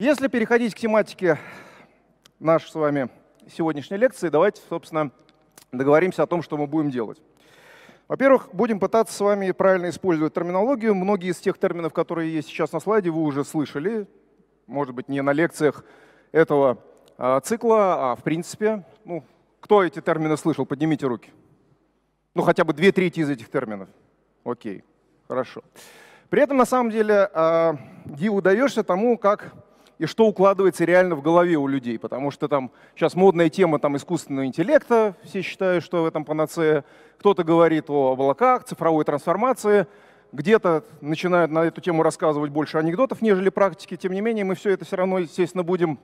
Если переходить к тематике нашей с вами сегодняшней лекции, давайте, собственно, договоримся о том, что мы будем делать. Во-первых, будем пытаться с вами правильно использовать терминологию. Многие из тех терминов, которые есть сейчас на слайде, вы уже слышали. Может быть, не на лекциях этого а, цикла, а в принципе. Ну, кто эти термины слышал? Поднимите руки. Ну, хотя бы две трети из этих терминов. Окей, хорошо. При этом, на самом деле, э, а, удаешься тому, как и что укладывается реально в голове у людей. Потому что там сейчас модная тема там, искусственного интеллекта, все считают, что в этом панацея. Кто-то говорит о облаках, цифровой трансформации. Где-то начинают на эту тему рассказывать больше анекдотов, нежели практики. Тем не менее, мы все это все равно, естественно, будем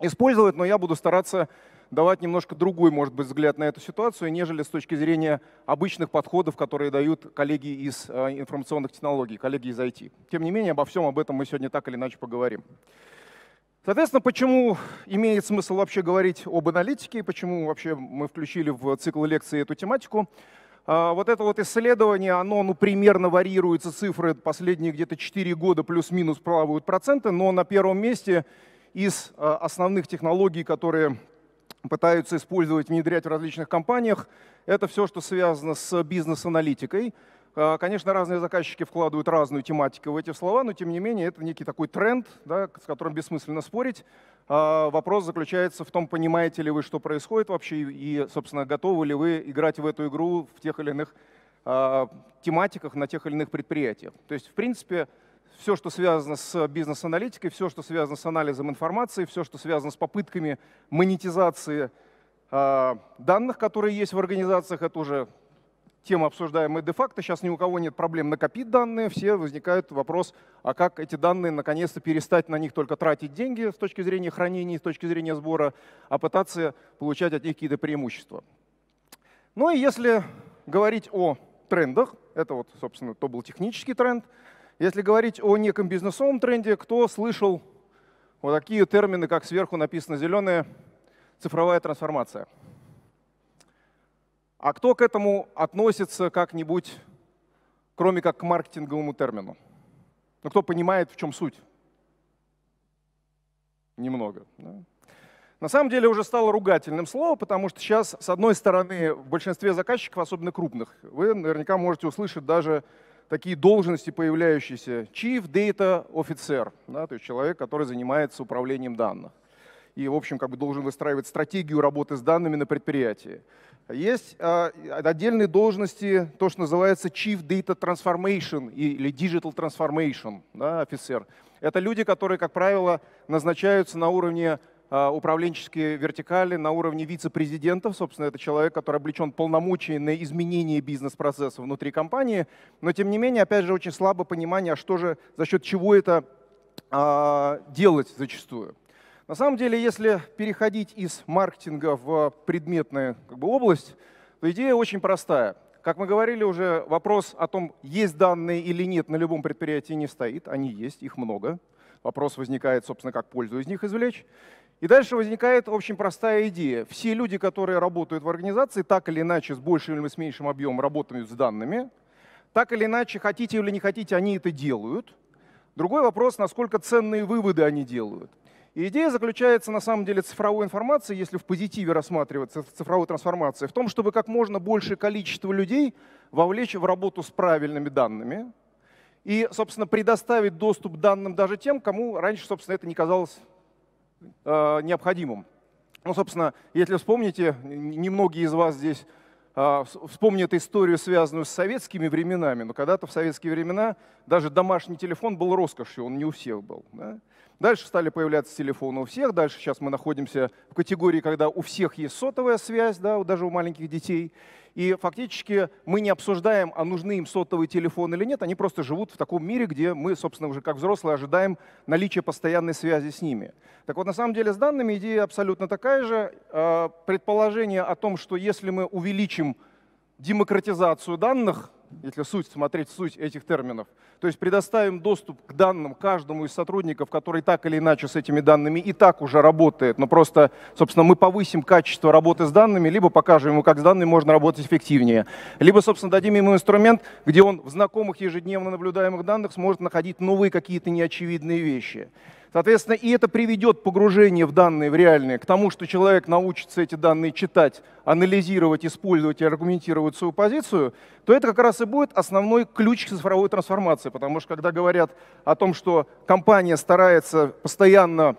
использовать, но я буду стараться давать немножко другой, может быть, взгляд на эту ситуацию, нежели с точки зрения обычных подходов, которые дают коллеги из э, информационных технологий, коллеги из IT. Тем не менее, обо всем об этом мы сегодня так или иначе поговорим. Соответственно, почему имеет смысл вообще говорить об аналитике, почему вообще мы включили в цикл лекции эту тематику? А, вот это вот исследование, оно ну, примерно варьируется, цифры последние где-то 4 года плюс-минус плавают проценты, но на первом месте из а, основных технологий, которые пытаются использовать, внедрять в различных компаниях, это все, что связано с бизнес-аналитикой. А, конечно, разные заказчики вкладывают разную тематику в эти слова, но тем не менее это некий такой тренд, да, с которым бессмысленно спорить. А, вопрос заключается в том, понимаете ли вы, что происходит вообще, и, собственно, готовы ли вы играть в эту игру в тех или иных а, тематиках на тех или иных предприятиях. То есть, в принципе, все, что связано с бизнес-аналитикой, все, что связано с анализом информации, все, что связано с попытками монетизации данных, которые есть в организациях, это уже темы, обсуждаемые де-факто. Сейчас ни у кого нет проблем накопить данные. Все возникает вопрос, а как эти данные наконец-то перестать на них только тратить деньги с точки зрения хранения, с точки зрения сбора, а пытаться получать от них какие-то преимущества. Ну и если говорить о трендах, это вот, собственно, то был технический тренд. Если говорить о неком бизнесовом тренде, кто слышал вот такие термины, как сверху написано зеленое, цифровая трансформация – а кто к этому относится как-нибудь, кроме как к маркетинговому термину? Ну, кто понимает, в чем суть? Немного. Да? На самом деле уже стало ругательным слово, потому что сейчас, с одной стороны, в большинстве заказчиков, особенно крупных, вы наверняка можете услышать даже такие должности, появляющиеся Chief Data Officer, да, то есть человек, который занимается управлением данных и, в общем, как бы должен выстраивать стратегию работы с данными на предприятии. Есть а, отдельные должности, то, что называется Chief Data Transformation или Digital Transformation да, офицер. Это люди, которые, как правило, назначаются на уровне а, управленческие вертикали на уровне вице-президентов. Собственно, это человек, который облечен полномочиями на изменение бизнес-процесса внутри компании. Но, тем не менее, опять же, очень слабо понимание, а что же, за счет чего это а, делать зачастую. На самом деле, если переходить из маркетинга в предметную как бы, область, то идея очень простая. Как мы говорили уже, вопрос о том, есть данные или нет на любом предприятии не стоит. Они есть, их много. Вопрос возникает, собственно, как пользу из них извлечь. И дальше возникает очень простая идея. Все люди, которые работают в организации, так или иначе, с большим или с меньшим объемом работают с данными. Так или иначе, хотите или не хотите, они это делают. Другой вопрос, насколько ценные выводы они делают. И идея заключается на самом деле цифровой информации, если в позитиве рассматривать цифровой трансформации, в том, чтобы как можно большее количество людей вовлечь в работу с правильными данными и, собственно, предоставить доступ к данным даже тем, кому раньше, собственно, это не казалось э, необходимым. Ну, собственно, если вспомните, немногие из вас здесь э, вспомнят историю, связанную с советскими временами, но когда-то в советские времена даже домашний телефон был роскошью, он не у всех был. Да? Дальше стали появляться телефоны у всех. Дальше сейчас мы находимся в категории, когда у всех есть сотовая связь, да, даже у маленьких детей. И фактически мы не обсуждаем, а нужны им сотовые телефоны или нет. Они просто живут в таком мире, где мы, собственно, уже как взрослые ожидаем наличия постоянной связи с ними. Так вот, на самом деле с данными идея абсолютно такая же. А, предположение о том, что если мы увеличим демократизацию данных, если суть, смотреть суть этих терминов. То есть предоставим доступ к данным каждому из сотрудников, который так или иначе с этими данными и так уже работает, но просто, собственно, мы повысим качество работы с данными, либо покажем ему, как с данными можно работать эффективнее, либо, собственно, дадим ему инструмент, где он в знакомых ежедневно наблюдаемых данных сможет находить новые какие-то неочевидные вещи. Соответственно, и это приведет погружение в данные, в реальные, к тому, что человек научится эти данные читать, анализировать, использовать и аргументировать свою позицию, то это как раз и будет основной ключ к цифровой трансформации. Потому что когда говорят о том, что компания старается постоянно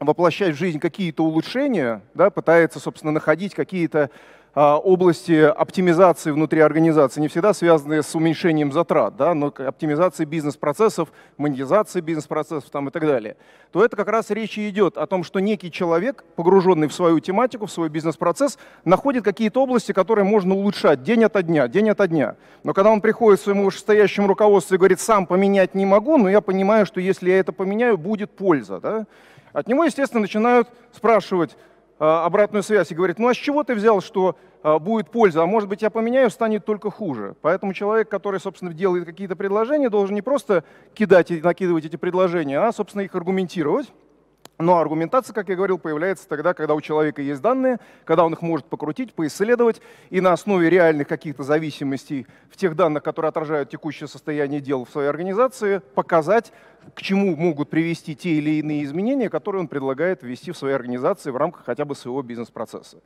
воплощать в жизнь какие-то улучшения, да, пытается, собственно, находить какие-то а, области оптимизации внутри организации, не всегда связаны с уменьшением затрат, да, но оптимизации бизнес-процессов, монетизации бизнес-процессов там и так далее, то это как раз речь идет о том, что некий человек, погруженный в свою тематику, в свой бизнес-процесс, находит какие-то области, которые можно улучшать день ото дня, день ото дня. Но когда он приходит к своему вышестоящему руководству и говорит, сам поменять не могу, но я понимаю, что если я это поменяю, будет польза. Да? От него, естественно, начинают спрашивать, Э, обратную связь и говорит, ну а с чего ты взял, что э, будет польза, а может быть я поменяю, станет только хуже. Поэтому человек, который, собственно, делает какие-то предложения, должен не просто кидать и накидывать эти предложения, а, собственно, их аргументировать. Но аргументация, как я говорил, появляется тогда, когда у человека есть данные, когда он их может покрутить, поисследовать, и на основе реальных каких-то зависимостей в тех данных, которые отражают текущее состояние дел в своей организации, показать, к чему могут привести те или иные изменения, которые он предлагает ввести в своей организации в рамках хотя бы своего бизнес-процесса.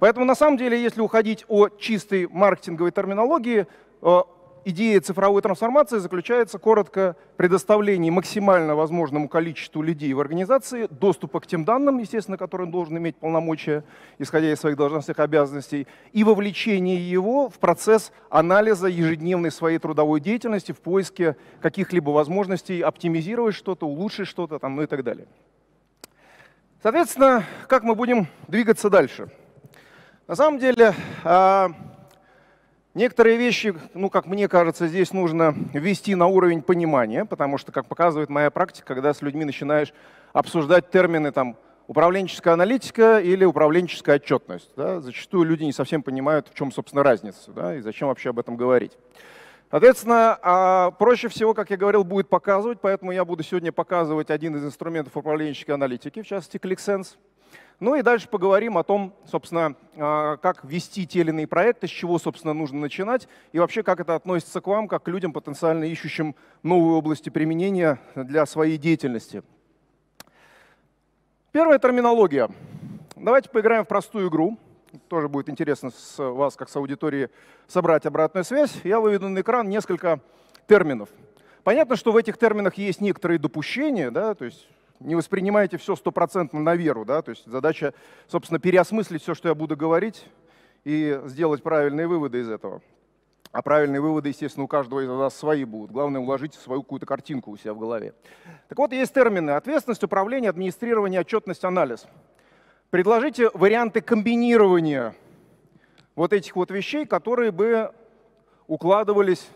Поэтому на самом деле, если уходить от чистой маркетинговой терминологии, э, идея цифровой трансформации заключается коротко в предоставлении максимально возможному количеству людей в организации доступа к тем данным, естественно, которые он должен иметь полномочия, исходя из своих должностных обязанностей, и вовлечение его в процесс анализа ежедневной своей трудовой деятельности в поиске каких-либо возможностей оптимизировать что-то, улучшить что-то там, ну и так далее. Соответственно, как мы будем двигаться дальше? На самом деле, а, Некоторые вещи, ну, как мне кажется, здесь нужно ввести на уровень понимания, потому что, как показывает моя практика, когда с людьми начинаешь обсуждать термины там, управленческая аналитика или управленческая отчетность, да, зачастую люди не совсем понимают, в чем, собственно, разница да, и зачем вообще об этом говорить. Соответственно, а, проще всего, как я говорил, будет показывать, поэтому я буду сегодня показывать один из инструментов управленческой аналитики, в частности ClickSense. Ну и дальше поговорим о том, собственно, а, как вести те или иные проекты, с чего, собственно, нужно начинать, и вообще, как это относится к вам, как к людям, потенциально ищущим новые области применения для своей деятельности. Первая терминология. Давайте поиграем в простую игру. Тоже будет интересно с вас, как с аудиторией, собрать обратную связь. Я выведу на экран несколько терминов. Понятно, что в этих терминах есть некоторые допущения, да, то есть не воспринимайте все стопроцентно на веру. Да? То есть задача, собственно, переосмыслить все, что я буду говорить, и сделать правильные выводы из этого. А правильные выводы, естественно, у каждого из вас свои будут. Главное, уложите свою какую-то картинку у себя в голове. Так вот, есть термины ответственность, управление, администрирование, отчетность, анализ. Предложите варианты комбинирования вот этих вот вещей, которые бы укладывались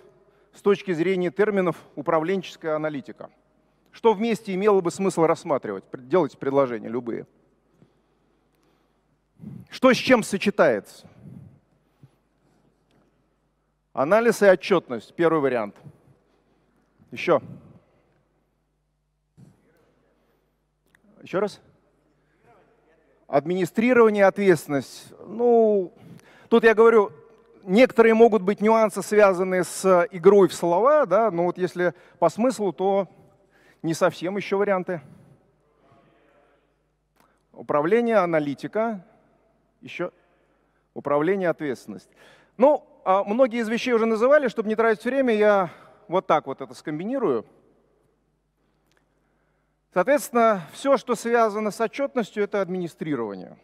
с точки зрения терминов управленческая аналитика. Что вместе имело бы смысл рассматривать? Делайте предложения любые. Что с чем сочетается? Анализ и отчетность. Первый вариант. Еще. Еще раз. Администрирование, ответственность. Ну, тут я говорю, некоторые могут быть нюансы, связанные с игрой в слова, да, но вот если по смыслу, то не совсем, еще варианты. Управление, аналитика, еще управление, ответственность. Ну, а многие из вещей уже называли, чтобы не тратить время, я вот так вот это скомбинирую. Соответственно, все, что связано с отчетностью, это администрирование.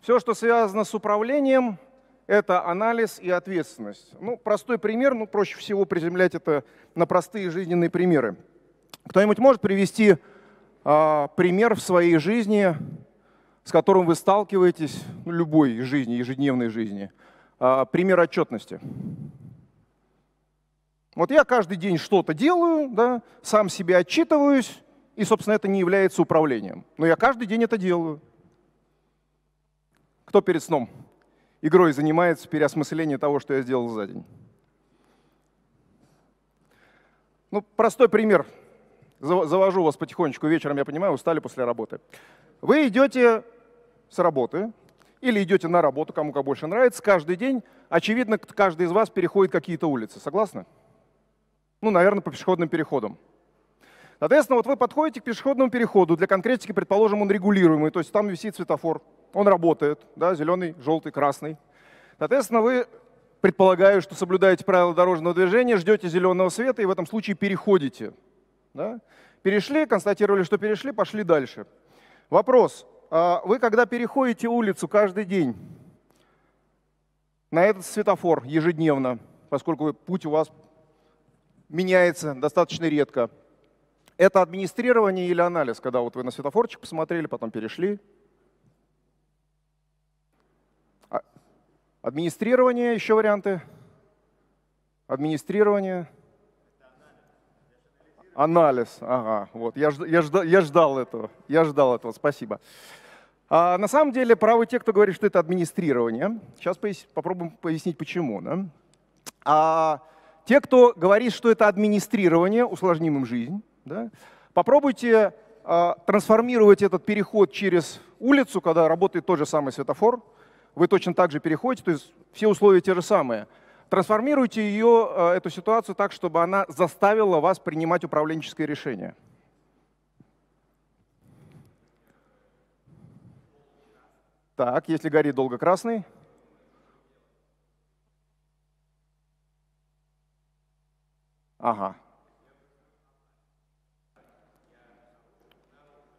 Все, что связано с управлением, это анализ и ответственность. Ну, простой пример, ну, проще всего приземлять это на простые жизненные примеры. Кто-нибудь может привести э, пример в своей жизни, с которым вы сталкиваетесь, ну, любой жизни, ежедневной жизни? Э, пример отчетности. Вот я каждый день что-то делаю, да, сам себе отчитываюсь, и, собственно, это не является управлением. Но я каждый день это делаю. Кто перед сном игрой занимается переосмысление того, что я сделал за день? Ну, простой пример – завожу вас потихонечку вечером, я понимаю, устали после работы. Вы идете с работы или идете на работу, кому как больше нравится, каждый день, очевидно, каждый из вас переходит какие-то улицы, согласны? Ну, наверное, по пешеходным переходам. Соответственно, вот вы подходите к пешеходному переходу, для конкретики, предположим, он регулируемый, то есть там висит светофор, он работает, да, зеленый, желтый, красный. Соответственно, вы, предполагаю, что соблюдаете правила дорожного движения, ждете зеленого света и в этом случае переходите да? Перешли, констатировали, что перешли, пошли дальше. Вопрос. А вы, когда переходите улицу каждый день на этот светофор ежедневно, поскольку путь у вас меняется достаточно редко, это администрирование или анализ, когда вот вы на светофорчик посмотрели, потом перешли? А, администрирование, еще варианты? Администрирование. Анализ, ага, вот, я, я, ждал, я ждал этого, я ждал этого, спасибо. А, на самом деле правы те, кто говорит, что это администрирование. Сейчас пояс, попробуем пояснить, почему. Да? А те, кто говорит, что это администрирование, усложним им жизнь, да? попробуйте а, трансформировать этот переход через улицу, когда работает тот же самый светофор, вы точно так же переходите, то есть все условия те же самые – Трансформируйте ее, э, эту ситуацию так, чтобы она заставила вас принимать управленческие решения. Так, если горит долго красный. Ага.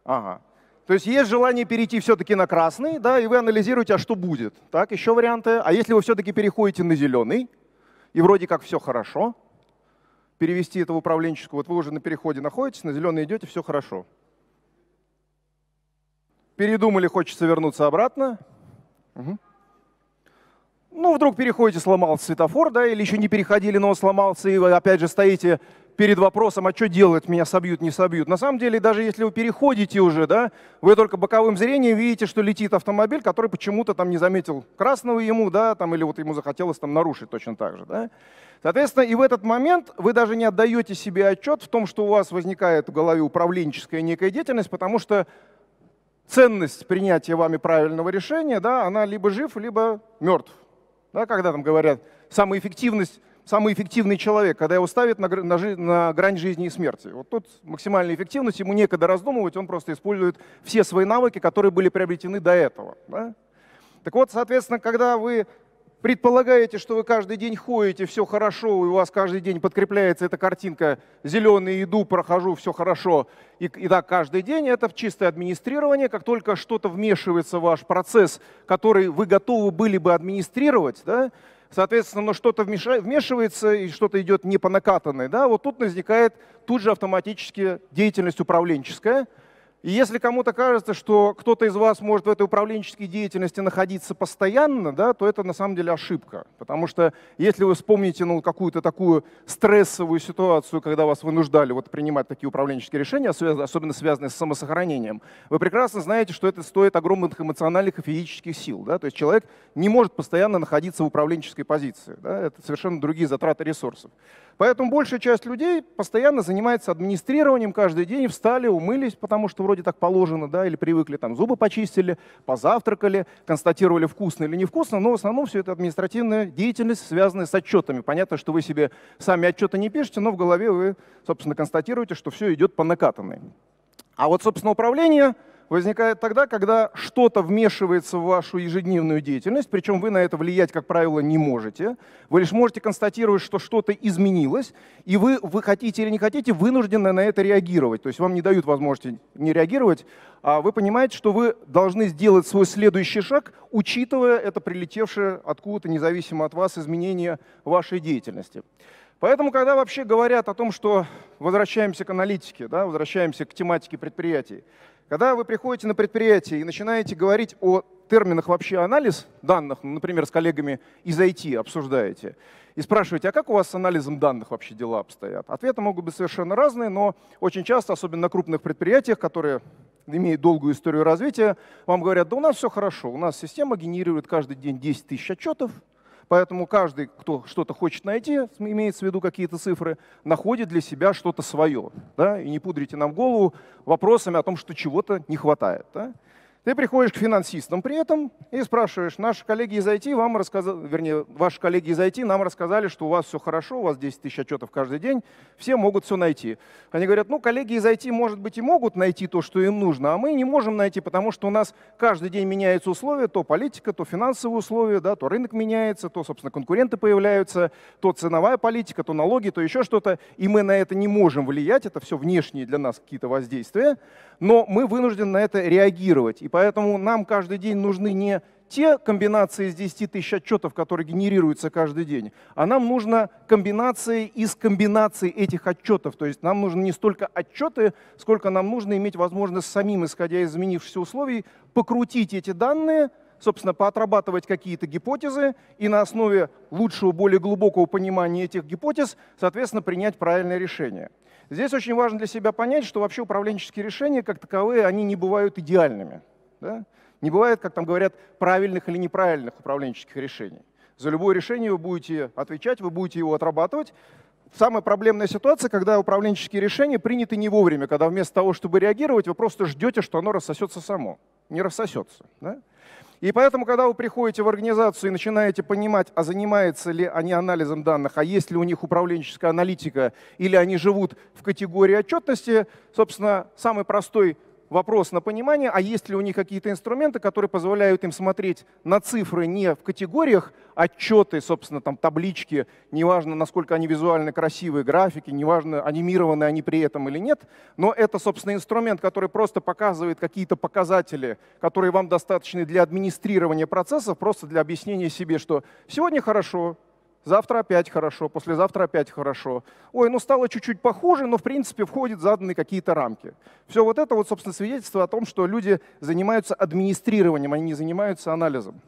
Ага. То есть есть желание перейти все-таки на красный, да, и вы анализируете, а что будет. Так, еще варианты. А если вы все-таки переходите на зеленый, и вроде как все хорошо, перевести это в управленческую, вот вы уже на переходе находитесь, на зеленый идете, все хорошо. Передумали, хочется вернуться обратно. Угу. Ну, вдруг переходите, сломался светофор, да, или еще не переходили, но сломался, и вы опять же стоите перед вопросом, а что делать, меня собьют, не собьют. На самом деле, даже если вы переходите уже, да, вы только боковым зрением видите, что летит автомобиль, который почему-то там не заметил красного ему, да, там, или вот ему захотелось там нарушить точно так же. Да. Соответственно, и в этот момент вы даже не отдаете себе отчет в том, что у вас возникает в голове управленческая некая деятельность, потому что ценность принятия вами правильного решения, да, она либо жив, либо мертв. Да, когда там говорят, эффективность самый эффективный человек, когда его ставят на, на, на грань жизни и смерти. Вот тут максимальная эффективность, ему некогда раздумывать, он просто использует все свои навыки, которые были приобретены до этого. Да? Так вот, соответственно, когда вы предполагаете, что вы каждый день ходите, все хорошо, и у вас каждый день подкрепляется эта картинка «зеленый иду, прохожу, все хорошо», и, и так каждый день, это чистое администрирование. Как только что-то вмешивается в ваш процесс, который вы готовы были бы администрировать, да, соответственно, но что-то вмешивается и что-то идет не по накатанной, да, вот тут возникает тут же автоматически деятельность управленческая – и если кому-то кажется, что кто-то из вас может в этой управленческой деятельности находиться постоянно, да, то это на самом деле ошибка. Потому что если вы вспомните ну, какую-то такую стрессовую ситуацию, когда вас вынуждали вот, принимать такие управленческие решения, особенно связанные с самосохранением, вы прекрасно знаете, что это стоит огромных эмоциональных и физических сил. Да? То есть человек не может постоянно находиться в управленческой позиции. Да? Это совершенно другие затраты ресурсов. Поэтому большая часть людей постоянно занимается администрированием каждый день, встали, умылись, потому что вроде так положено, да, или привыкли, там зубы почистили, позавтракали, констатировали вкусно или невкусно, но в основном все это административная деятельность, связанная с отчетами. Понятно, что вы себе сами отчеты не пишете, но в голове вы, собственно, констатируете, что все идет по накатанной. А вот, собственно, управление возникает тогда, когда что-то вмешивается в вашу ежедневную деятельность, причем вы на это влиять, как правило, не можете. Вы лишь можете констатировать, что что-то изменилось, и вы, вы хотите или не хотите, вынуждены на это реагировать. То есть вам не дают возможности не реагировать, а вы понимаете, что вы должны сделать свой следующий шаг, учитывая это прилетевшее откуда-то, независимо от вас, изменение вашей деятельности. Поэтому, когда вообще говорят о том, что возвращаемся к аналитике, да, возвращаемся к тематике предприятий, когда вы приходите на предприятие и начинаете говорить о терминах вообще анализ данных, ну, например, с коллегами из IT обсуждаете, и спрашиваете, а как у вас с анализом данных вообще дела обстоят? Ответы могут быть совершенно разные, но очень часто, особенно на крупных предприятиях, которые имеют долгую историю развития, вам говорят, да у нас все хорошо, у нас система генерирует каждый день 10 тысяч отчетов, Поэтому каждый, кто что-то хочет найти, имеется в виду какие-то цифры, находит для себя что-то свое. Да? И не пудрите нам голову вопросами о том, что чего-то не хватает. Да? Ты приходишь к финансистам при этом и спрашиваешь, наши коллеги из IT вам рассказали, вернее, ваши коллеги из IT нам рассказали, что у вас все хорошо, у вас 10 тысяч отчетов каждый день, все могут все найти. Они говорят, ну, коллеги из IT, может быть, и могут найти то, что им нужно, а мы не можем найти, потому что у нас каждый день меняются условия, то политика, то финансовые условия, да, то рынок меняется, то, собственно, конкуренты появляются, то ценовая политика, то налоги, то еще что-то, и мы на это не можем влиять, это все внешние для нас какие-то воздействия, но мы вынуждены на это реагировать. И Поэтому нам каждый день нужны не те комбинации из 10 тысяч отчетов, которые генерируются каждый день, а нам нужна комбинации из комбинаций этих отчетов. То есть нам нужны не столько отчеты, сколько нам нужно иметь возможность самим, исходя из изменившихся условий, покрутить эти данные, собственно, поотрабатывать какие-то гипотезы и на основе лучшего, более глубокого понимания этих гипотез, соответственно, принять правильное решение. Здесь очень важно для себя понять, что вообще управленческие решения, как таковые, они не бывают идеальными. Да? Не бывает, как там говорят, правильных или неправильных управленческих решений. За любое решение вы будете отвечать, вы будете его отрабатывать. Самая проблемная ситуация, когда управленческие решения приняты не вовремя, когда вместо того, чтобы реагировать, вы просто ждете, что оно рассосется само. Не рассосется. Да? И поэтому, когда вы приходите в организацию и начинаете понимать, а занимаются ли они анализом данных, а есть ли у них управленческая аналитика, или они живут в категории отчетности, собственно, самый простой вопрос на понимание, а есть ли у них какие-то инструменты, которые позволяют им смотреть на цифры не в категориях отчеты, собственно, там таблички, неважно, насколько они визуально красивые, графики, неважно, анимированы они при этом или нет, но это, собственно, инструмент, который просто показывает какие-то показатели, которые вам достаточны для администрирования процессов, просто для объяснения себе, что сегодня хорошо, завтра опять хорошо, послезавтра опять хорошо. Ой, ну стало чуть-чуть похуже, но в принципе входит заданные какие-то рамки. Все вот это вот, собственно, свидетельство о том, что люди занимаются администрированием, они а не занимаются анализом.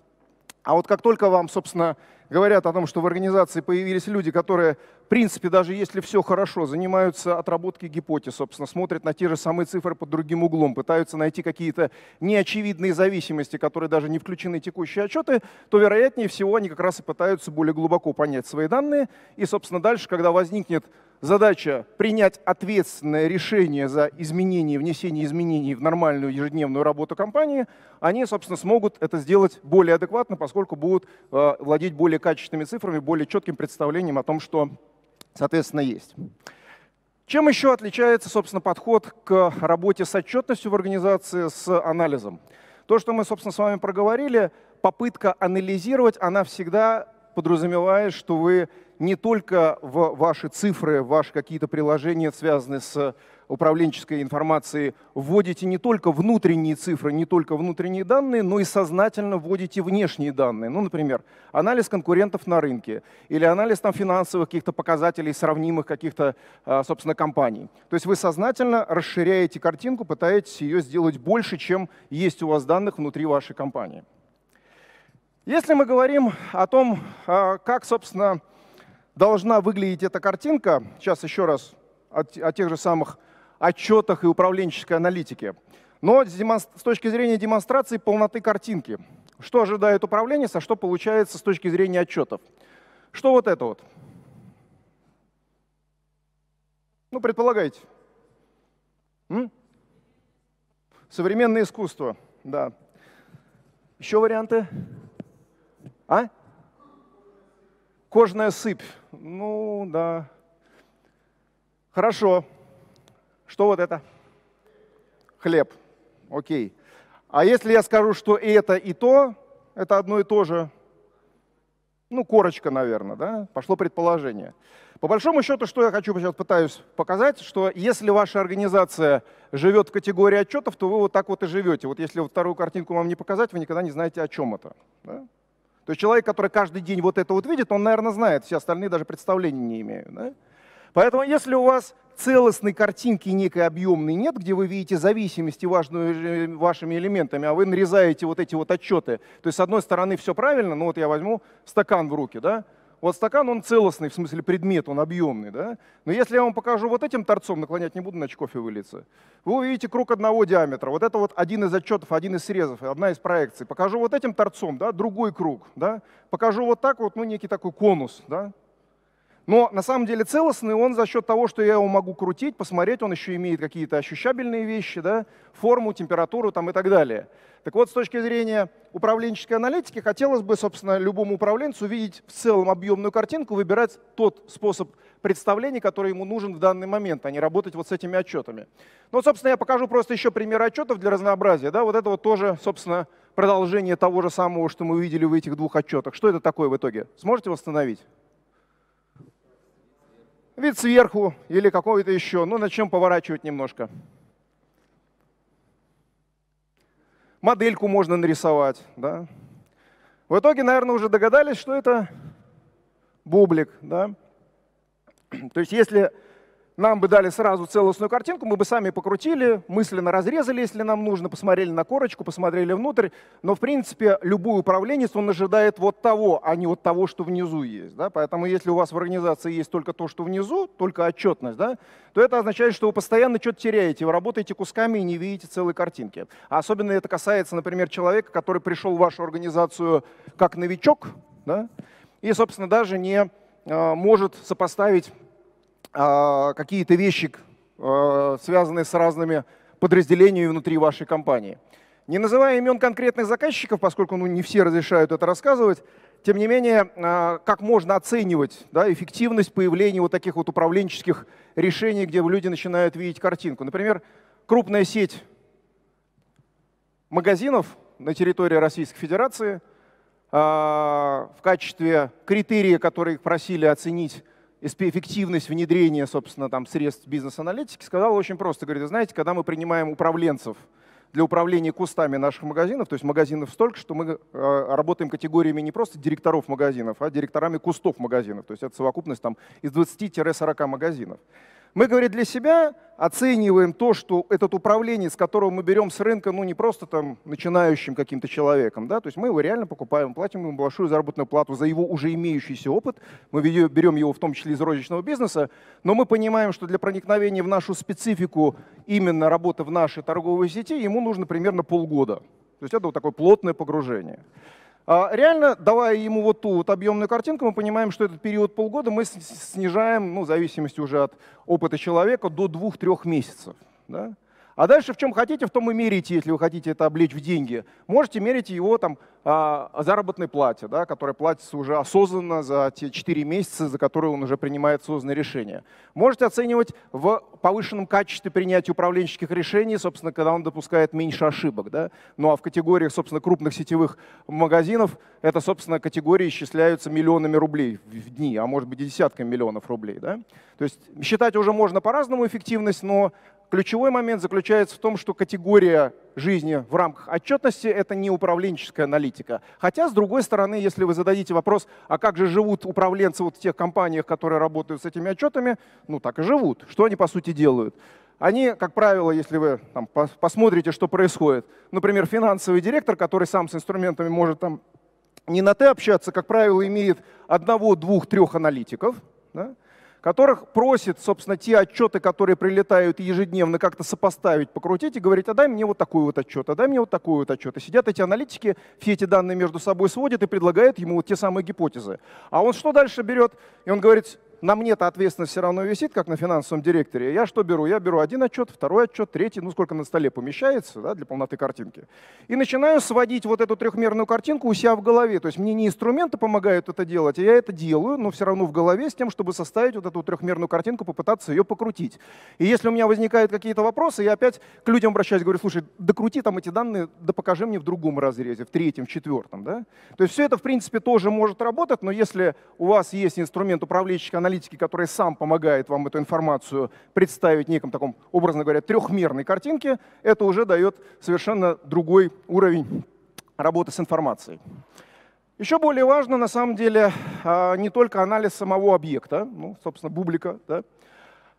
А вот как только вам, собственно, говорят о том, что в организации появились люди, которые в принципе, даже если все хорошо, занимаются отработкой гипотез, собственно, смотрят на те же самые цифры под другим углом, пытаются найти какие-то неочевидные зависимости, которые даже не включены в текущие отчеты, то, вероятнее всего, они как раз и пытаются более глубоко понять свои данные. И, собственно, дальше, когда возникнет задача принять ответственное решение за изменение, внесение изменений в нормальную ежедневную работу компании, они, собственно, смогут это сделать более адекватно, поскольку будут э, владеть более качественными цифрами, более четким представлением о том, что соответственно, есть. Чем еще отличается, собственно, подход к работе с отчетностью в организации, с анализом? То, что мы, собственно, с вами проговорили, попытка анализировать, она всегда подразумевает, что вы не только в ваши цифры, ваши какие-то приложения, связанные с управленческой информации вводите не только внутренние цифры, не только внутренние данные, но и сознательно вводите внешние данные. Ну, например, анализ конкурентов на рынке или анализ там, финансовых каких-то показателей, сравнимых каких-то, а, собственно, компаний. То есть вы сознательно расширяете картинку, пытаетесь ее сделать больше, чем есть у вас данных внутри вашей компании. Если мы говорим о том, а, как, собственно, должна выглядеть эта картинка, сейчас еще раз о, тех же самых отчетах и управленческой аналитике, но с точки зрения демонстрации полноты картинки. Что ожидает управление, а что получается с точки зрения отчетов. Что вот это вот? Ну, предполагаете. М? Современное искусство, да. Еще варианты? А? Кожная сыпь. Ну, да. Хорошо. Что вот это? Хлеб. Окей. А если я скажу, что и это, и то, это одно и то же, ну, корочка, наверное, да? Пошло предположение. По большому счету, что я хочу сейчас пытаюсь показать, что если ваша организация живет в категории отчетов, то вы вот так вот и живете. Вот если вот вторую картинку вам не показать, вы никогда не знаете, о чем это. Да? То есть человек, который каждый день вот это вот видит, он, наверное, знает, все остальные даже представления не имеют. Да? Поэтому если у вас целостной картинки некой объемной нет, где вы видите зависимости важными, э, вашими элементами, а вы нарезаете вот эти вот отчеты. То есть с одной стороны все правильно, но вот я возьму стакан в руки, да? Вот стакан, он целостный, в смысле предмет, он объемный. Да? Но если я вам покажу вот этим торцом, наклонять не буду, иначе кофе вылиться Вы увидите круг одного диаметра. Вот это вот один из отчетов, один из срезов, одна из проекций. Покажу вот этим торцом, да, другой круг. Да? Покажу вот так вот, ну, некий такой конус. Да? Но на самом деле целостный он за счет того, что я его могу крутить, посмотреть, он еще имеет какие-то ощущабельные вещи, да, форму, температуру там, и так далее. Так вот, с точки зрения управленческой аналитики, хотелось бы, собственно, любому управленцу видеть в целом объемную картинку, выбирать тот способ представления, который ему нужен в данный момент, а не работать вот с этими отчетами. Ну, собственно, я покажу просто еще пример отчетов для разнообразия. Да? Вот это вот тоже, собственно, продолжение того же самого, что мы увидели в этих двух отчетах. Что это такое в итоге? Сможете восстановить? вид сверху или какой-то еще. Ну, начнем поворачивать немножко. Модельку можно нарисовать. Да? В итоге, наверное, уже догадались, что это бублик. Да? То есть если нам бы дали сразу целостную картинку, мы бы сами покрутили, мысленно разрезали, если нам нужно, посмотрели на корочку, посмотрели внутрь. Но, в принципе, любой управленец, он ожидает вот того, а не вот того, что внизу есть. Да? Поэтому если у вас в организации есть только то, что внизу, только отчетность, да, то это означает, что вы постоянно что-то теряете, вы работаете кусками и не видите целой картинки. А особенно это касается, например, человека, который пришел в вашу организацию как новичок, да, и, собственно, даже не э, может сопоставить а, какие-то вещи, а, связанные с разными подразделениями внутри вашей компании. Не называя имен конкретных заказчиков, поскольку ну, не все разрешают это рассказывать, тем не менее, а, как можно оценивать да, эффективность появления вот таких вот управленческих решений, где люди начинают видеть картинку? Например, крупная сеть магазинов на территории Российской Федерации в качестве критерия, которые их просили оценить эффективность внедрения, собственно, там, средств бизнес-аналитики, сказал очень просто. Говорит, знаете, когда мы принимаем управленцев для управления кустами наших магазинов, то есть магазинов столько, что мы э, работаем категориями не просто директоров магазинов, а директорами кустов магазинов. То есть это совокупность там, из 20-40 магазинов. Мы, говорит, для себя оцениваем то, что этот управление, с которого мы берем с рынка, ну не просто там начинающим каким-то человеком, да, то есть мы его реально покупаем, платим ему большую заработную плату за его уже имеющийся опыт, мы берем его в том числе из розничного бизнеса, но мы понимаем, что для проникновения в нашу специфику именно работы в нашей торговой сети ему нужно примерно полгода. То есть это вот такое плотное погружение. А, реально, давая ему вот ту вот объемную картинку, мы понимаем, что этот период полгода мы снижаем, ну, в зависимости уже от опыта человека, до 2-3 месяцев. Да? А дальше в чем хотите, в том и мерите, если вы хотите это облечь в деньги. Можете мерить его там а, заработной плате, да, которая платится уже осознанно за те 4 месяца, за которые он уже принимает осознанные решения. Можете оценивать в повышенном качестве принятия управленческих решений, собственно, когда он допускает меньше ошибок. Да? Ну а в категориях, собственно, крупных сетевых магазинов, это, собственно, категории исчисляются миллионами рублей в дни, а может быть десятками миллионов рублей. Да? То есть считать уже можно по-разному эффективность, но ключевой момент заключается в том, что категория жизни в рамках отчетности – это не управленческая аналитика. Хотя, с другой стороны, если вы зададите вопрос, а как же живут управленцы вот в тех компаниях, которые работают с этими отчетами, ну так и живут. Что они, по сути, делают? Они, как правило, если вы там, посмотрите, что происходит, например, финансовый директор, который сам с инструментами может там не на «ты» общаться, как правило, имеет одного, двух, трех аналитиков, да, которых просит, собственно, те отчеты, которые прилетают ежедневно, как-то сопоставить, покрутить и говорить, а дай мне вот такой вот отчет, а дай мне вот такой вот отчет. И сидят эти аналитики, все эти данные между собой сводят и предлагают ему вот те самые гипотезы. А он что дальше берет? И он говорит, на мне-то ответственность все равно висит, как на финансовом директоре. Я что беру? Я беру один отчет, второй отчет, третий, ну сколько на столе помещается да, для полноты картинки. И начинаю сводить вот эту трехмерную картинку у себя в голове. То есть мне не инструменты помогают это делать, а я это делаю, но все равно в голове с тем, чтобы составить вот эту трехмерную картинку, попытаться ее покрутить. И если у меня возникают какие-то вопросы, я опять к людям обращаюсь, говорю, слушай, докрути там эти данные, да покажи мне в другом разрезе, в третьем, в четвертом. Да? То есть все это, в принципе, тоже может работать, но если у вас есть инструмент управленческой аналитики, который сам помогает вам эту информацию представить в неком таком, образно говоря, трехмерной картинке, это уже дает совершенно другой уровень работы с информацией. Еще более важно, на самом деле, а, не только анализ самого объекта, ну, собственно, бублика, да,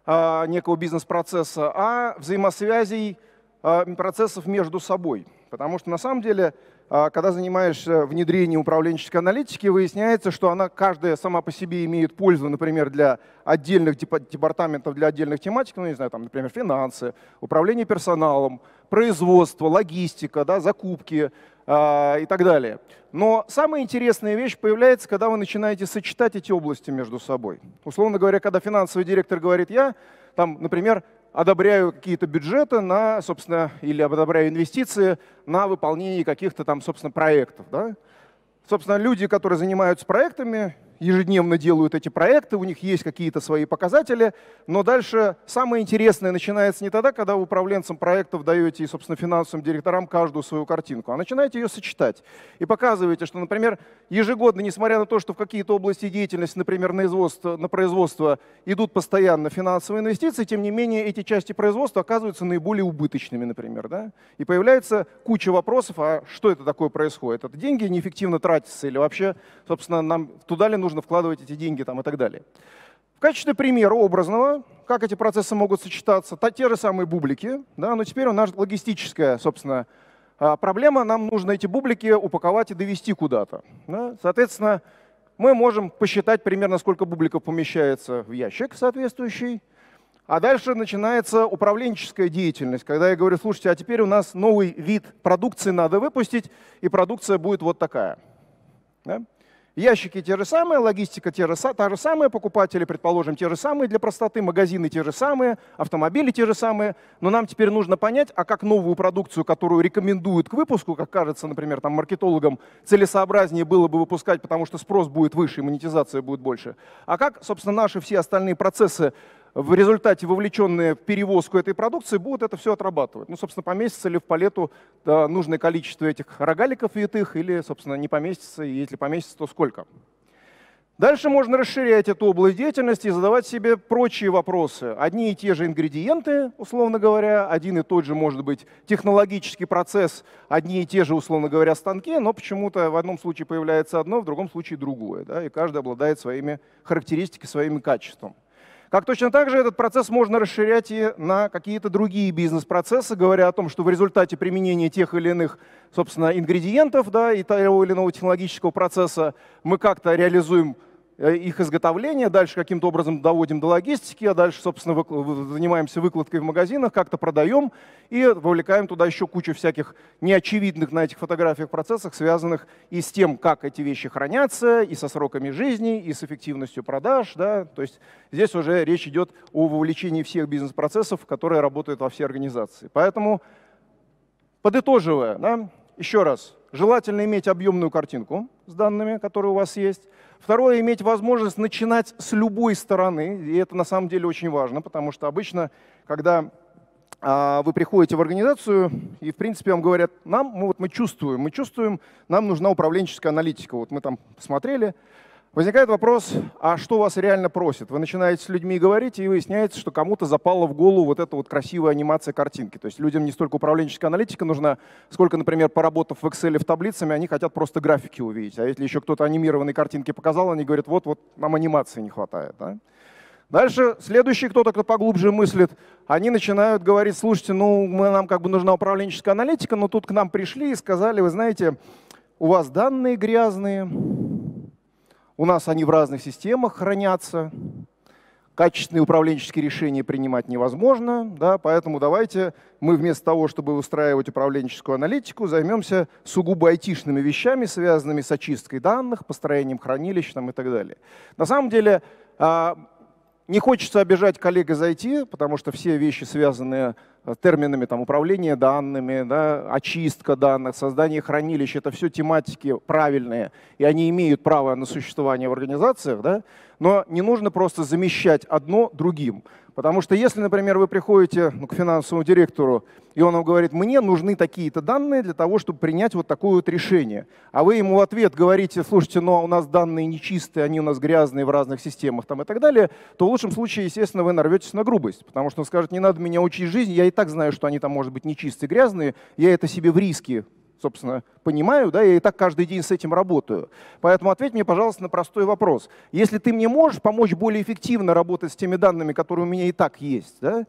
а, некого бизнес-процесса, а взаимосвязей а, процессов между собой. Потому что, на самом деле, а, когда занимаешься э, внедрением управленческой аналитики, выясняется, что она каждая сама по себе имеет пользу, например, для отдельных департаментов, для отдельных тематик, ну, не знаю, там, например, финансы, управление персоналом, производство, логистика, да, закупки э, и так далее. Но самая интересная вещь появляется, когда вы начинаете сочетать эти области между собой. Условно говоря, когда финансовый директор говорит «я», там, например, одобряю какие-то бюджеты на, собственно, или одобряю инвестиции на выполнение каких-то там, собственно, проектов. Да? Собственно, люди, которые занимаются проектами, ежедневно делают эти проекты, у них есть какие-то свои показатели, но дальше самое интересное начинается не тогда, когда управленцам проектов даете и, собственно, финансовым директорам каждую свою картинку, а начинаете ее сочетать и показываете, что, например, ежегодно, несмотря на то, что в какие-то области деятельности, например, на, производство, на производство идут постоянно финансовые инвестиции, тем не менее эти части производства оказываются наиболее убыточными, например. Да? И появляется куча вопросов, а что это такое происходит? Это деньги неэффективно тратятся или вообще, собственно, нам туда ли нужно нужно вкладывать эти деньги там, и так далее. В качестве примера образного, как эти процессы могут сочетаться, то те же самые бублики, да, но теперь у нас логистическая, собственно, а, проблема, нам нужно эти бублики упаковать и довести куда-то. Да. Соответственно, мы можем посчитать примерно, сколько бубликов помещается в ящик соответствующий, а дальше начинается управленческая деятельность, когда я говорю, слушайте, а теперь у нас новый вид продукции надо выпустить, и продукция будет вот такая. Да? Ящики те же самые, логистика те же, та же самая, покупатели, предположим, те же самые для простоты, магазины те же самые, автомобили те же самые. Но нам теперь нужно понять, а как новую продукцию, которую рекомендуют к выпуску, как кажется, например, там, маркетологам, целесообразнее было бы выпускать, потому что спрос будет выше и монетизация будет больше. А как, собственно, наши все остальные процессы в результате вовлеченные в перевозку этой продукции будут это все отрабатывать. Ну, собственно, поместится ли в палету да, нужное количество этих рогаликов витых или, собственно, не поместится, и если поместится, то сколько. Дальше можно расширять эту область деятельности и задавать себе прочие вопросы. Одни и те же ингредиенты, условно говоря, один и тот же, может быть, технологический процесс, одни и те же, условно говоря, станки, но почему-то в одном случае появляется одно, в другом случае другое, да, и каждый обладает своими характеристиками, своими качествами. Как точно так же этот процесс можно расширять и на какие-то другие бизнес-процессы, говоря о том, что в результате применения тех или иных, собственно, ингредиентов да, и того или иного технологического процесса мы как-то реализуем Э, их изготовления, дальше каким-то образом доводим до логистики, а дальше, собственно, выкл занимаемся выкладкой в магазинах, как-то продаем и вовлекаем туда еще кучу всяких неочевидных на этих фотографиях процессах, связанных и с тем, как эти вещи хранятся, и со сроками жизни, и с эффективностью продаж. Да? То есть здесь уже речь идет о вовлечении всех бизнес-процессов, которые работают во всей организации. Поэтому, подытоживая, да, еще раз, желательно иметь объемную картинку с данными, которые у вас есть, Второе, иметь возможность начинать с любой стороны, и это на самом деле очень важно, потому что обычно, когда а, вы приходите в организацию, и, в принципе, вам говорят, нам, мы, вот мы чувствуем, мы чувствуем, нам нужна управленческая аналитика. Вот мы там посмотрели, Возникает вопрос, а что вас реально просит? Вы начинаете с людьми говорить, и выясняется, что кому-то запала в голову вот эта вот красивая анимация картинки. То есть людям не столько управленческая аналитика нужна, сколько, например, поработав в Excel в таблицами, они хотят просто графики увидеть. А если еще кто-то анимированные картинки показал, они говорят, вот-вот, нам анимации не хватает. Да? Дальше следующий кто-то, кто поглубже мыслит, они начинают говорить, слушайте, ну мы, нам как бы нужна управленческая аналитика, но тут к нам пришли и сказали, вы знаете, у вас данные грязные, у нас они в разных системах хранятся. Качественные управленческие решения принимать невозможно, да, поэтому давайте мы вместо того, чтобы устраивать управленческую аналитику, займемся сугубо айтишными вещами, связанными с очисткой данных, построением хранилищ там, и так далее. На самом деле а, не хочется обижать коллег из IT, потому что все вещи, связанные э, терминами там, управления данными, да, очистка данных, создание хранилищ, это все тематики правильные, и они имеют право на существование в организациях, да? но не нужно просто замещать одно другим. Потому что если, например, вы приходите ну, к финансовому директору, и он вам говорит, мне нужны такие-то данные для того, чтобы принять вот такое вот решение, а вы ему в ответ говорите, слушайте, но ну, а у нас данные нечистые, они у нас грязные в разных системах там, и так далее, то в лучшем случае, естественно, вы нарветесь на грубость, потому что он скажет, не надо меня учить жизнь, я и так знаю, что они там, может быть, нечистые, грязные, я это себе в риски собственно, понимаю, да, я и так каждый день с этим работаю. Поэтому ответь мне, пожалуйста, на простой вопрос. Если ты мне можешь помочь более эффективно работать с теми данными, которые у меня и так есть, да,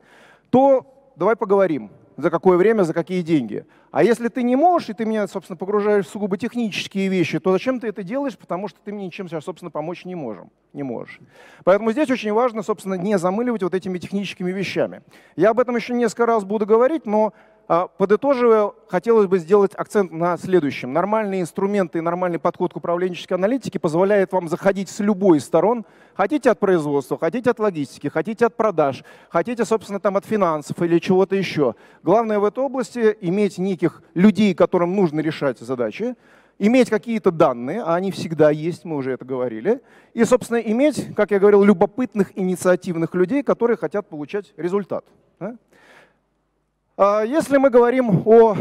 то давай поговорим, за какое время, за какие деньги. А если ты не можешь, и ты меня, собственно, погружаешь в сугубо технические вещи, то зачем ты это делаешь? Потому что ты мне ничем сейчас, собственно, помочь не, можем, не можешь. Поэтому здесь очень важно, собственно, не замыливать вот этими техническими вещами. Я об этом еще несколько раз буду говорить, но а, подытоживая, хотелось бы сделать акцент на следующем. Нормальные инструменты и нормальный подход к управленческой аналитике позволяет вам заходить с любой из сторон. Хотите от производства, хотите от логистики, хотите от продаж, хотите, собственно, там от финансов или чего-то еще. Главное в этой области иметь неких людей, которым нужно решать задачи, иметь какие-то данные, а они всегда есть, мы уже это говорили, и, собственно, иметь, как я говорил, любопытных инициативных людей, которые хотят получать результат. А, если мы говорим о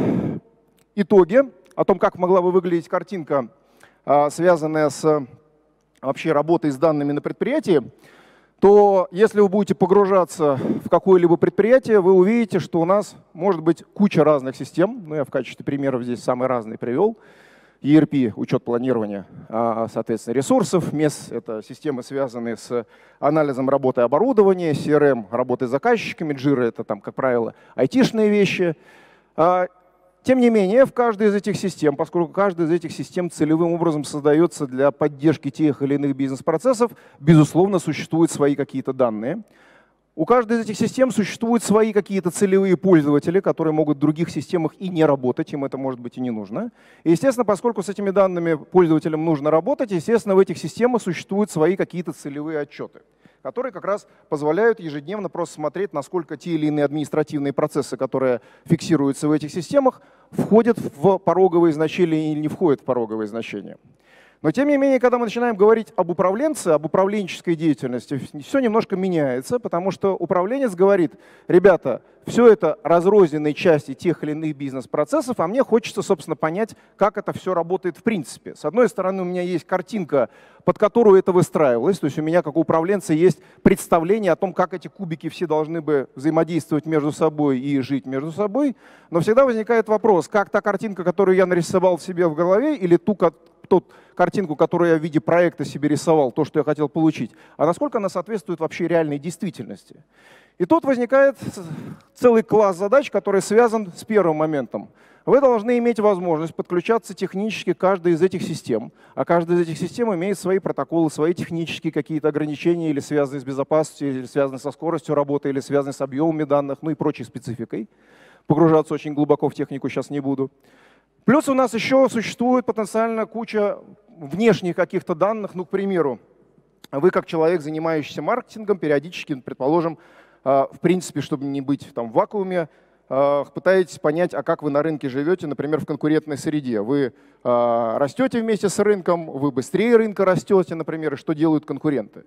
итоге, о том, как могла бы выглядеть картинка, а, связанная с вообще работой с данными на предприятии, то если вы будете погружаться в какое-либо предприятие, вы увидите, что у нас может быть куча разных систем. Ну, я в качестве примеров здесь самые разные привел. ERP, учет планирования, а, а, соответственно, ресурсов, MES — это системы, связанные с анализом работы оборудования, CRM эм — работы с заказчиками, Jira — это, там, как правило, айтишные вещи. А, тем не менее, в каждой из этих систем, поскольку каждая из этих систем целевым образом создается для поддержки тех или иных бизнес-процессов, безусловно, существуют свои какие-то данные — у каждой из этих систем существуют свои какие-то целевые пользователи, которые могут в других системах и не работать, им это может быть и не нужно. И, естественно, поскольку с этими данными пользователям нужно работать, естественно, в этих системах существуют свои какие-то целевые отчеты которые как раз позволяют ежедневно просто смотреть, насколько те или иные административные процессы, которые фиксируются в этих системах, входят в пороговые значения или не входят в пороговые значения. Но тем не менее, когда мы начинаем говорить об управленце, об управленческой деятельности, все немножко меняется, потому что управленец говорит, ребята, все это разрозненные части тех или иных бизнес-процессов, а мне хочется, собственно, понять, как это все работает в принципе. С одной стороны, у меня есть картинка, под которую это выстраивалось, то есть у меня как управленца есть представление о том, как эти кубики все должны бы взаимодействовать между собой и жить между собой, но всегда возникает вопрос, как та картинка, которую я нарисовал себе в голове, или ту, тот картинку, которую я в виде проекта себе рисовал, то, что я хотел получить, а насколько она соответствует вообще реальной действительности. И тут возникает целый класс задач, который связан с первым моментом. Вы должны иметь возможность подключаться технически к каждой из этих систем, а каждая из этих систем имеет свои протоколы, свои технические какие-то ограничения, или связанные с безопасностью, или связанные со скоростью работы, или связанные с объемами данных, ну и прочей спецификой. Погружаться очень глубоко в технику сейчас не буду. Плюс у нас еще существует потенциально куча внешних каких-то данных. Ну, к примеру, вы как человек, занимающийся маркетингом, периодически, предположим, а, в принципе, чтобы не быть там в вакууме, а, пытаетесь понять, а как вы на рынке живете, например, в конкурентной среде. Вы а, растете вместе с рынком, вы быстрее рынка растете, например, и что делают конкуренты.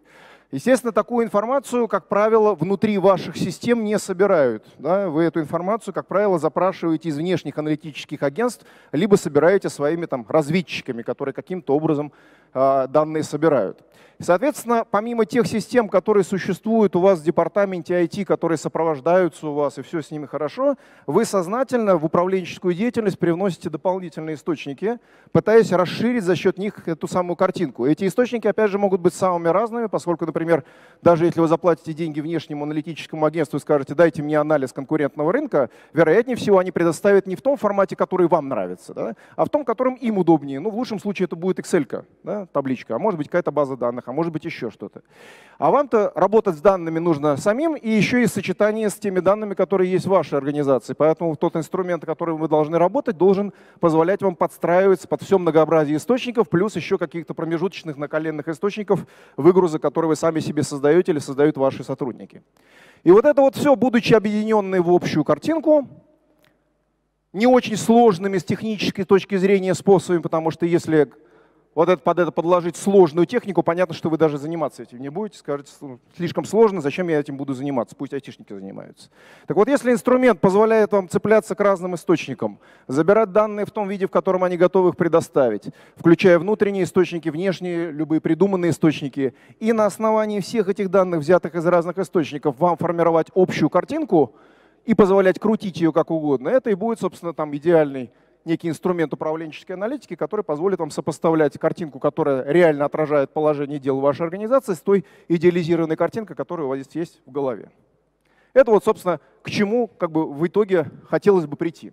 Естественно, такую информацию, как правило, внутри ваших систем не собирают. Да? Вы эту информацию, как правило, запрашиваете из внешних аналитических агентств, либо собираете своими там, разведчиками, которые каким-то образом э, данные собирают. Соответственно, помимо тех систем, которые существуют у вас в департаменте IT, которые сопровождаются у вас и все с ними хорошо, вы сознательно в управленческую деятельность привносите дополнительные источники, пытаясь расширить за счет них эту самую картинку. Эти источники, опять же, могут быть самыми разными, поскольку, например, например, даже если вы заплатите деньги внешнему аналитическому агентству и скажете, дайте мне анализ конкурентного рынка, вероятнее всего они предоставят не в том формате, который вам нравится, да, а в том, которым им удобнее. Ну, в лучшем случае это будет Excel, да, табличка, а может быть какая-то база данных, а может быть еще что-то. А вам-то работать с данными нужно самим и еще и сочетание с теми данными, которые есть в вашей организации. Поэтому тот инструмент, которым вы должны работать, должен позволять вам подстраиваться под все многообразие источников, плюс еще каких-то промежуточных наколенных источников выгруза, которые вы сами сами себе создаете или создают ваши сотрудники. И вот это вот все, будучи объединенные в общую картинку, не очень сложными с технической точки зрения способами, потому что если вот это, под это подложить сложную технику, понятно, что вы даже заниматься этим не будете, скажете, слишком сложно, зачем я этим буду заниматься, пусть айтишники занимаются. Так вот, если инструмент позволяет вам цепляться к разным источникам, забирать данные в том виде, в котором они готовы их предоставить, включая внутренние источники, внешние, любые придуманные источники, и на основании всех этих данных, взятых из разных источников, вам формировать общую картинку и позволять крутить ее как угодно, это и будет, собственно, там идеальный некий инструмент управленческой аналитики, который позволит вам сопоставлять картинку, которая реально отражает положение дел вашей организации, с той идеализированной картинкой, которая у вас здесь есть в голове. Это вот, собственно, к чему как бы, в итоге хотелось бы прийти.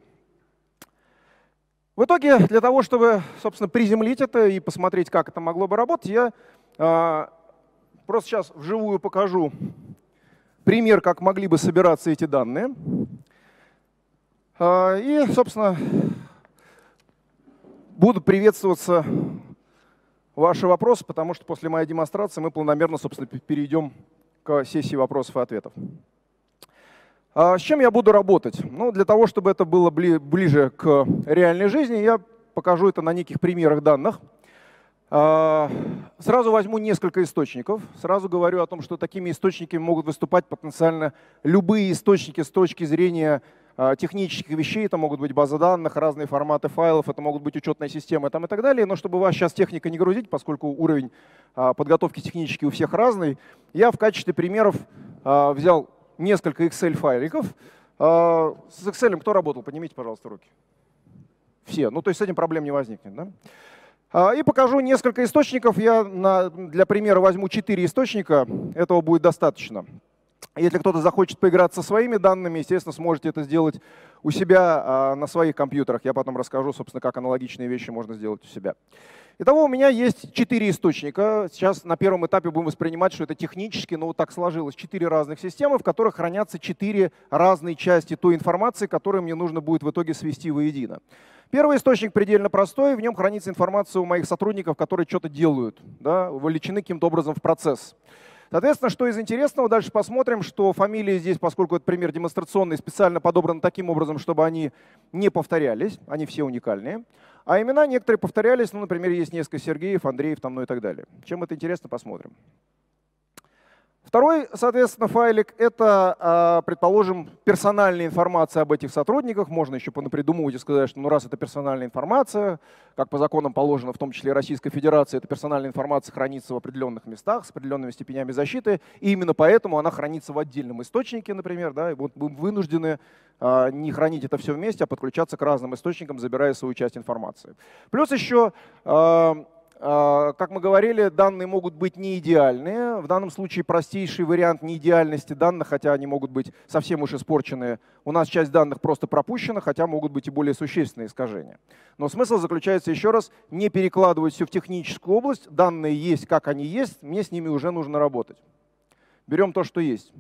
В итоге, для того, чтобы, собственно, приземлить это и посмотреть, как это могло бы работать, я э, просто сейчас вживую покажу пример, как могли бы собираться эти данные. А, и, собственно, Буду приветствоваться ваши вопросы, потому что после моей демонстрации мы планомерно, собственно, перейдем к сессии вопросов и ответов. А с чем я буду работать? Ну, для того, чтобы это было ближе к реальной жизни, я покажу это на неких примерах данных. А, сразу возьму несколько источников. Сразу говорю о том, что такими источниками могут выступать потенциально любые источники с точки зрения а, технических вещей, это могут быть базы данных, разные форматы файлов, это могут быть учетные системы там и так далее. Но чтобы вас сейчас техника не грузить, поскольку уровень а, подготовки технически у всех разный, я в качестве примеров а, взял несколько Excel-файликов. С Excel кто работал? Поднимите, пожалуйста, руки. Все. Ну, то есть с этим проблем не возникнет. Да? И покажу несколько источников. Я на, для примера возьму 4 источника. Этого будет достаточно. Если кто-то захочет поиграть со своими данными, естественно, сможете это сделать у себя а, на своих компьютерах. Я потом расскажу, собственно, как аналогичные вещи можно сделать у себя. Итого у меня есть четыре источника. Сейчас на первом этапе будем воспринимать, что это технически, но вот так сложилось. Четыре разных системы, в которых хранятся четыре разные части той информации, которую мне нужно будет в итоге свести воедино. Первый источник предельно простой, в нем хранится информация у моих сотрудников, которые что-то делают, да, вовлечены каким-то образом в процесс. Соответственно, что из интересного, дальше посмотрим, что фамилии здесь, поскольку этот пример демонстрационный, специально подобраны таким образом, чтобы они не повторялись, они все уникальные. А имена некоторые повторялись, ну, например, есть несколько Сергеев, Андреев там, ну и так далее. Чем это интересно, посмотрим. Второй, соответственно, файлик — это, а, предположим, персональная информация об этих сотрудниках. Можно еще понапридумывать и сказать, что ну, раз это персональная информация, как по законам положено, в том числе и Российской Федерации, эта персональная информация хранится в определенных местах с определенными степенями защиты, и именно поэтому она хранится в отдельном источнике, например, да, и вот мы вынуждены а, не хранить это все вместе, а подключаться к разным источникам, забирая свою часть информации. Плюс еще а, а, как мы говорили, данные могут быть не идеальные. В данном случае простейший вариант неидеальности данных, хотя они могут быть совсем уж испорченные. У нас часть данных просто пропущена, хотя могут быть и более существенные искажения. Но смысл заключается еще раз, не перекладывать все в техническую область. Данные есть, как они есть, мне с ними уже нужно работать. Берем то, что есть.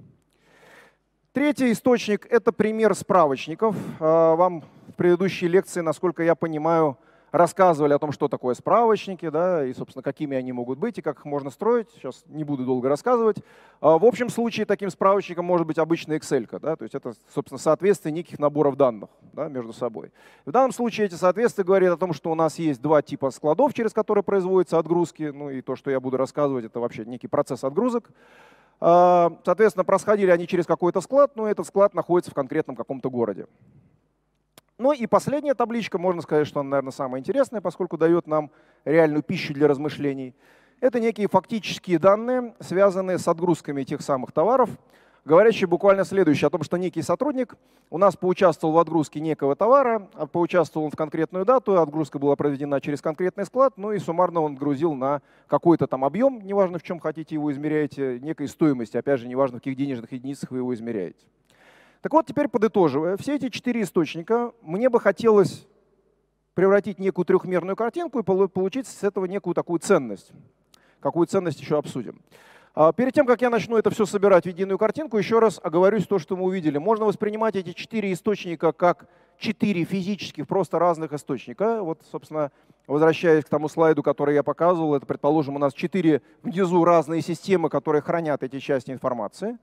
Третий источник — это пример справочников. А, вам в предыдущей лекции, насколько я понимаю, рассказывали о том, что такое справочники, да, и, собственно, какими они могут быть и как их можно строить. Сейчас не буду долго рассказывать. А, в общем случае таким справочником может быть обычная Excel, да, то есть это, собственно, соответствие неких наборов данных да, между собой. В данном случае эти соответствия говорят о том, что у нас есть два типа складов, через которые производятся отгрузки, ну и то, что я буду рассказывать, это вообще некий процесс отгрузок. А, соответственно, происходили они через какой-то склад, но этот склад находится в конкретном каком-то городе. Ну и последняя табличка, можно сказать, что она, наверное, самая интересная, поскольку дает нам реальную пищу для размышлений. Это некие фактические данные, связанные с отгрузками тех самых товаров, говорящие буквально следующее, о том, что некий сотрудник у нас поучаствовал в отгрузке некого товара, а поучаствовал в конкретную дату, отгрузка была проведена через конкретный склад, ну и суммарно он грузил на какой-то там объем, неважно в чем хотите его измеряете, некой стоимости, опять же, неважно в каких денежных единицах вы его измеряете. Так вот, теперь подытоживая, э, все эти четыре источника мне бы хотелось превратить некую трехмерную картинку и получить с этого некую такую ценность. Какую ценность еще обсудим. А, перед тем, как я начну это все собирать в единую картинку, еще раз оговорюсь то, что мы увидели. Можно воспринимать эти четыре источника как четыре физических, просто разных источника. Вот, собственно, возвращаясь к тому слайду, который я показывал, это, предположим, у нас четыре внизу разные системы, которые хранят эти части информации.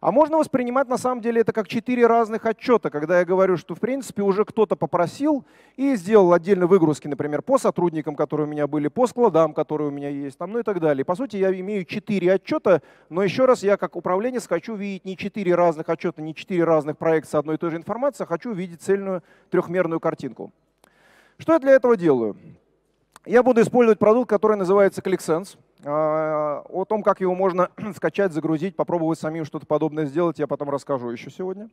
А можно воспринимать на самом деле это как четыре разных отчета, когда я говорю, что в принципе уже кто-то попросил и сделал отдельные выгрузки, например, по сотрудникам, которые у меня были, по складам, которые у меня есть, там, ну и так далее. По сути, я имею четыре отчета, но еще раз я как управление хочу видеть не четыре разных отчета, не четыре разных проекта с одной и той же информацией, а хочу видеть цельную трехмерную картинку. Что я для этого делаю? Я буду использовать продукт, который называется ClickSense. А, о том, как его можно скачать, загрузить, попробовать самим что-то подобное сделать, я потом расскажу еще сегодня.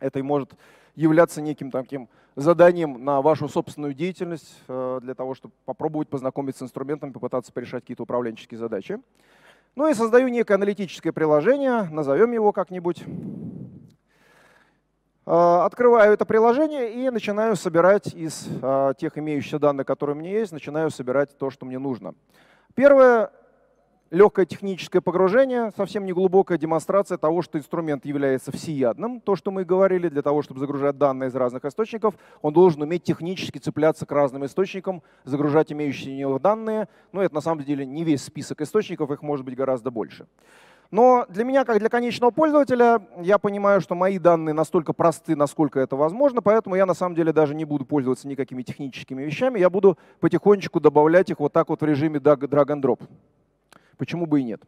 Это и может являться неким таким заданием на вашу собственную деятельность э, для того, чтобы попробовать познакомиться с инструментом, попытаться порешать какие-то управленческие задачи. Ну и создаю некое аналитическое приложение, назовем его как-нибудь. Э, открываю это приложение и начинаю собирать из э, тех имеющихся данных, которые у меня есть, начинаю собирать то, что мне нужно. Первое – легкое техническое погружение, совсем не глубокая демонстрация того, что инструмент является всеядным. То, что мы говорили, для того, чтобы загружать данные из разных источников, он должен уметь технически цепляться к разным источникам, загружать имеющиеся у него данные. Но это на самом деле не весь список источников, их может быть гораздо больше. Но для меня, как для конечного пользователя, я понимаю, что мои данные настолько просты, насколько это возможно, поэтому я на самом деле даже не буду пользоваться никакими техническими вещами, я буду потихонечку добавлять их вот так вот в режиме drag and drop. Почему бы и нет.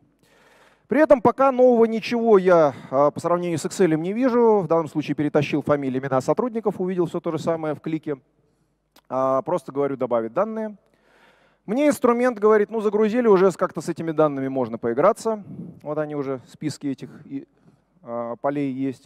При этом пока нового ничего я а, по сравнению с Excel не вижу. В данном случае перетащил фамилии, имена сотрудников, увидел все то же самое в клике. А, просто говорю «добавить данные». Мне инструмент говорит, ну загрузили, уже как-то с этими данными можно поиграться. Вот они уже, списки этих а, полей есть.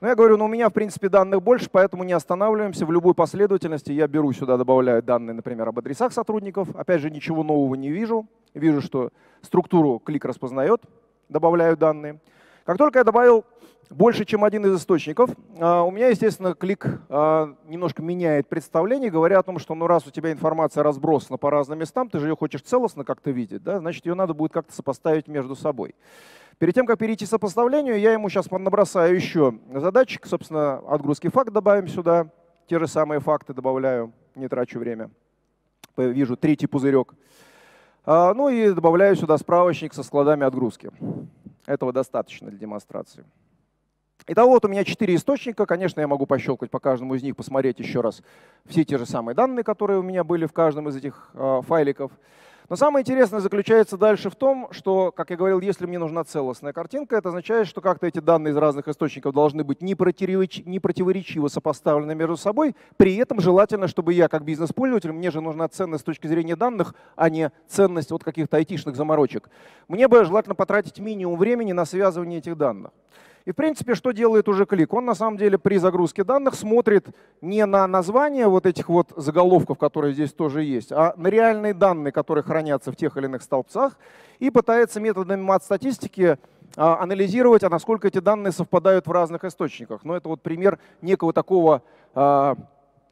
Но ну, я говорю, ну у меня в принципе данных больше, поэтому не останавливаемся. В любой последовательности я беру сюда, добавляю данные, например, об адресах сотрудников. Опять же, ничего нового не вижу. Вижу, что структуру клик распознает, добавляю данные. Как только я добавил больше, чем один из источников. А, у меня, естественно, клик а, немножко меняет представление, говоря о том, что ну, раз у тебя информация разбросана по разным местам, ты же ее хочешь целостно как-то видеть, да, значит, ее надо будет как-то сопоставить между собой. Перед тем, как перейти к сопоставлению, я ему сейчас набросаю еще задатчик, собственно, отгрузки факт добавим сюда, те же самые факты добавляю, не трачу время. Вижу третий пузырек. А, ну и добавляю сюда справочник со складами отгрузки. Этого достаточно для демонстрации. Итого вот у меня четыре источника. Конечно, я могу пощелкать по каждому из них, посмотреть еще раз все те же самые данные, которые у меня были в каждом из этих э, файликов. Но самое интересное заключается дальше в том, что, как я говорил, если мне нужна целостная картинка, это означает, что как-то эти данные из разных источников должны быть не противоречиво сопоставлены между собой. При этом желательно, чтобы я, как бизнес-пользователь, мне же нужна ценность с точки зрения данных, а не ценность от каких-то айтишных заморочек. Мне бы желательно потратить минимум времени на связывание этих данных. И в принципе, что делает уже клик? Он на самом деле при загрузке данных смотрит не на название вот этих вот заголовков, которые здесь тоже есть, а на реальные данные, которые хранятся в тех или иных столбцах, и пытается методами мат-статистики а, анализировать, а насколько эти данные совпадают в разных источниках. Но это вот пример некого такого а,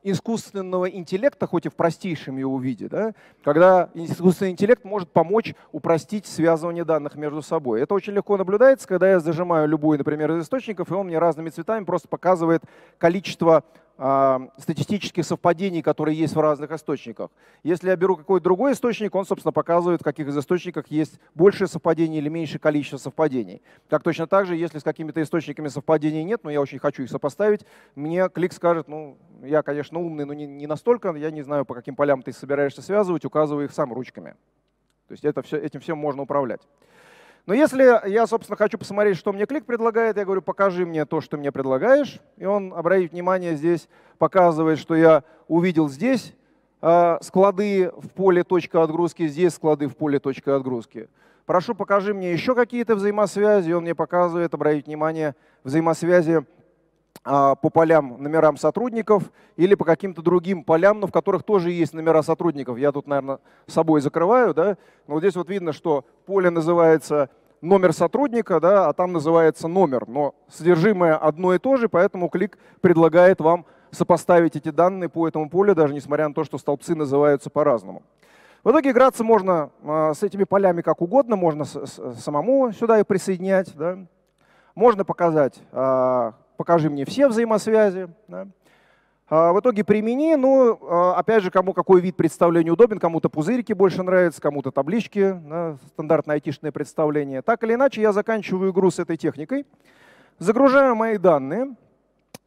искусственного интеллекта, хоть и в простейшем его виде, да, когда искусственный интеллект может помочь упростить связывание данных между собой. Это очень легко наблюдается, когда я зажимаю любой, например, из источников, и он мне разными цветами просто показывает количество а, статистических совпадений, которые есть в разных источниках. Если я беру какой-то другой источник, он, собственно, показывает, в каких из источниках есть большее совпадение или меньшее количество совпадений. Так точно так же, если с какими-то источниками совпадений нет, но я очень хочу их сопоставить, мне клик скажет, ну, я, конечно, умный, но не, не настолько, я не знаю, по каким полям ты собираешься связывать, указываю их сам ручками. То есть это все, этим всем можно управлять. Но если я, собственно, хочу посмотреть, что мне клик предлагает, я говорю, покажи мне то, что мне предлагаешь. И он, обратив внимание, здесь показывает, что я увидел здесь э, склады в поле точка отгрузки, здесь склады в поле точка отгрузки. Прошу, покажи мне еще какие-то взаимосвязи. Он мне показывает, обратите внимание, взаимосвязи а, по полям номерам сотрудников или по каким-то другим полям, но в которых тоже есть номера сотрудников. Я тут, наверное, собой закрываю, да, но вот здесь вот видно, что поле называется номер сотрудника, да, а там называется номер, но содержимое одно и то же, поэтому клик предлагает вам сопоставить эти данные по этому полю, даже несмотря на то, что столбцы называются по-разному. В итоге играться можно а, с этими полями как угодно, можно самому сюда их присоединять, да. можно показать а, покажи мне все взаимосвязи. Да. А, в итоге примени, ну, а, опять же, кому какой вид представления удобен, кому-то пузырики больше нравятся, кому-то таблички, да, стандартное айтишное представление. Так или иначе, я заканчиваю игру с этой техникой, загружаю мои данные,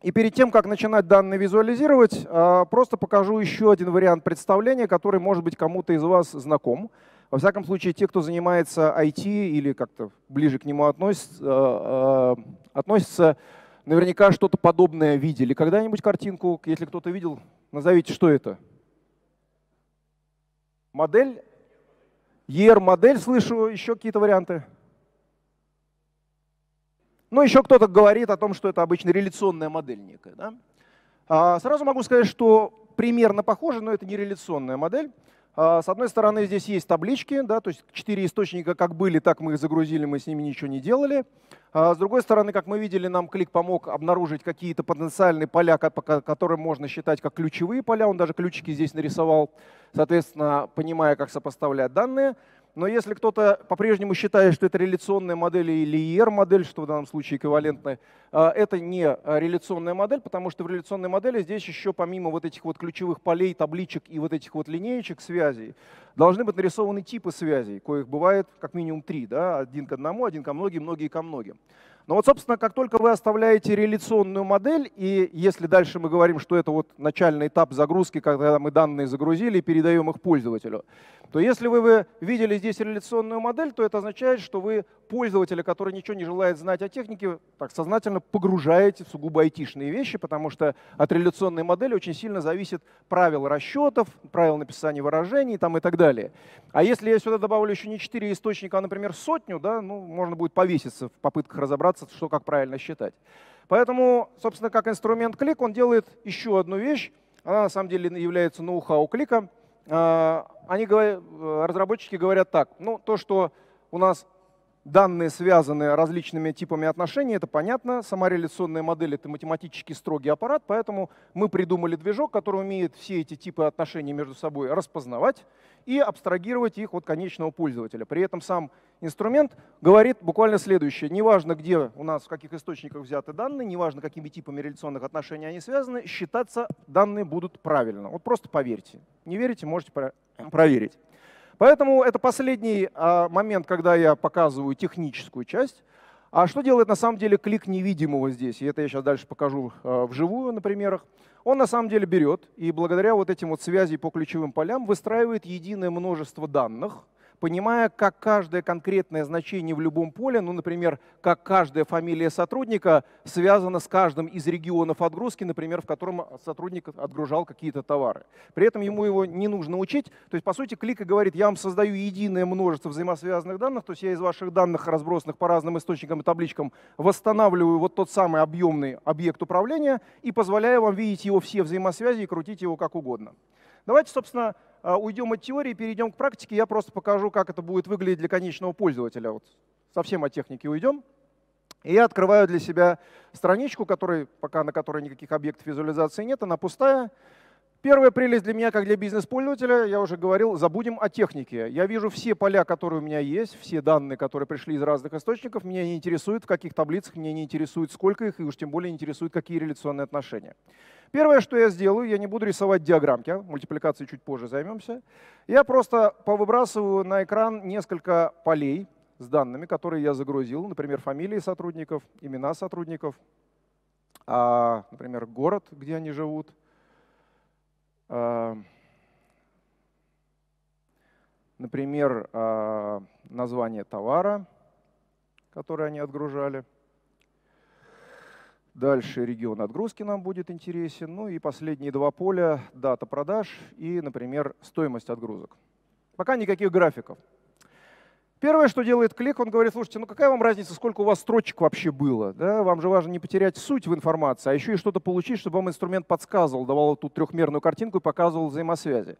и перед тем, как начинать данные визуализировать, а, просто покажу еще один вариант представления, который, может быть, кому-то из вас знаком. Во всяком случае, те, кто занимается IT или как-то ближе к нему относится, относится наверняка что-то подобное видели. Когда-нибудь картинку, если кто-то видел, назовите, что это? Модель? ER-модель, слышу, еще какие-то варианты. Ну, еще кто-то говорит о том, что это обычно реляционная модель некая. Да? А сразу могу сказать, что примерно похоже, но это не реляционная модель. А, с одной стороны, здесь есть таблички, да, то есть четыре источника как были, так мы их загрузили, мы с ними ничего не делали. А, с другой стороны, как мы видели, нам клик помог обнаружить какие-то потенциальные поля, которые можно считать как ключевые поля. Он даже ключики здесь нарисовал, соответственно, понимая, как сопоставлять данные. Но если кто-то по-прежнему считает, что это реляционная модель или ER-модель, что в данном случае эквивалентная, а, это не а, реляционная модель, потому что в реляционной модели здесь еще помимо вот этих вот ключевых полей, табличек и вот этих вот линеечек связей, должны быть нарисованы типы связей, коих бывает как минимум три, да? один к одному, один ко многим, многие ко многим. Но ну вот, собственно, как только вы оставляете реляционную модель, и если дальше мы говорим, что это вот начальный этап загрузки, когда мы данные загрузили и передаем их пользователю, то если вы, вы видели здесь реляционную модель, то это означает, что вы пользователя, который ничего не желает знать о технике, так сознательно погружаете в сугубо айтишные вещи, потому что от реляционной модели очень сильно зависит правил расчетов, правил написания выражений там, и так далее. А если я сюда добавлю еще не 4 источника, а, например, сотню, да, ну, можно будет повеситься в попытках разобраться, разобраться, что как правильно считать. Поэтому, собственно, как инструмент клик, он делает еще одну вещь. Она на самом деле является ноу-хау клика. Они, э, разработчики говорят так, ну то, что у нас данные связанные различными типами отношений, это понятно. Сама реляционная модель — это математически строгий аппарат, поэтому мы придумали движок, который умеет все эти типы отношений между собой распознавать и абстрагировать их от конечного пользователя. При этом сам инструмент говорит буквально следующее. Неважно, где у нас, в каких источниках взяты данные, неважно, какими типами реляционных отношений они связаны, считаться данные будут правильно. Вот просто поверьте. Не верите, можете проверить. Поэтому это последний а, момент, когда я показываю техническую часть. А что делает на самом деле клик невидимого здесь? И это я сейчас дальше покажу а, вживую на примерах. Он на самом деле берет и благодаря вот этим вот связям по ключевым полям выстраивает единое множество данных, понимая, как каждое конкретное значение в любом поле, ну, например, как каждая фамилия сотрудника связана с каждым из регионов отгрузки, например, в котором сотрудник отгружал какие-то товары. При этом ему его не нужно учить. То есть, по сути, клика говорит, я вам создаю единое множество взаимосвязанных данных, то есть я из ваших данных, разбросанных по разным источникам и табличкам, восстанавливаю вот тот самый объемный объект управления и позволяю вам видеть его все взаимосвязи и крутить его как угодно. Давайте, собственно, а, уйдем от теории, перейдем к практике. Я просто покажу, как это будет выглядеть для конечного пользователя. Вот совсем от техники уйдем. И я открываю для себя страничку, который, пока на которой никаких объектов визуализации нет, она пустая. Первая прелесть для меня, как для бизнес-пользователя, я уже говорил, забудем о технике. Я вижу все поля, которые у меня есть, все данные, которые пришли из разных источников. Меня не интересует, в каких таблицах, меня не интересует, сколько их, и уж тем более интересует, какие реляционные отношения. Первое, что я сделаю, я не буду рисовать диаграммки, мультипликации чуть позже займемся. Я просто повыбрасываю на экран несколько полей с данными, которые я загрузил, например, фамилии сотрудников, имена сотрудников, а, например, город, где они живут, Например, а, название товара, который они отгружали. Дальше регион отгрузки нам будет интересен. Ну и последние два поля – дата продаж и, например, стоимость отгрузок. Пока никаких графиков. Первое, что делает клик, он говорит, слушайте, ну какая вам разница, сколько у вас строчек вообще было? Да? Вам же важно не потерять суть в информации, а еще и что-то получить, чтобы вам инструмент подсказывал, давал тут трехмерную картинку и показывал взаимосвязи.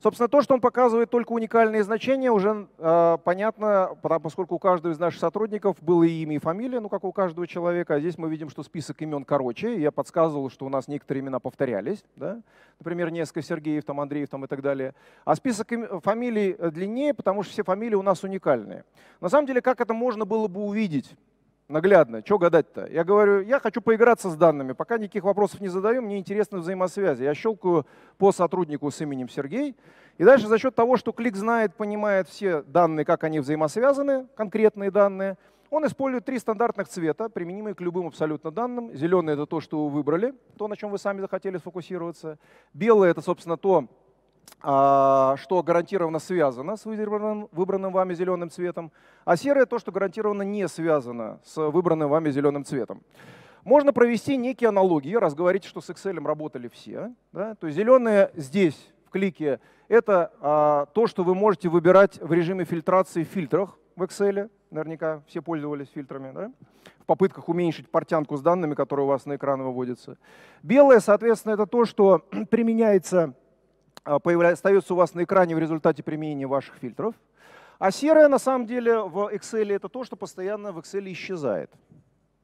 Собственно, то, что он показывает только уникальные значения, уже э, понятно, поскольку у каждого из наших сотрудников было и имя, и фамилия, ну, как у каждого человека. А здесь мы видим, что список имен короче. Я подсказывал, что у нас некоторые имена повторялись. Да? Например, несколько Сергеев, там, Андреев там, и так далее. А список им, фамилий э, длиннее, потому что все фамилии у нас уникальные. На самом деле, как это можно было бы увидеть? наглядно, что гадать-то? Я говорю, я хочу поиграться с данными, пока никаких вопросов не задаю, мне интересны взаимосвязи. Я щелкаю по сотруднику с именем Сергей, и дальше за счет того, что клик знает, понимает все данные, как они взаимосвязаны, конкретные данные, он использует три стандартных цвета, применимые к любым абсолютно данным. Зеленый — это то, что вы выбрали, то, на чем вы сами захотели сфокусироваться. Белый — это, собственно, то, а, что гарантированно связано с выбранным, выбранным вами зеленым цветом, а серое то, что гарантированно не связано с выбранным вами зеленым цветом. Можно провести некие аналогии, раз говорите, что с Excel работали все. Да? То есть зеленое здесь, в клике, это а, то, что вы можете выбирать в режиме фильтрации в фильтрах в Excel. Наверняка все пользовались фильтрами. Да? В попытках уменьшить портянку с данными, которые у вас на экран выводятся. Белое, соответственно, это то, что применяется а, остается у вас на экране в результате применения ваших фильтров. А серое, на самом деле, в Excel это то, что постоянно в Excel исчезает.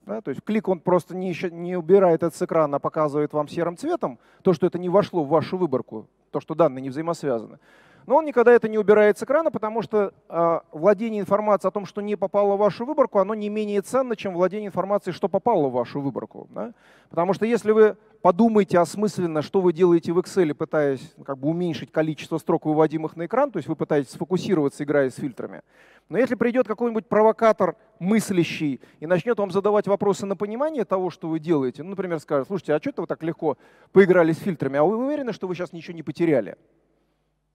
Да, то есть клик он просто не, еще, не убирает это с экрана, а показывает вам серым цветом то, что это не вошло в вашу выборку, то, что данные не взаимосвязаны. Но он никогда это не убирает с экрана, потому что э, владение информацией о том, что не попало в вашу выборку, оно не менее ценно, чем владение информацией, что попало в вашу выборку. Да? Потому что если вы подумаете осмысленно, что вы делаете в Excel, пытаясь ну, как бы уменьшить количество строк, выводимых на экран, то есть вы пытаетесь сфокусироваться, играя с фильтрами. Но если придет какой-нибудь провокатор мыслящий и начнет вам задавать вопросы на понимание того, что вы делаете, ну, например, скажет, слушайте, а что это вы так легко поиграли с фильтрами, а вы уверены, что вы сейчас ничего не потеряли?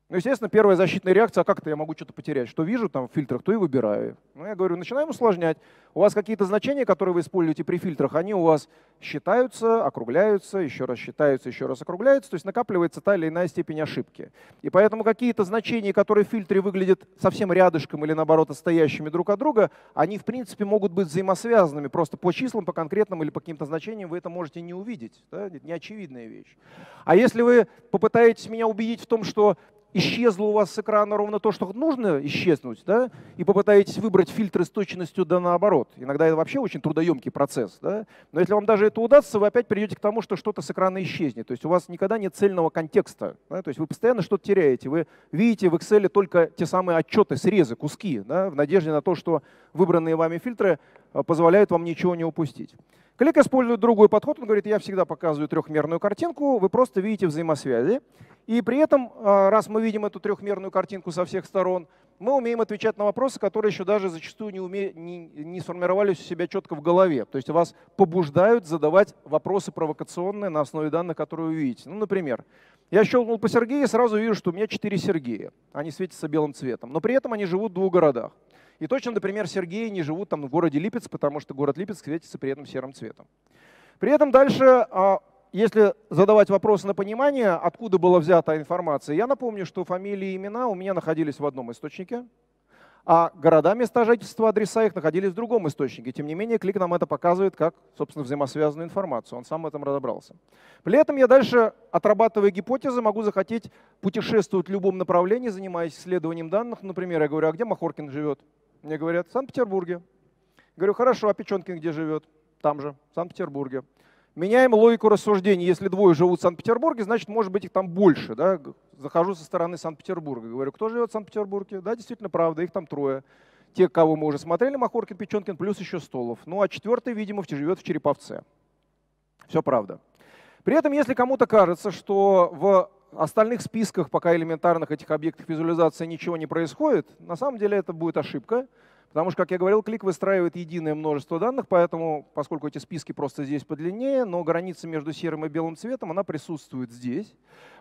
Ну, естественно, первая защитная реакция, а как-то я могу что-то потерять. Что вижу там в фильтрах, то и выбираю. Ну, я говорю, начинаем усложнять. У вас какие-то значения, которые вы используете при фильтрах, они у вас считаются, округляются, еще раз считаются, еще раз округляются, то есть накапливается та или иная степень ошибки. И поэтому какие-то значения, которые в фильтре выглядят совсем рядышком или наоборот стоящими друг от друга, они в принципе могут быть взаимосвязанными. Просто по числам, по конкретным или по каким-то значениям вы это можете не увидеть. Да? Это неочевидная вещь. А если вы попытаетесь меня убедить в том, что исчезло у вас с экрана ровно то, что нужно исчезнуть, да, и попытаетесь выбрать фильтры с точностью да наоборот. Иногда это вообще очень трудоемкий процесс. Да? Но если вам даже это удастся, вы опять придете к тому, что что-то с экрана исчезнет. То есть у вас никогда нет цельного контекста. Да? То есть вы постоянно что-то теряете. Вы видите в Excel только те самые отчеты, срезы, куски, да? в надежде на то, что выбранные вами фильтры э, позволяют вам ничего не упустить. Коллега использует другой подход. Он говорит, я всегда показываю трехмерную картинку, вы просто видите взаимосвязи. И при этом, а, раз мы видим эту трехмерную картинку со всех сторон, мы умеем отвечать на вопросы, которые еще даже зачастую не, уме... не, не сформировались у себя четко в голове. То есть вас побуждают задавать вопросы провокационные на основе данных, которые вы видите. Ну, например, я щелкнул по Сергею и сразу вижу, что у меня четыре Сергея. Они светятся белым цветом. Но при этом они живут в двух городах. И точно, например, Сергей не живут там в городе Липецк, потому что город Липецк светится при этом серым цветом. При этом дальше, а, если задавать вопросы на понимание, откуда была взята информация, я напомню, что фамилии и имена у меня находились в одном источнике, а города, места жительства, адреса их находились в другом источнике. Тем не менее, клик нам это показывает как, собственно, взаимосвязанную информацию. Он сам в этом разобрался. При этом я дальше, отрабатывая гипотезы, могу захотеть путешествовать в любом направлении, занимаясь исследованием данных. Например, я говорю, а где Махоркин живет? Мне говорят, в Санкт-Петербурге. Говорю, хорошо, а Печенкин где живет? Там же, в Санкт-Петербурге. Меняем логику рассуждений. Если двое живут в Санкт-Петербурге, значит, может быть, их там больше. Да? Захожу со стороны Санкт-Петербурга. Говорю, кто живет в Санкт-Петербурге? Да, действительно, правда, их там трое. Те, кого мы уже смотрели, Махоркин, Печенкин, плюс еще Столов. Ну, а четвертый, видимо, живет в Череповце. Все правда. При этом, если кому-то кажется, что в остальных списках пока элементарных этих объектов визуализации ничего не происходит, на самом деле это будет ошибка, потому что, как я говорил, клик выстраивает единое множество данных, поэтому, поскольку эти списки просто здесь подлиннее, но граница между серым и белым цветом, она присутствует здесь.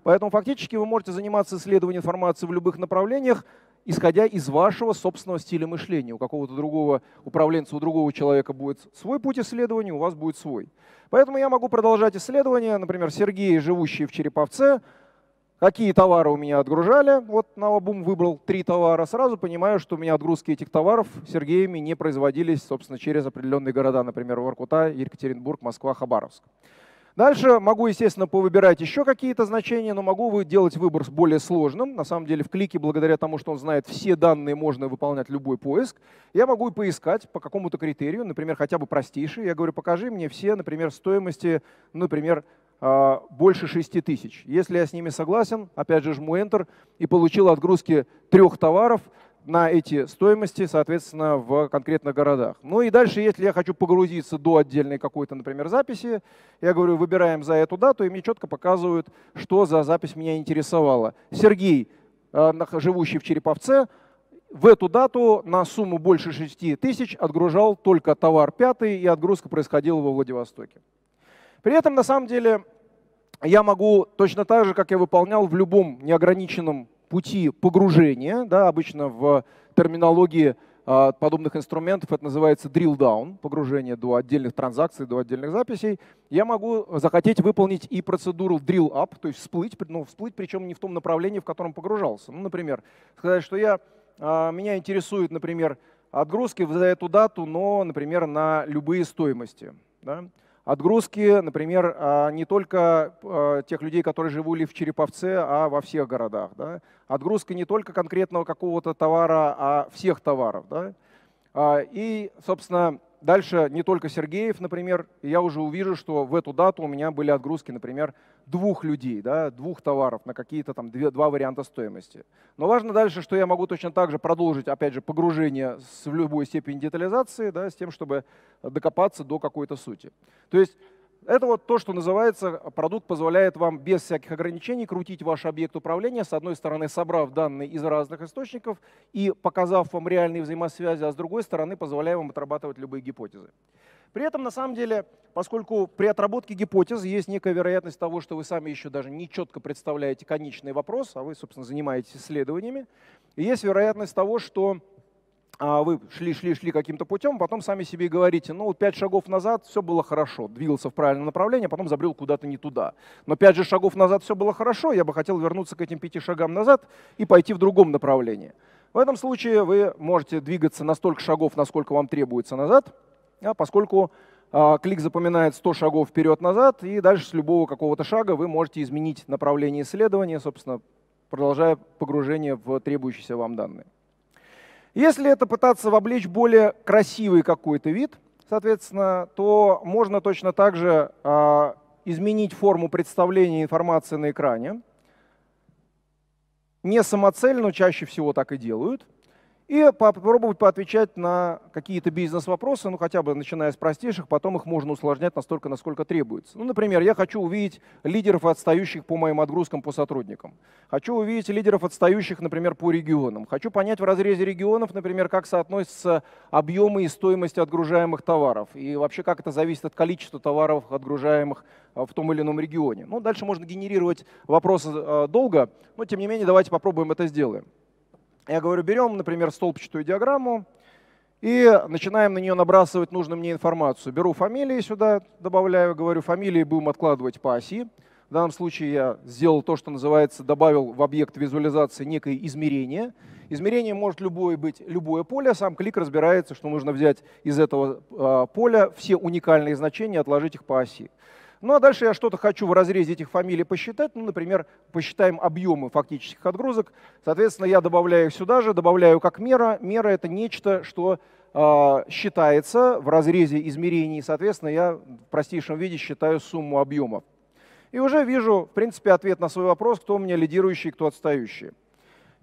Поэтому фактически вы можете заниматься исследованием информации в любых направлениях, исходя из вашего собственного стиля мышления. У какого-то другого управленца, у другого человека будет свой путь исследования, у вас будет свой. Поэтому я могу продолжать исследование. Например, Сергей, живущий в Череповце, какие товары у меня отгружали. Вот на обум выбрал три товара. Сразу понимаю, что у меня отгрузки этих товаров Сергеями не производились, собственно, через определенные города, например, Воркута, Екатеринбург, Москва, Хабаровск. Дальше могу, естественно, повыбирать еще какие-то значения, но могу делать выбор с более сложным. На самом деле в клике, благодаря тому, что он знает все данные, можно выполнять любой поиск. Я могу и поискать по какому-то критерию, например, хотя бы простейший. Я говорю, покажи мне все, например, стоимости, например, а, больше 6 тысяч. Если я с ними согласен, опять же жму Enter и получил отгрузки трех товаров на эти стоимости, соответственно, в конкретных городах. Ну и дальше, если я хочу погрузиться до отдельной какой-то, например, записи, я говорю, выбираем за эту дату, и мне четко показывают, что за запись меня интересовала. Сергей, а, живущий в Череповце, в эту дату на сумму больше 6 тысяч отгружал только товар пятый, и отгрузка происходила во Владивостоке. При этом, на самом деле, я могу точно так же, как я выполнял в любом неограниченном пути погружения, да, обычно в терминологии э, подобных инструментов это называется drill down, погружение до отдельных транзакций, до отдельных записей, я могу захотеть выполнить и процедуру drill up, то есть всплыть, но ну, всплыть причем не в том направлении, в котором погружался. Ну, например, сказать, что я, э, меня интересует, например, отгрузки за эту дату, но, например, на любые стоимости. Да? Отгрузки, например, а, не только а, тех людей, которые живут в Череповце, а во всех городах. Да? Отгрузка не только конкретного какого-то товара, а всех товаров. Да? А, и, собственно, Дальше не только Сергеев, например, и я уже увижу, что в эту дату у меня были отгрузки, например, двух людей, да, двух товаров на какие-то там две, два варианта стоимости. Но важно дальше, что я могу точно так же продолжить, опять же, погружение с любой степени детализации, да, с тем, чтобы докопаться до какой-то сути. То есть это вот то, что называется, продукт позволяет вам без всяких ограничений крутить ваш объект управления, с одной стороны, собрав данные из разных источников и показав вам реальные взаимосвязи, а с другой стороны, позволяя вам отрабатывать любые гипотезы. При этом, на самом деле, поскольку при отработке гипотез есть некая вероятность того, что вы сами еще даже не четко представляете конечный вопрос, а вы, собственно, занимаетесь исследованиями, есть вероятность того, что а вы шли, шли, шли каким-то путем, потом сами себе и говорите, ну, пять шагов назад все было хорошо, двигался в правильном направлении, а потом забрел куда-то не туда. Но пять же шагов назад все было хорошо, я бы хотел вернуться к этим пяти шагам назад и пойти в другом направлении. В этом случае вы можете двигаться на столько шагов, насколько вам требуется назад, а поскольку а, клик запоминает 100 шагов вперед-назад, и дальше с любого какого-то шага вы можете изменить направление исследования, собственно, продолжая погружение в требующиеся вам данные. Если это пытаться вовлечь более красивый какой-то вид, соответственно, то можно точно так же э, изменить форму представления информации на экране. Не но чаще всего так и делают – и попробовать поотвечать на какие-то бизнес-вопросы, ну хотя бы начиная с простейших, потом их можно усложнять настолько, насколько требуется. Ну, например, я хочу увидеть лидеров отстающих по моим отгрузкам по сотрудникам. Хочу увидеть лидеров отстающих, например, по регионам. Хочу понять в разрезе регионов, например, как соотносятся объемы и стоимость отгружаемых товаров. И вообще, как это зависит от количества товаров, отгружаемых а, в том или ином регионе. Ну, дальше можно генерировать вопросы э, долго, но тем не менее давайте попробуем это сделаем. Я говорю, берем, например, столбчатую диаграмму и начинаем на нее набрасывать нужную мне информацию. Беру фамилии сюда, добавляю, говорю, фамилии будем откладывать по оси. В данном случае я сделал то, что называется, добавил в объект визуализации некое измерение. Измерение может любое быть, любое поле. Сам клик разбирается, что нужно взять из этого а, поля все уникальные значения, отложить их по оси. Ну а дальше я что-то хочу в разрезе этих фамилий посчитать. Ну, например, посчитаем объемы фактических отгрузок. Соответственно, я добавляю их сюда же, добавляю как мера. Мера — это нечто, что э, считается в разрезе измерений. Соответственно, я в простейшем виде считаю сумму объемов. И уже вижу, в принципе, ответ на свой вопрос, кто у меня лидирующий, кто отстающий.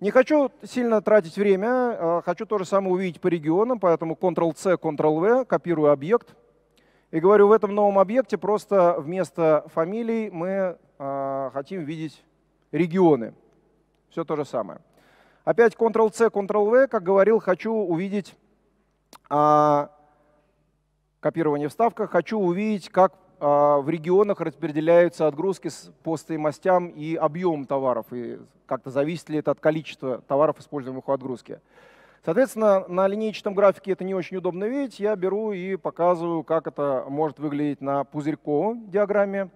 Не хочу сильно тратить время, а, хочу то же самое увидеть по регионам, поэтому Ctrl-C, Ctrl-V, копирую объект, и говорю, в этом новом объекте просто вместо фамилий мы э, хотим видеть регионы. Все то же самое. Опять Ctrl-C, Ctrl-V, как говорил, хочу увидеть э, копирование вставка. хочу увидеть, как э, в регионах распределяются отгрузки по стоимостям и объем товаров, и как-то зависит ли это от количества товаров, используемых у отгрузки. Соответственно, на линейчатом графике это не очень удобно видеть. Я беру и показываю, как это может выглядеть на пузырьковом диаграмме.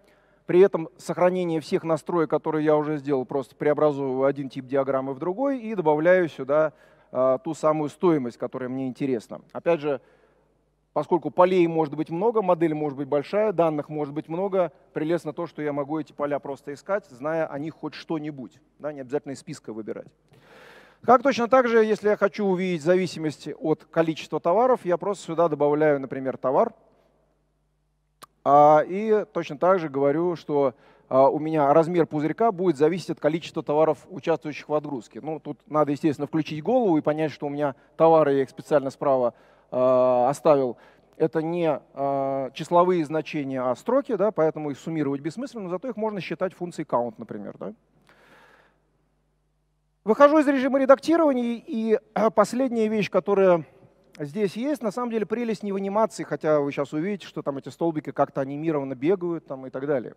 При этом сохранение всех настроек, которые я уже сделал, просто преобразую один тип диаграммы в другой и добавляю сюда а, ту самую стоимость, которая мне интересна. Опять же, поскольку полей может быть много, модель может быть большая, данных может быть много, прелестно то, что я могу эти поля просто искать, зная о них хоть что-нибудь, да, не обязательно из списка выбирать. Как точно так же, если я хочу увидеть зависимость от количества товаров, я просто сюда добавляю, например, товар. А, и точно так же говорю, что а, у меня размер пузырька будет зависеть от количества товаров, участвующих в отгрузке. Ну, тут надо, естественно, включить голову и понять, что у меня товары, я их специально справа а, оставил, это не э, числовые значения, а строки, да, поэтому их суммировать бессмысленно, но зато их можно считать функцией count, например. Да? Выхожу из режима редактирования, и э, последняя вещь, которая здесь есть, на самом деле прелесть не в анимации, хотя вы сейчас увидите, что там эти столбики как-то анимированно бегают там, и так далее.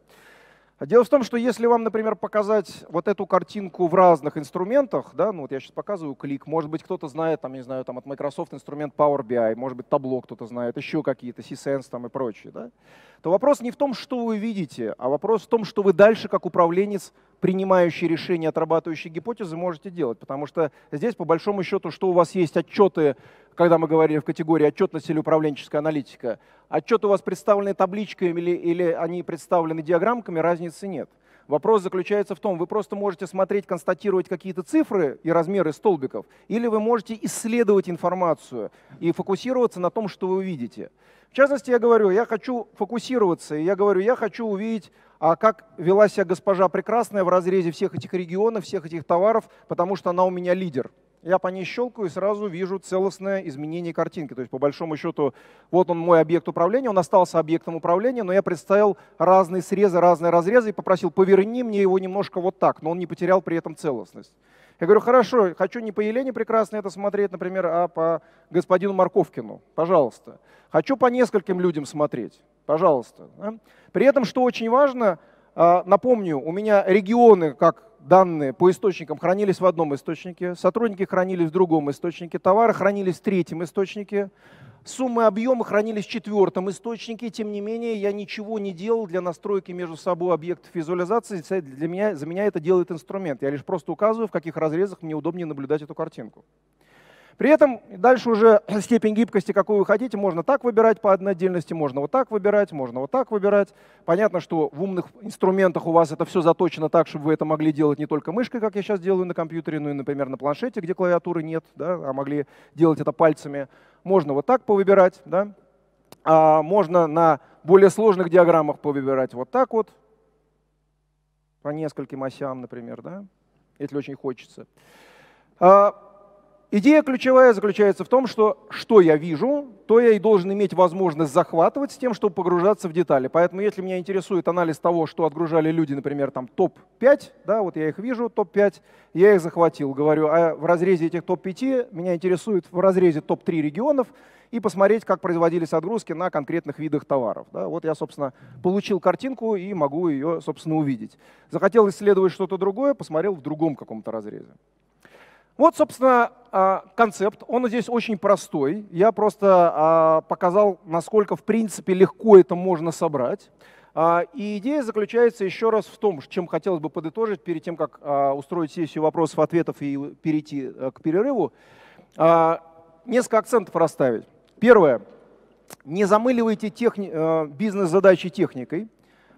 А дело в том, что если вам, например, показать вот эту картинку в разных инструментах, да, ну вот я сейчас показываю клик, может быть, кто-то знает, там, я не знаю, там от Microsoft инструмент Power BI, может быть, табло кто-то знает, еще какие-то, C-Sense там и прочее, да, то вопрос не в том, что вы видите, а вопрос в том, что вы дальше, как управленец, принимающий решения, отрабатывающий гипотезы, можете делать. Потому что здесь, по большому счету, что у вас есть отчеты когда мы говорили в категории отчетность или управленческая аналитика. Отчеты у вас представлены табличками или, или они представлены диаграммками, разницы нет. Вопрос заключается в том, вы просто можете смотреть, констатировать какие-то цифры и размеры столбиков, или вы можете исследовать информацию и фокусироваться на том, что вы увидите. В частности, я говорю, я хочу фокусироваться, и я говорю, я хочу увидеть, а как вела себя госпожа Прекрасная в разрезе всех этих регионов, всех этих товаров, потому что она у меня лидер я по ней щелкаю и сразу вижу целостное изменение картинки. То есть по большому счету вот он мой объект управления, он остался объектом управления, но я представил разные срезы, разные разрезы и попросил поверни мне его немножко вот так, но он не потерял при этом целостность. Я говорю, хорошо, хочу не по Елене прекрасно это смотреть, например, а по господину Марковкину, пожалуйста. Хочу по нескольким людям смотреть, пожалуйста. При этом, что очень важно, а, напомню, у меня регионы как данные по источникам хранились в одном источнике, сотрудники хранились в другом источнике, товары хранились в третьем источнике, суммы объема хранились в четвертом источнике. Тем не менее, я ничего не делал для настройки между собой объектов визуализации. Для меня, за меня это делает инструмент. Я лишь просто указываю, в каких разрезах мне удобнее наблюдать эту картинку. При этом дальше уже степень гибкости, какую вы хотите, можно так выбирать по отдельности, можно вот так выбирать, можно вот так выбирать. Понятно, что в умных инструментах у вас это все заточено так, чтобы вы это могли делать не только мышкой, как я сейчас делаю на компьютере, но ну и, например, на планшете, где клавиатуры нет, да, а могли делать это пальцами. Можно вот так повыбирать, да. а можно на более сложных диаграммах повыбирать вот так вот, по нескольким осям, например, да, если очень хочется. А, Идея ключевая заключается в том, что что я вижу, то я и должен иметь возможность захватывать с тем, чтобы погружаться в детали. Поэтому если меня интересует анализ того, что отгружали люди, например, там топ-5, да, вот я их вижу, топ-5, я их захватил, говорю, а в разрезе этих топ-5 меня интересует в разрезе топ-3 регионов и посмотреть, как производились отгрузки на конкретных видах товаров. Да. Вот я, собственно, получил картинку и могу ее, собственно, увидеть. Захотел исследовать что-то другое, посмотрел в другом каком-то разрезе. Вот, собственно, а, концепт. Он здесь очень простой. Я просто а, показал, насколько, в принципе, легко это можно собрать. А, и идея заключается еще раз в том, чем хотелось бы подытожить перед тем, как устроить сессию вопросов-ответов и перейти э, к перерыву. Несколько акцентов расставить. Первое. Не замыливайте техни... Э, бизнес-задачи техникой.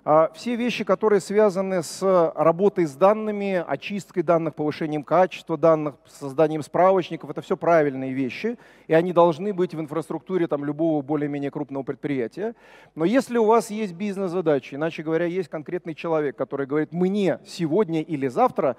А, все вещи, которые связаны с работой с данными, очисткой данных, повышением качества данных, созданием справочников, это все правильные вещи, и они должны быть в инфраструктуре там, любого более-менее крупного предприятия. Но если у вас есть бизнес-задачи, иначе говоря, есть конкретный человек, который говорит, мне сегодня или завтра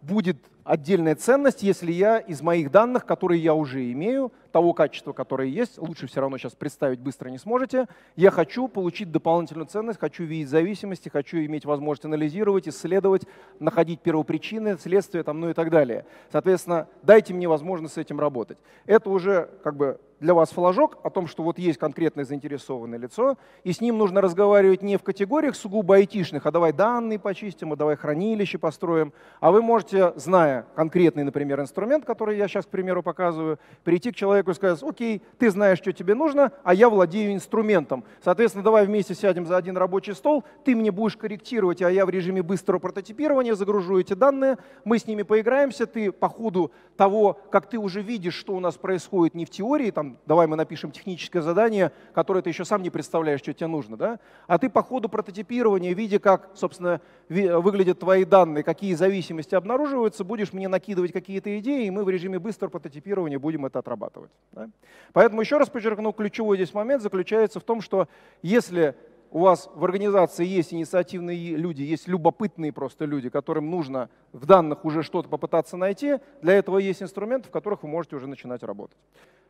будет отдельная ценность, если я из моих данных, которые я уже имею, того качества, которое есть, лучше все равно сейчас представить быстро не сможете, я хочу получить дополнительную ценность, хочу видеть зависимости, хочу иметь возможность анализировать, исследовать, находить первопричины, следствия там, ну и так далее. Соответственно, дайте мне возможность с этим работать. Это уже как бы для вас флажок о том, что вот есть конкретное заинтересованное лицо, и с ним нужно разговаривать не в категориях сугубо айтишных, а давай данные почистим, а давай хранилище построим, а вы можете, зная конкретный, например, инструмент, который я сейчас, к примеру, показываю, прийти к человеку и сказать, окей, ты знаешь, что тебе нужно, а я владею инструментом. Соответственно, давай вместе сядем за один рабочий стол, ты мне будешь корректировать, а я в режиме быстрого прототипирования загружу эти данные, мы с ними поиграемся, ты по ходу того, как ты уже видишь, что у нас происходит не в теории, там, давай мы напишем техническое задание, которое ты еще сам не представляешь, что тебе нужно, да? а ты по ходу прототипирования, видя, как, собственно, выглядят твои данные, какие зависимости обнаруживаются, будешь будешь мне накидывать какие-то идеи, и мы в режиме быстрого прототипирования будем это отрабатывать. Да? Поэтому еще раз подчеркну, ключевой здесь момент заключается в том, что если у вас в организации есть инициативные люди, есть любопытные просто люди, которым нужно в данных уже что-то попытаться найти, для этого есть инструменты, в которых вы можете уже начинать работать.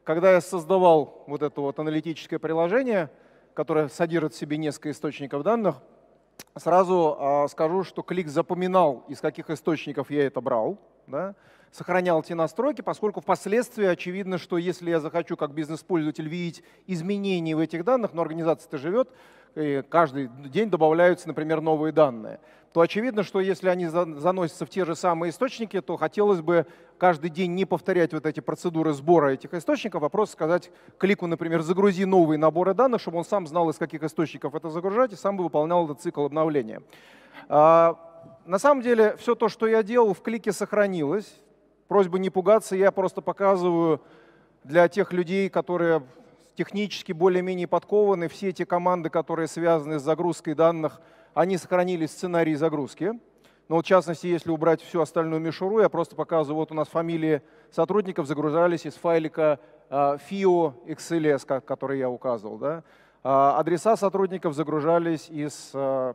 Когда я создавал вот это вот аналитическое приложение, которое содержит в себе несколько источников данных, Сразу а, скажу, что клик запоминал, из каких источников я это брал, да? сохранял те настройки, поскольку впоследствии очевидно, что если я захочу как бизнес-пользователь видеть изменения в этих данных, но организация-то живет, и каждый день добавляются, например, новые данные то очевидно, что если они заносятся в те же самые источники, то хотелось бы каждый день не повторять вот эти процедуры сбора этих источников, а просто сказать клику, например, загрузи новые наборы данных, чтобы он сам знал, из каких источников это загружать, и сам бы выполнял этот цикл обновления. А, на самом деле, все то, что я делал, в клике сохранилось. Просьба не пугаться, я просто показываю для тех людей, которые технически более-менее подкованы, все эти команды, которые связаны с загрузкой данных – они сохранили сценарий загрузки. Но ну, вот в частности, если убрать всю остальную мишуру, я просто показываю, вот у нас фамилии сотрудников загружались из файлика э, FIO XLS, который я указывал. Да? А адреса сотрудников загружались из э,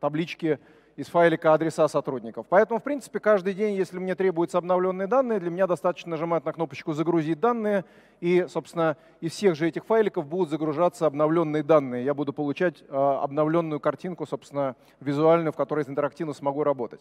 таблички из файлика адреса сотрудников. Поэтому, в принципе, каждый день, если мне требуются обновленные данные, для меня достаточно нажимать на кнопочку «Загрузить данные», и, собственно, из всех же этих файликов будут загружаться обновленные данные. Я буду получать а, обновленную картинку, собственно, визуальную, в которой интерактивно смогу работать.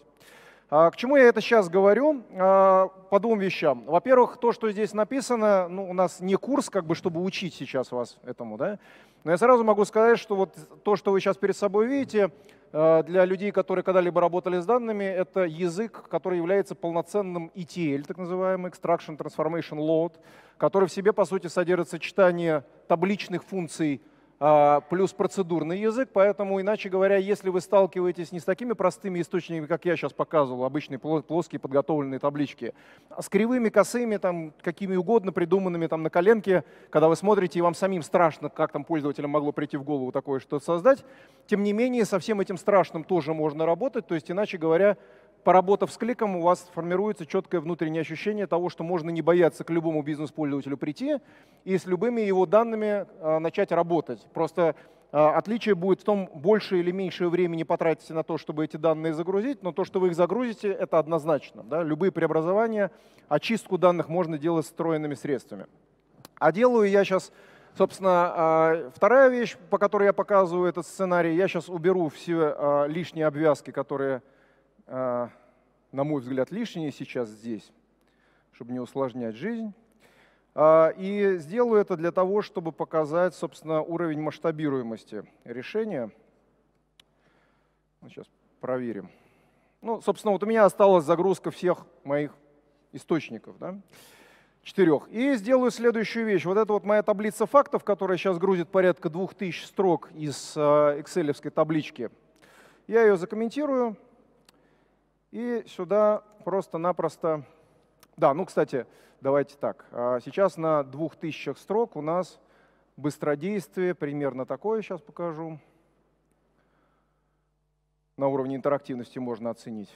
А, к чему я это сейчас говорю? А, по двум вещам. Во-первых, то, что здесь написано, ну, у нас не курс, как бы, чтобы учить сейчас вас этому, да? Но я сразу могу сказать, что вот то, что вы сейчас перед собой видите, Э, для людей, которые когда-либо работали с данными, это язык, который является полноценным ETL, так называемый Extraction Transformation Load, который в себе, по сути, содержит сочетание табличных функций а, плюс процедурный язык, поэтому, иначе говоря, если вы сталкиваетесь не с такими простыми источниками, как я сейчас показывал, обычные плоские подготовленные таблички, а с кривыми, косыми, там, какими угодно, придуманными там, на коленке, когда вы смотрите, и вам самим страшно, как там пользователям могло прийти в голову такое что-то создать, тем не менее, со всем этим страшным тоже можно работать, то есть, иначе говоря, поработав с кликом, у вас формируется четкое внутреннее ощущение того, что можно не бояться к любому бизнес-пользователю прийти и с любыми его данными а, начать работать. Просто а, отличие будет в том, больше или меньше времени потратите на то, чтобы эти данные загрузить, но то, что вы их загрузите, это однозначно. Да? Любые преобразования, очистку данных можно делать встроенными средствами. А делаю я сейчас, собственно, а, вторая вещь, по которой я показываю этот сценарий. Я сейчас уберу все лишние обвязки, которые Э, на мой взгляд, лишние сейчас здесь, чтобы не усложнять жизнь. А, и сделаю это для того, чтобы показать, собственно, уровень масштабируемости решения. Ну, сейчас проверим. Ну, собственно, вот у меня осталась загрузка всех моих источников, да, четырех. И сделаю следующую вещь. Вот это вот моя таблица фактов, которая сейчас грузит порядка 2000 строк из э, экселевской таблички. Я ее закомментирую, и сюда просто-напросто... Да, ну, кстати, давайте так. А, сейчас на 2000 строк у нас быстродействие примерно такое, сейчас покажу. На уровне интерактивности можно оценить.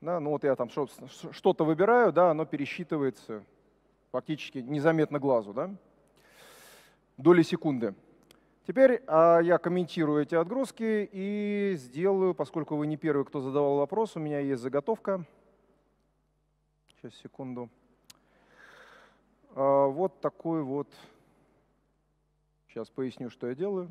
Да, ну вот я там что-то выбираю, да, оно пересчитывается фактически незаметно глазу, да, доли секунды. Теперь а, я комментирую эти отгрузки и сделаю, поскольку вы не первый, кто задавал вопрос, у меня есть заготовка. Сейчас, секунду. А, вот такой вот, сейчас поясню, что я делаю.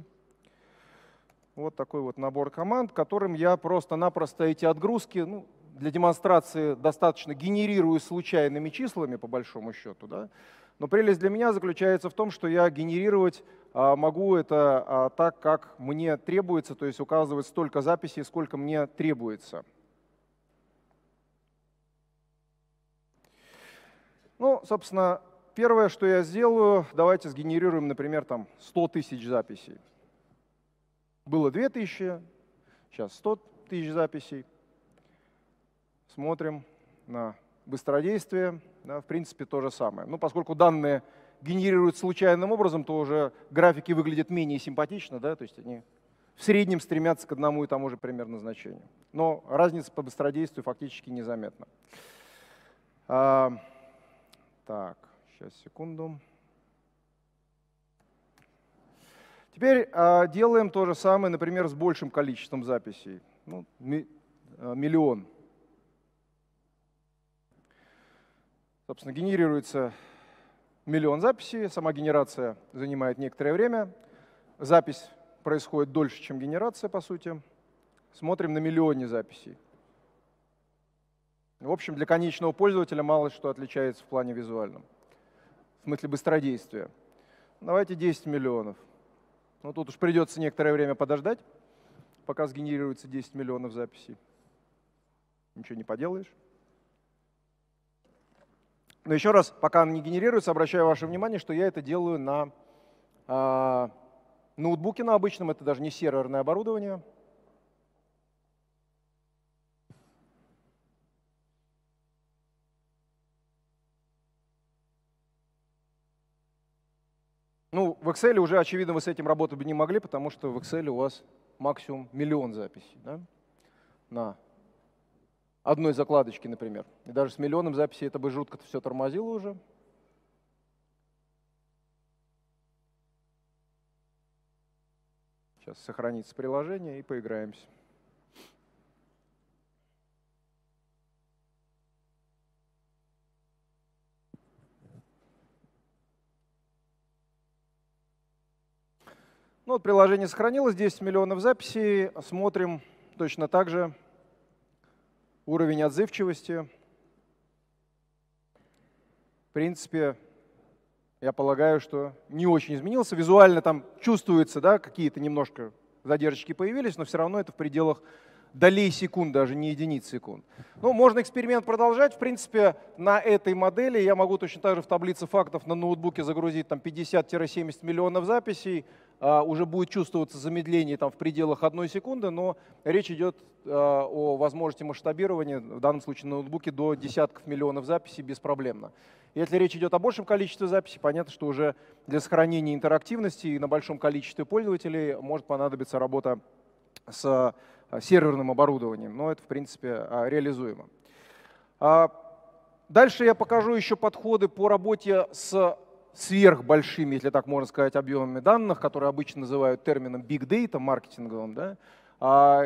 Вот такой вот набор команд, которым я просто-напросто эти отгрузки, ну, для демонстрации достаточно генерирую случайными числами, по большому счету. Да? Но прелесть для меня заключается в том, что я генерировать а, могу это а, так, как мне требуется, то есть указывать столько записей, сколько мне требуется. Ну, собственно, первое, что я сделаю, давайте сгенерируем, например, там 100 тысяч записей. Было 2000, сейчас 100 тысяч записей. Смотрим на быстродействие. Да, в принципе, то же самое. Ну, поскольку данные генерируют случайным образом, то уже графики выглядят менее симпатично, да, то есть они в среднем стремятся к одному и тому же примерно значению. Но разница по быстродействию фактически незаметна. А, так, сейчас, секунду. Теперь а, делаем то же самое, например, с большим количеством записей. Ну, ми, а, миллион. Собственно, генерируется миллион записей, сама генерация занимает некоторое время. Запись происходит дольше, чем генерация, по сути. Смотрим на миллионе записей. В общем, для конечного пользователя мало что отличается в плане визуальном. В смысле быстродействия. Давайте 10 миллионов. Ну тут уж придется некоторое время подождать, пока сгенерируется 10 миллионов записей. Ничего не поделаешь. Но еще раз, пока она не генерируется, обращаю ваше внимание, что я это делаю на э, ноутбуке на обычном, это даже не серверное оборудование. Ну, в Excel уже, очевидно, вы с этим работать бы не могли, потому что в Excel у вас максимум миллион записей да, на одной закладочки, например. И даже с миллионом записей это бы жутко -то все тормозило уже. Сейчас сохранится приложение и поиграемся. Ну, вот приложение сохранилось, 10 миллионов записей. Смотрим точно так же Уровень отзывчивости. В принципе, я полагаю, что не очень изменился. Визуально там чувствуется, да, какие-то немножко задержки появились, но все равно это в пределах долей секунд, даже не единиц секунд. Ну, можно эксперимент продолжать. В принципе, на этой модели я могу точно так же в таблице фактов на ноутбуке загрузить там 50-70 миллионов записей, а, уже будет чувствоваться замедление там, в пределах одной секунды, но речь идет а, о возможности масштабирования, в данном случае на ноутбуке, до десятков миллионов записей беспроблемно. Если речь идет о большем количестве записей, понятно, что уже для сохранения интерактивности и на большом количестве пользователей может понадобиться работа с а, серверным оборудованием, но это, в принципе, реализуемо. Дальше я покажу еще подходы по работе с сверхбольшими, если так можно сказать, объемами данных, которые обычно называют термином big data маркетинговым, да, а,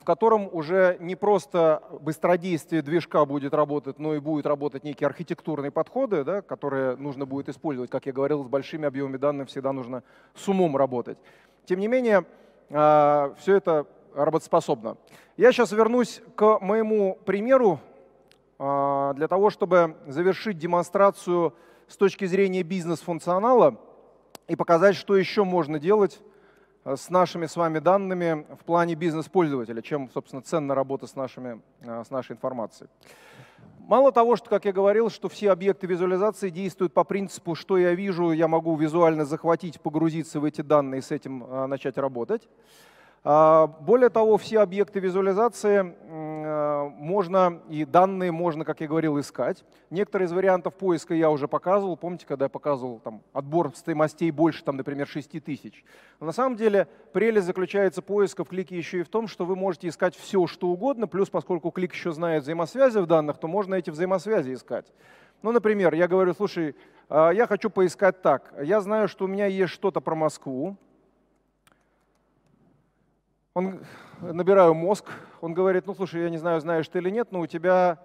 в котором уже не просто быстродействие движка будет работать, но и будут работать некие архитектурные подходы, да, которые нужно будет использовать. Как я говорил, с большими объемами данных всегда нужно с умом работать. Тем не менее, а, все это работоспособно. Я сейчас вернусь к моему примеру а, для того, чтобы завершить демонстрацию с точки зрения бизнес-функционала и показать, что еще можно делать э, с нашими с вами данными в плане бизнес-пользователя, чем, собственно, ценна работа с, нашими, э, с нашей информацией. Мало того, что, как я говорил, что все объекты визуализации действуют по принципу, что я вижу, я могу визуально захватить, погрузиться в эти данные и с этим э, начать работать. А, более того, все объекты визуализации Э, можно и данные можно, как я говорил, искать. Некоторые из вариантов поиска я уже показывал. Помните, когда я показывал там, отбор стоимостей больше, там, например, 6 тысяч. на самом деле прелесть заключается поиска в клике еще и в том, что вы можете искать все, что угодно. Плюс, поскольку клик еще знает взаимосвязи в данных, то можно эти взаимосвязи искать. Ну, например, я говорю, слушай, э, я хочу поискать так. Я знаю, что у меня есть что-то про Москву. Он набираю мозг, он говорит, ну слушай, я не знаю, знаешь ты или нет, но у тебя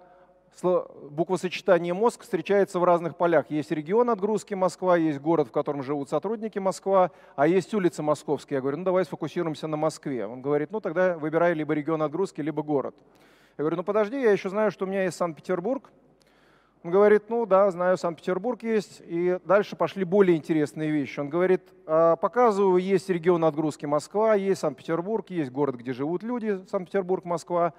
буквосочетание мозг встречается в разных полях. Есть регион отгрузки Москва, есть город, в котором живут сотрудники Москва, а есть улицы московские. Я говорю, ну давай сфокусируемся на Москве. Он говорит, ну тогда выбирай либо регион отгрузки, либо город. Я говорю, ну подожди, я еще знаю, что у меня есть Санкт-Петербург, он говорит, ну да, знаю, Санкт-Петербург есть. И дальше пошли более интересные вещи. Он говорит, «А, показываю, есть регион отгрузки Москва, есть Санкт-Петербург, есть город, где живут люди, Санкт-Петербург, Москва.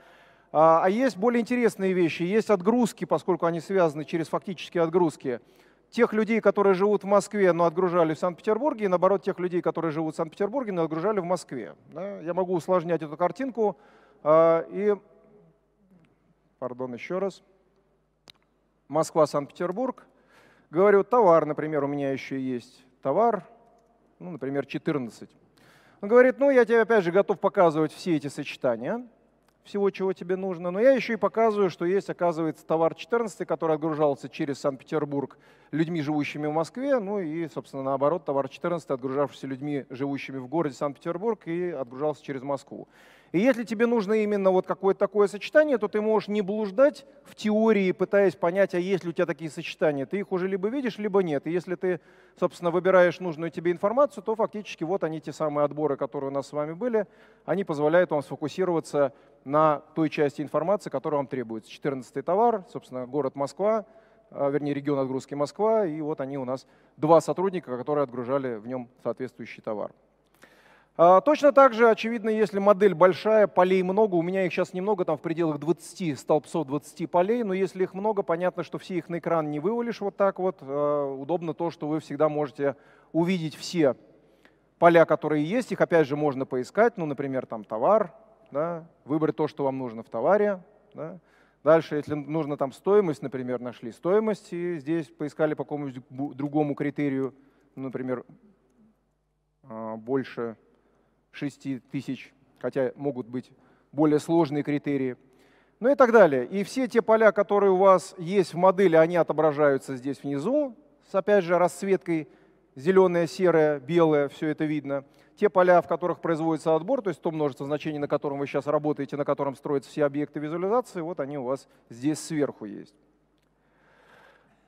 А, а есть более интересные вещи, есть отгрузки, поскольку они связаны через фактические отгрузки тех людей, которые живут в Москве, но отгружали в Санкт-Петербурге, и наоборот, тех людей, которые живут в Санкт-Петербурге, но отгружали в Москве. Да? Я могу усложнять эту картинку. А, и, пардон, еще раз. Москва-Санкт-Петербург. Говорю, товар, например, у меня еще есть. Товар, ну, например, 14. Он говорит, ну, я тебе опять же готов показывать все эти сочетания, всего, чего тебе нужно. Но я еще и показываю, что есть, оказывается, товар 14, который отгружался через Санкт-Петербург людьми, живущими в Москве, ну и, собственно, наоборот, товар 14, отгружавшийся людьми, живущими в городе Санкт-Петербург, и отгружался через Москву. И если тебе нужно именно вот какое-то такое сочетание, то ты можешь не блуждать в теории, пытаясь понять, а есть ли у тебя такие сочетания. Ты их уже либо видишь, либо нет. И если ты, собственно, выбираешь нужную тебе информацию, то фактически вот они, те самые отборы, которые у нас с вами были, они позволяют вам сфокусироваться на той части информации, которая вам требуется. 14 товар, собственно, город Москва, а, вернее, регион отгрузки Москва, и вот они у нас два сотрудника, которые отгружали в нем соответствующий товар. А, точно так же, очевидно, если модель большая, полей много, у меня их сейчас немного, там в пределах 20 столбцов, 20 полей, но если их много, понятно, что все их на экран не вывалишь вот так вот. А, удобно то, что вы всегда можете увидеть все поля, которые есть, их опять же можно поискать, ну, например, там товар, да, выбрать то, что вам нужно в товаре. Да. Дальше, если нужно там стоимость, например, нашли стоимость, и здесь поискали по какому-нибудь другому критерию, например, а, больше 6 тысяч, хотя могут быть более сложные критерии, ну и так далее. И все те поля, которые у вас есть в модели, они отображаются здесь внизу, с опять же расцветкой зеленая, серая, белая, все это видно. Те поля, в которых производится отбор, то есть то множество значений, на котором вы сейчас работаете, на котором строятся все объекты визуализации, вот они у вас здесь сверху есть.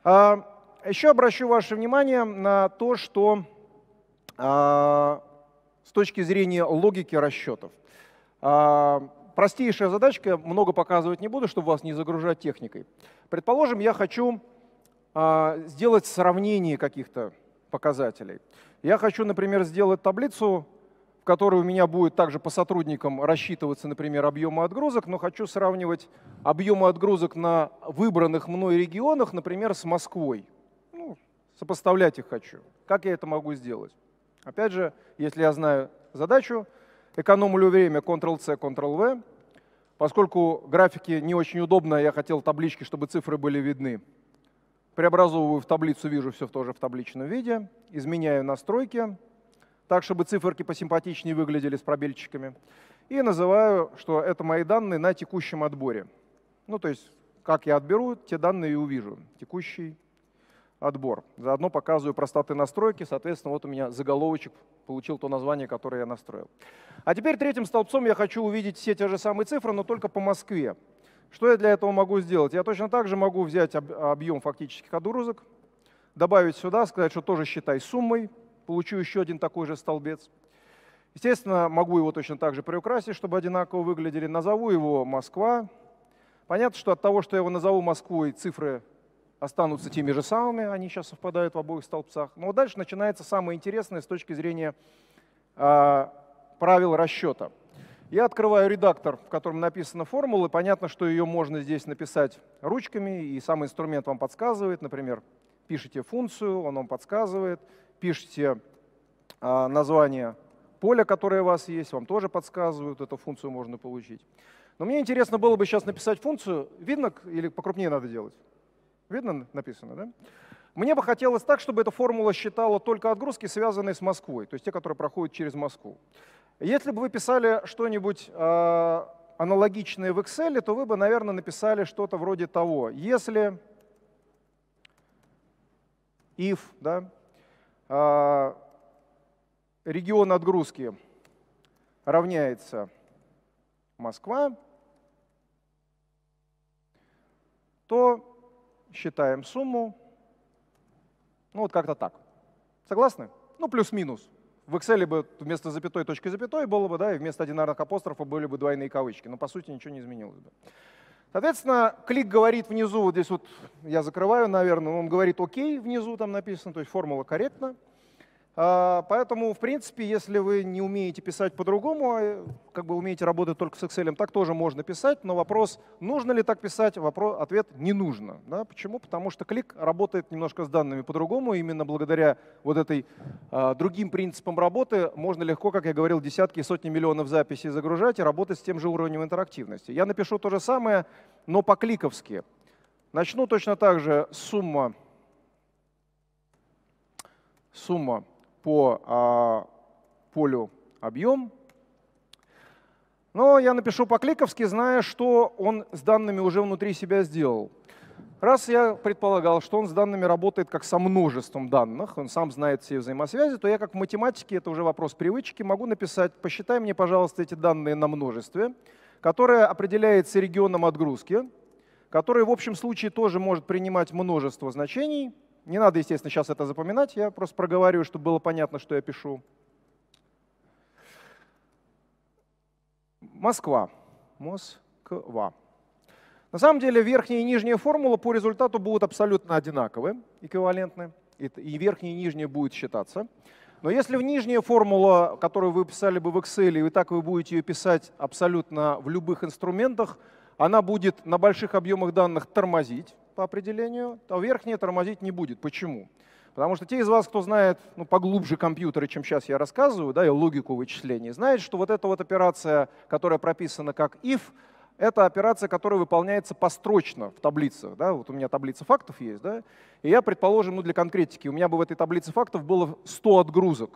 А, Еще обращу ваше внимание на то, что а, с точки зрения логики расчетов. А, простейшая задачка, много показывать не буду, чтобы вас не загружать техникой. Предположим, я хочу а, сделать сравнение каких-то показателей. Я хочу, например, сделать таблицу, в которой у меня будет также по сотрудникам рассчитываться, например, объемы отгрузок, но хочу сравнивать объемы отгрузок на выбранных мной регионах, например, с Москвой. Ну, сопоставлять их хочу. Как я это могу сделать? Опять же, если я знаю задачу, экономлю время Ctrl-C, Ctrl-V. Поскольку графики не очень удобно, я хотел таблички, чтобы цифры были видны. Преобразовываю в таблицу, вижу все тоже в табличном виде. Изменяю настройки, так, чтобы циферки посимпатичнее выглядели с пробельчиками. И называю, что это мои данные на текущем отборе. Ну, то есть, как я отберу, те данные и увижу. Текущий отбор. Заодно показываю простоты настройки, соответственно, вот у меня заголовочек получил то название, которое я настроил. А теперь третьим столбцом я хочу увидеть все те же самые цифры, но только по Москве. Что я для этого могу сделать? Я точно так же могу взять объем фактических отгрузок, добавить сюда, сказать, что тоже считай суммой, получу еще один такой же столбец. Естественно, могу его точно так же приукрасить, чтобы одинаково выглядели. Назову его «Москва». Понятно, что от того, что я его назову «Москвой», цифры останутся теми же самыми, они сейчас совпадают в обоих столбцах. Но дальше начинается самое интересное с точки зрения э, правил расчета. Я открываю редактор, в котором написана формула, понятно, что ее можно здесь написать ручками, и сам инструмент вам подсказывает, например, пишите функцию, он вам подсказывает, пишите э, название поля, которое у вас есть, вам тоже подсказывают, эту функцию можно получить. Но мне интересно было бы сейчас написать функцию, видно или покрупнее надо делать? Видно написано, да? Мне бы хотелось так, чтобы эта формула считала только отгрузки, связанные с Москвой, то есть те, которые проходят через Москву. Если бы вы писали что-нибудь э, аналогичное в Excel, то вы бы, наверное, написали что-то вроде того. Если if, да, э, регион отгрузки равняется Москва, то считаем сумму. Ну вот как-то так. Согласны? Ну плюс-минус. В Excel бы вместо запятой точка запятой было бы, да, и вместо одинарных апострофов были бы двойные кавычки. Но по сути ничего не изменилось бы. Соответственно, клик говорит внизу, вот здесь вот я закрываю, наверное, он говорит «Окей» внизу там написано, то есть формула корректна. А, поэтому, в принципе, если вы не умеете писать по-другому, а, как бы умеете работать только с Excel, так тоже можно писать, но вопрос, нужно ли так писать, вопрос, ответ не нужно. Да? Почему? Потому что клик работает немножко с данными по-другому, именно благодаря вот этой а, другим принципам работы можно легко, как я говорил, десятки и сотни миллионов записей загружать и работать с тем же уровнем интерактивности. Я напишу то же самое, но по-кликовски. Начну точно так же сумма, сумма по а, полю объем. Но я напишу по-кликовски, зная, что он с данными уже внутри себя сделал. Раз я предполагал, что он с данными работает как со множеством данных, он сам знает все взаимосвязи, то я как в математике, это уже вопрос привычки, могу написать, посчитай мне, пожалуйста, эти данные на множестве, которое определяется регионом отгрузки, которое в общем случае тоже может принимать множество значений, не надо, естественно, сейчас это запоминать, я просто проговариваю, чтобы было понятно, что я пишу. Москва. Москва. На самом деле верхняя и нижняя формула по результату будут абсолютно одинаковы, эквивалентны, и верхняя и нижняя будет считаться. Но если в нижняя формула, которую вы писали бы в Excel, и так вы будете ее писать абсолютно в любых инструментах, она будет на больших объемах данных тормозить, по определению, то верхняя тормозить не будет. Почему? Потому что те из вас, кто знает ну, поглубже компьютеры, чем сейчас я рассказываю, да, и логику вычислений, знают, что вот эта вот операция, которая прописана как if, это операция, которая выполняется построчно в таблицах. Да? Вот у меня таблица фактов есть, да? и я, предположим, ну, для конкретики, у меня бы в этой таблице фактов было 100 отгрузок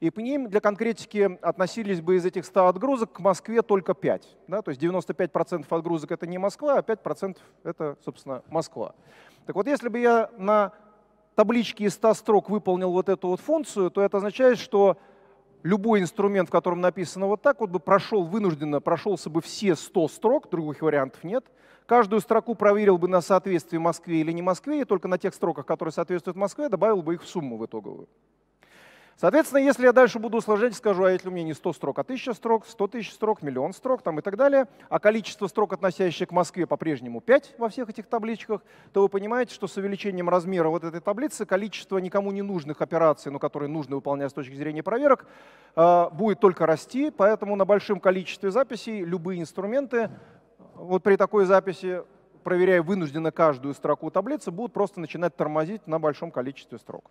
и к ним для конкретики относились бы из этих 100 отгрузок к Москве только 5. Да? То есть 95% отгрузок это не Москва, а 5% это, собственно, Москва. Так вот, если бы я на табличке из 100 строк выполнил вот эту вот функцию, то это означает, что любой инструмент, в котором написано вот так, вот бы прошел вынужденно, прошелся бы все 100 строк, других вариантов нет. Каждую строку проверил бы на соответствие Москве или не Москве, и только на тех строках, которые соответствуют Москве, добавил бы их в сумму в итоговую. Соответственно, если я дальше буду усложнять, скажу, а если у меня не 100 строк, а 1000 строк, 100 тысяч строк, миллион строк там и так далее, а количество строк, относящихся к Москве, по-прежнему 5 во всех этих табличках, то вы понимаете, что с увеличением размера вот этой таблицы количество никому не нужных операций, но которые нужно выполнять с точки зрения проверок, э, будет только расти, поэтому на большом количестве записей любые инструменты вот при такой записи проверяя вынужденно каждую строку таблицы, будут просто начинать тормозить на большом количестве строк.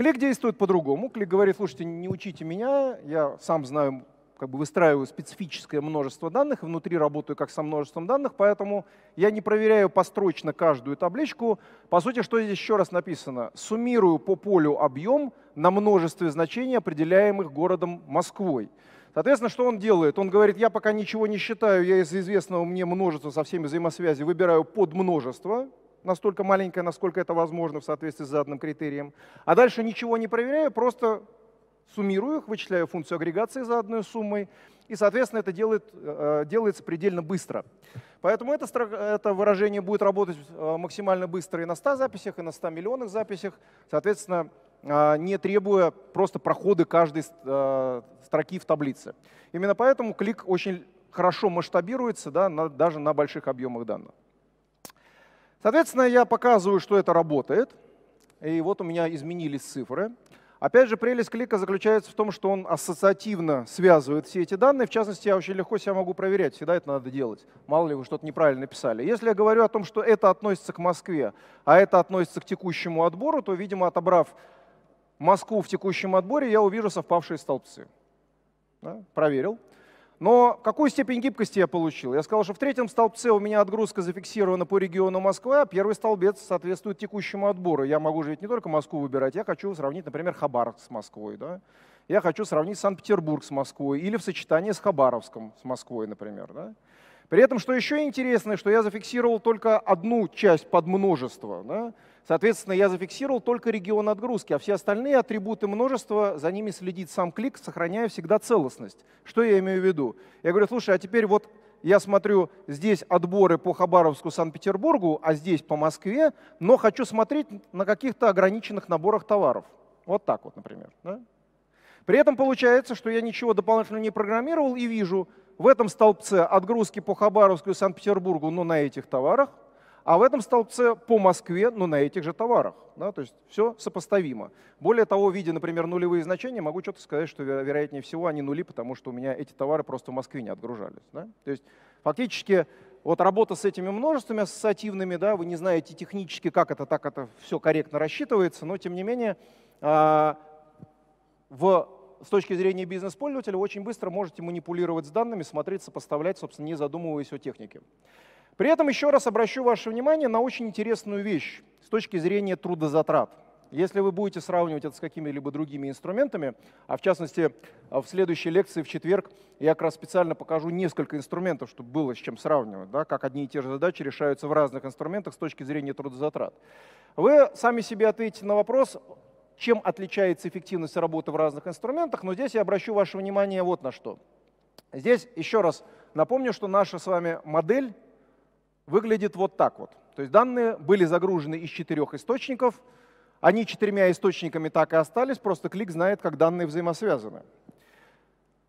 Клик действует по-другому. Клик говорит, слушайте, не учите меня, я сам знаю, как бы выстраиваю специфическое множество данных, внутри работаю как со множеством данных, поэтому я не проверяю построчно каждую табличку. По сути, что здесь еще раз написано? Суммирую по полю объем на множестве значений, определяемых городом Москвой. Соответственно, что он делает? Он говорит, я пока ничего не считаю, я из известного мне множества со всеми взаимосвязи выбираю под множество." настолько маленькая, насколько это возможно в соответствии с заданным критерием. А дальше ничего не проверяю, просто суммирую их, вычисляю функцию агрегации за одной суммой, и, соответственно, это делает, э, э, делается предельно быстро. Поэтому это, это выражение будет работать э, максимально быстро и на 100 записях, и на 100 миллионных записях, соответственно, не требуя просто прохода каждой строки в таблице. Именно поэтому клик очень хорошо масштабируется да, на, даже на больших объемах данных. Соответственно, я показываю, что это работает. И вот у меня изменились цифры. Опять же, прелесть клика заключается в том, что он ассоциативно связывает все эти данные. В частности, я очень легко себя могу проверять, всегда это надо делать. Мало ли вы что-то неправильно написали. Если я говорю о том, что это относится к Москве, а это относится к текущему отбору, то, видимо, отобрав Москву в текущем отборе, я увижу совпавшие столбцы. Да? Проверил. Но какую степень гибкости я получил? Я сказал, что в третьем столбце у меня отгрузка зафиксирована по региону Москва, а первый столбец соответствует текущему отбору. Я могу же ведь не только Москву выбирать, я хочу сравнить, например, Хабаровск с Москвой. Да? Я хочу сравнить Санкт-Петербург с Москвой или в сочетании с Хабаровском с Москвой, например. Да? При этом, что еще интересно, что я зафиксировал только одну часть под множество, Да? Соответственно, я зафиксировал только регион отгрузки, а все остальные атрибуты множества, за ними следит сам клик, сохраняя всегда целостность. Что я имею в виду? Я говорю, слушай, а теперь вот я смотрю здесь отборы по Хабаровску, Санкт-Петербургу, а здесь по Москве, но хочу смотреть на каких-то ограниченных наборах товаров. Вот так вот, например. Да? При этом получается, что я ничего дополнительно не программировал и вижу в этом столбце отгрузки по Хабаровску и Санкт-Петербургу, но на этих товарах, а в этом столбце по Москве, ну, на этих же товарах. Да, то есть все сопоставимо. Более того, видя, например, нулевые значения, могу что-то сказать, что вероятнее всего они нули, потому что у меня эти товары просто в Москве не отгружались. Да? То есть фактически вот работа с этими множествами ассоциативными, да, вы не знаете технически, как это так это все корректно рассчитывается, но тем не менее а, в, с точки зрения бизнес-пользователя очень быстро можете манипулировать с данными, смотреть, сопоставлять, собственно, не задумываясь о технике. При этом еще раз обращу ваше внимание на очень интересную вещь с точки зрения трудозатрат. Если вы будете сравнивать это с какими-либо другими инструментами, а в частности а в следующей лекции в четверг я как раз специально покажу несколько инструментов, чтобы было с чем сравнивать, да, как одни и те же задачи решаются в разных инструментах с точки зрения трудозатрат. Вы сами себе ответите на вопрос, чем отличается эффективность работы в разных инструментах, но здесь я обращу ваше внимание вот на что. Здесь еще раз напомню, что наша с вами модель выглядит вот так вот. То есть данные были загружены из четырех источников, они четырьмя источниками так и остались, просто клик знает, как данные взаимосвязаны.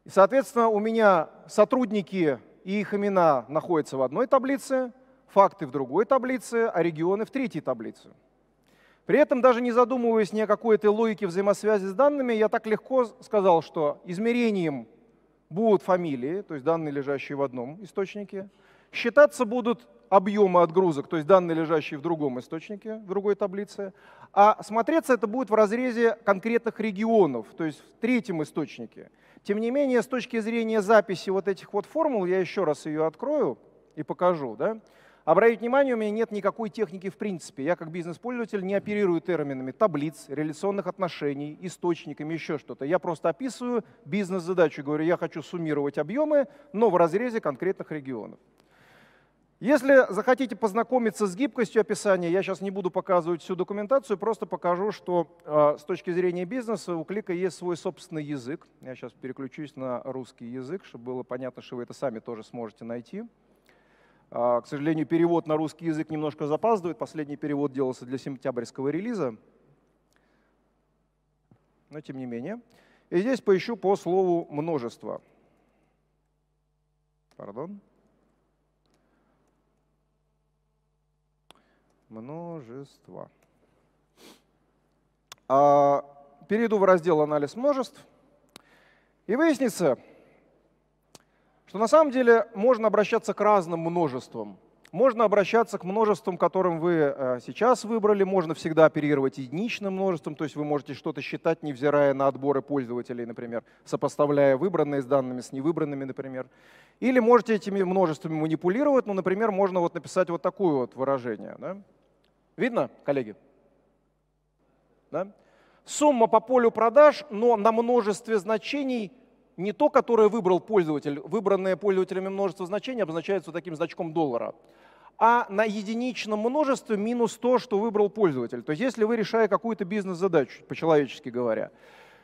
И, соответственно, у меня сотрудники и их имена находятся в одной таблице, факты в другой таблице, а регионы в третьей таблице. При этом, даже не задумываясь ни о какой-то логике взаимосвязи с данными, я так легко сказал, что измерением будут фамилии, то есть данные, лежащие в одном источнике, считаться будут объема отгрузок, то есть данные, лежащие в другом источнике, в другой таблице, а смотреться это будет в разрезе конкретных регионов, то есть в третьем источнике. Тем не менее, с точки зрения записи вот этих вот формул, я еще раз ее открою и покажу. Да? Обратите внимание, у меня нет никакой техники в принципе. Я как бизнес-пользователь не оперирую терминами таблиц, реляционных отношений, источниками, еще что-то. Я просто описываю бизнес-задачу, говорю, я хочу суммировать объемы, но в разрезе конкретных регионов. Если захотите познакомиться с гибкостью описания, я сейчас не буду показывать всю документацию, просто покажу, что а, с точки зрения бизнеса у клика есть свой собственный язык. Я сейчас переключусь на русский язык, чтобы было понятно, что вы это сами тоже сможете найти. А, к сожалению, перевод на русский язык немножко запаздывает. Последний перевод делался для сентябрьского релиза. Но тем не менее. И здесь поищу по слову «множество». Пардон. множества. А, перейду в раздел «Анализ множеств». И выяснится, что на самом деле можно обращаться к разным множествам. Можно обращаться к множествам, которым вы э, сейчас выбрали, можно всегда оперировать единичным множеством, то есть вы можете что-то считать, невзирая на отборы пользователей, например, сопоставляя выбранные с данными с невыбранными, например. Или можете этими множествами манипулировать, ну, например, можно вот написать вот такое вот выражение. Да? Видно, коллеги? Да? Сумма по полю продаж, но на множестве значений не то, которое выбрал пользователь. Выбранное пользователями множество значений обозначается таким значком доллара. А на единичном множестве минус то, что выбрал пользователь. То есть если вы решая какую-то бизнес-задачу, по-человечески говоря,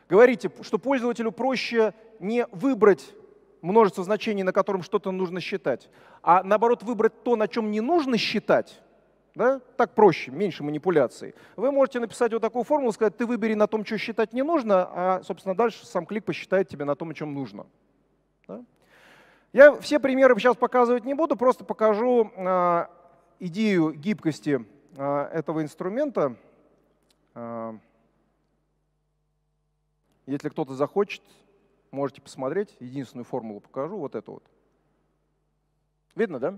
говорите, что пользователю проще не выбрать множество значений, на котором что-то нужно считать, а наоборот выбрать то, на чем не нужно считать, да, так проще, меньше манипуляций, вы можете написать вот такую формулу, сказать, ты выбери на том, что считать не нужно, а, собственно, дальше сам клик посчитает тебе на том, о чем нужно. Да? Я все примеры сейчас показывать не буду, просто покажу а, идею гибкости а, этого инструмента. А, если кто-то захочет, можете посмотреть. Единственную формулу покажу, вот эту вот. Видно, да?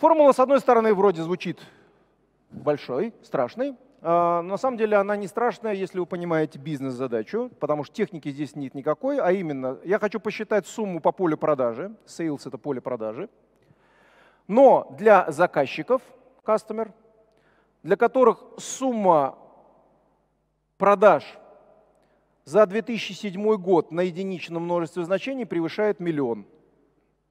Формула, с одной стороны, вроде звучит большой, страшной. А на самом деле она не страшная, если вы понимаете бизнес-задачу, потому что техники здесь нет никакой, а именно я хочу посчитать сумму по полю продажи, sales — это поле продажи, но для заказчиков, customer, для которых сумма продаж за 2007 год на единичном множестве значений превышает миллион –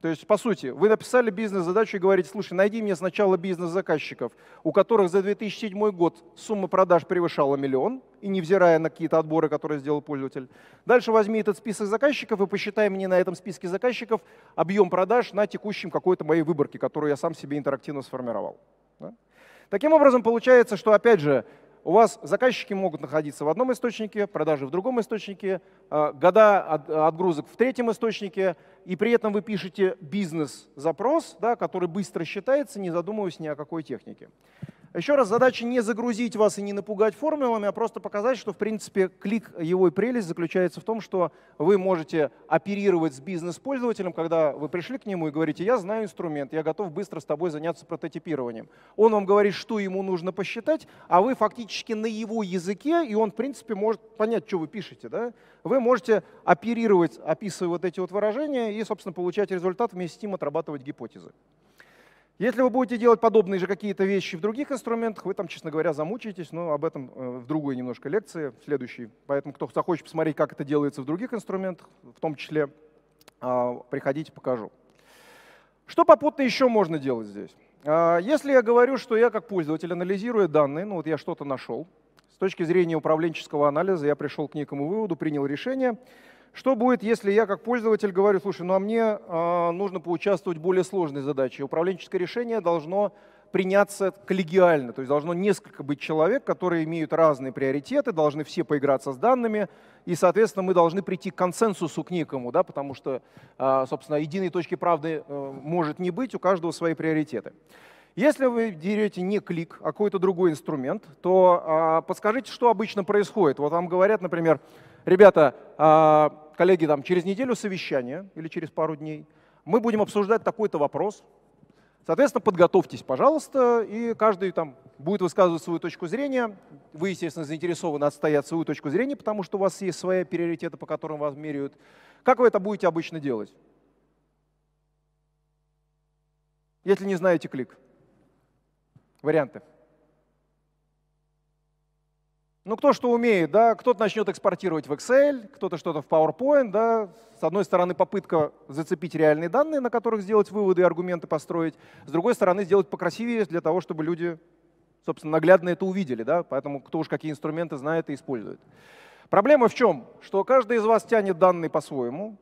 то есть, по сути, вы написали бизнес-задачу и говорите, слушай, найди мне сначала бизнес-заказчиков, у которых за 2007 год сумма продаж превышала миллион, и невзирая на какие-то отборы, которые сделал пользователь. Дальше возьми этот список заказчиков и посчитай мне на этом списке заказчиков объем продаж на текущем какой-то моей выборке, которую я сам себе интерактивно сформировал. Да? Таким образом, получается, что, опять же, у вас заказчики могут находиться в одном источнике, продажи в другом источнике, э, года отгрузок в третьем источнике, и при этом вы пишете бизнес-запрос, да, который быстро считается, не задумываясь ни о какой технике. Еще раз, задача не загрузить вас и не напугать формулами, а просто показать, что, в принципе, клик его и прелесть заключается в том, что вы можете оперировать с бизнес-пользователем, когда вы пришли к нему и говорите, я знаю инструмент, я готов быстро с тобой заняться прототипированием. Он вам говорит, что ему нужно посчитать, а вы фактически на его языке, и он, в принципе, может понять, что вы пишете. Да? Вы можете оперировать, описывая вот эти вот выражения, и, собственно, получать результат, вместе с ним отрабатывать гипотезы. Если вы будете делать подобные же какие-то вещи в других инструментах, вы там, честно говоря, замучаетесь, но об этом э, в другой немножко лекции, в следующей. Поэтому, кто захочет посмотреть, как это делается в других инструментах, в том числе, а, приходите, покажу. Что попутно еще можно делать здесь? А, если я говорю, что я как пользователь анализирую данные, ну вот я что-то нашел, с точки зрения управленческого анализа я пришел к некому выводу, принял решение, что будет, если я как пользователь говорю, слушай, ну а мне э, нужно поучаствовать в более сложной задаче. Управленческое решение должно приняться коллегиально, то есть должно несколько быть человек, которые имеют разные приоритеты, должны все поиграться с данными, и, соответственно, мы должны прийти к консенсусу к некому, да, потому что, э, собственно, единой точки правды э, может не быть, у каждого свои приоритеты. Если вы берете не клик, а какой-то другой инструмент, то э, подскажите, что обычно происходит. Вот вам говорят, например, ребята, а, коллеги, там, через неделю совещание или через пару дней, мы будем обсуждать такой-то вопрос. Соответственно, подготовьтесь, пожалуйста, и каждый там будет высказывать свою точку зрения. Вы, естественно, заинтересованы отстоять свою точку зрения, потому что у вас есть свои приоритеты, по которым вас меряют. Как вы это будете обычно делать? Если не знаете клик. Варианты. Ну, кто что умеет, да, кто-то начнет экспортировать в Excel, кто-то что-то в PowerPoint, да. С одной стороны, попытка зацепить реальные данные, на которых сделать выводы и аргументы построить. С другой стороны, сделать покрасивее для того, чтобы люди, собственно, наглядно это увидели, да. Поэтому кто уж какие инструменты знает и использует. Проблема в чем? Что каждый из вас тянет данные по-своему,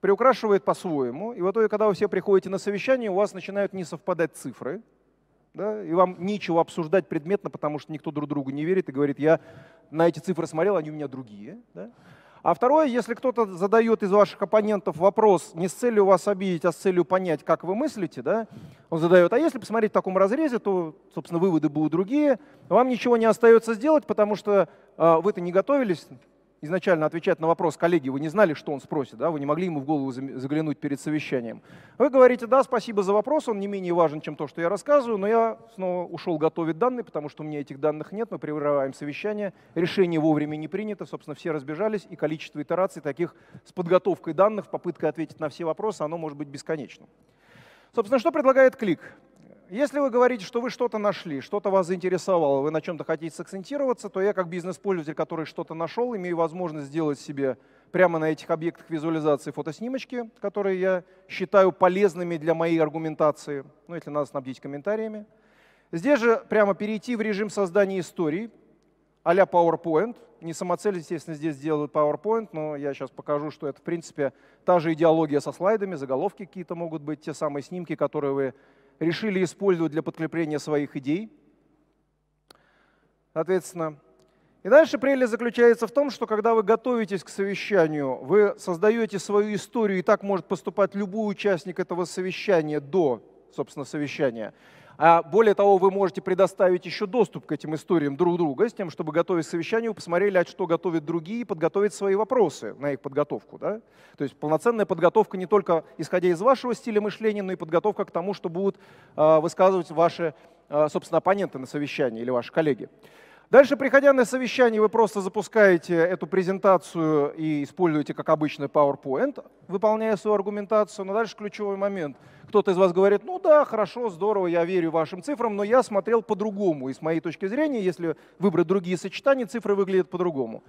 приукрашивает по-своему, и в итоге, когда вы все приходите на совещание, у вас начинают не совпадать цифры, да, и вам нечего обсуждать предметно, потому что никто друг другу не верит и говорит, я на эти цифры смотрел, они у меня другие. Да? А второе, если кто-то задает из ваших оппонентов вопрос не с целью вас обидеть, а с целью понять, как вы мыслите, да, он задает, а если посмотреть в таком разрезе, то, собственно, выводы будут другие, вам ничего не остается сделать, потому что э, вы-то не готовились, изначально отвечать на вопрос, коллеги, вы не знали, что он спросит, да? вы не могли ему в голову заглянуть перед совещанием. Вы говорите, да, спасибо за вопрос, он не менее важен, чем то, что я рассказываю, но я снова ушел готовить данные, потому что у меня этих данных нет, мы прерываем совещание, решение вовремя не принято, собственно, все разбежались, и количество итераций таких с подготовкой данных, попыткой ответить на все вопросы, оно может быть бесконечным. Собственно, что предлагает клик? Если вы говорите, что вы что-то нашли, что-то вас заинтересовало, вы на чем-то хотите сакцентироваться, то я как бизнес-пользователь, который что-то нашел, имею возможность сделать себе прямо на этих объектах визуализации фотоснимочки, которые я считаю полезными для моей аргументации, ну если надо снабдить комментариями. Здесь же прямо перейти в режим создания истории, а PowerPoint. Не самоцель, естественно, здесь делают PowerPoint, но я сейчас покажу, что это, в принципе, та же идеология со слайдами, заголовки какие-то могут быть, те самые снимки, которые вы решили использовать для подкрепления своих идей. Соответственно, и дальше прелесть заключается в том, что когда вы готовитесь к совещанию, вы создаете свою историю, и так может поступать любой участник этого совещания до, собственно, совещания. А более того, вы можете предоставить еще доступ к этим историям друг друга, с тем, чтобы, готовить совещание, совещанию, посмотрели, а что готовят другие, и подготовить свои вопросы на их подготовку. Да? То есть полноценная подготовка не только исходя из вашего стиля мышления, но и подготовка к тому, что будут а, высказывать ваши, а, собственно, оппоненты на совещании или ваши коллеги. Дальше, приходя на совещание, вы просто запускаете эту презентацию и используете, как обычный PowerPoint, выполняя свою аргументацию. Но дальше ключевой момент. Кто-то из вас говорит, ну да, хорошо, здорово, я верю вашим цифрам, но я смотрел по-другому. И с моей точки зрения, если выбрать другие сочетания, цифры выглядят по-другому.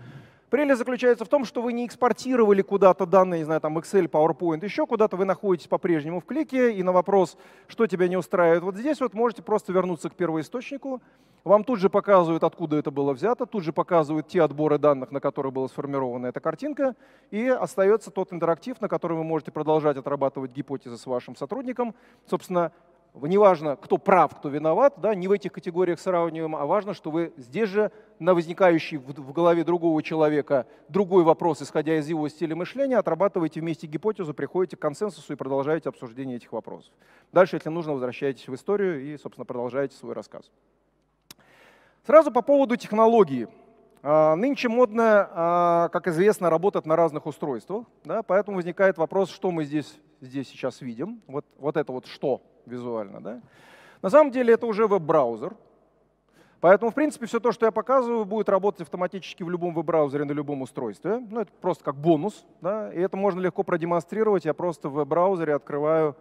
Прелесть заключается в том, что вы не экспортировали куда-то данные, не знаю, там Excel, PowerPoint, еще куда-то, вы находитесь по-прежнему в клике, и на вопрос, что тебя не устраивает вот здесь, вот можете просто вернуться к первоисточнику, источнику вам тут же показывают, откуда это было взято, тут же показывают те отборы данных, на которые была сформирована эта картинка, и остается тот интерактив, на котором вы можете продолжать отрабатывать гипотезы с вашим сотрудником. Собственно, неважно, кто прав, кто виноват, да, не в этих категориях сравниваем, а важно, что вы здесь же на возникающий в голове другого человека другой вопрос, исходя из его стиля мышления, отрабатываете вместе гипотезу, приходите к консенсусу и продолжаете обсуждение этих вопросов. Дальше, если нужно, возвращаетесь в историю и, собственно, продолжаете свой рассказ. Сразу по поводу технологии. А, нынче модно, а, как известно, работать на разных устройствах, да, поэтому возникает вопрос, что мы здесь, здесь сейчас видим. Вот, вот это вот что визуально. Да? На самом деле это уже веб-браузер. Поэтому, в принципе, все то, что я показываю, будет работать автоматически в любом веб-браузере на любом устройстве. Ну, это просто как бонус. Да? И это можно легко продемонстрировать. Я просто в веб-браузере открываю,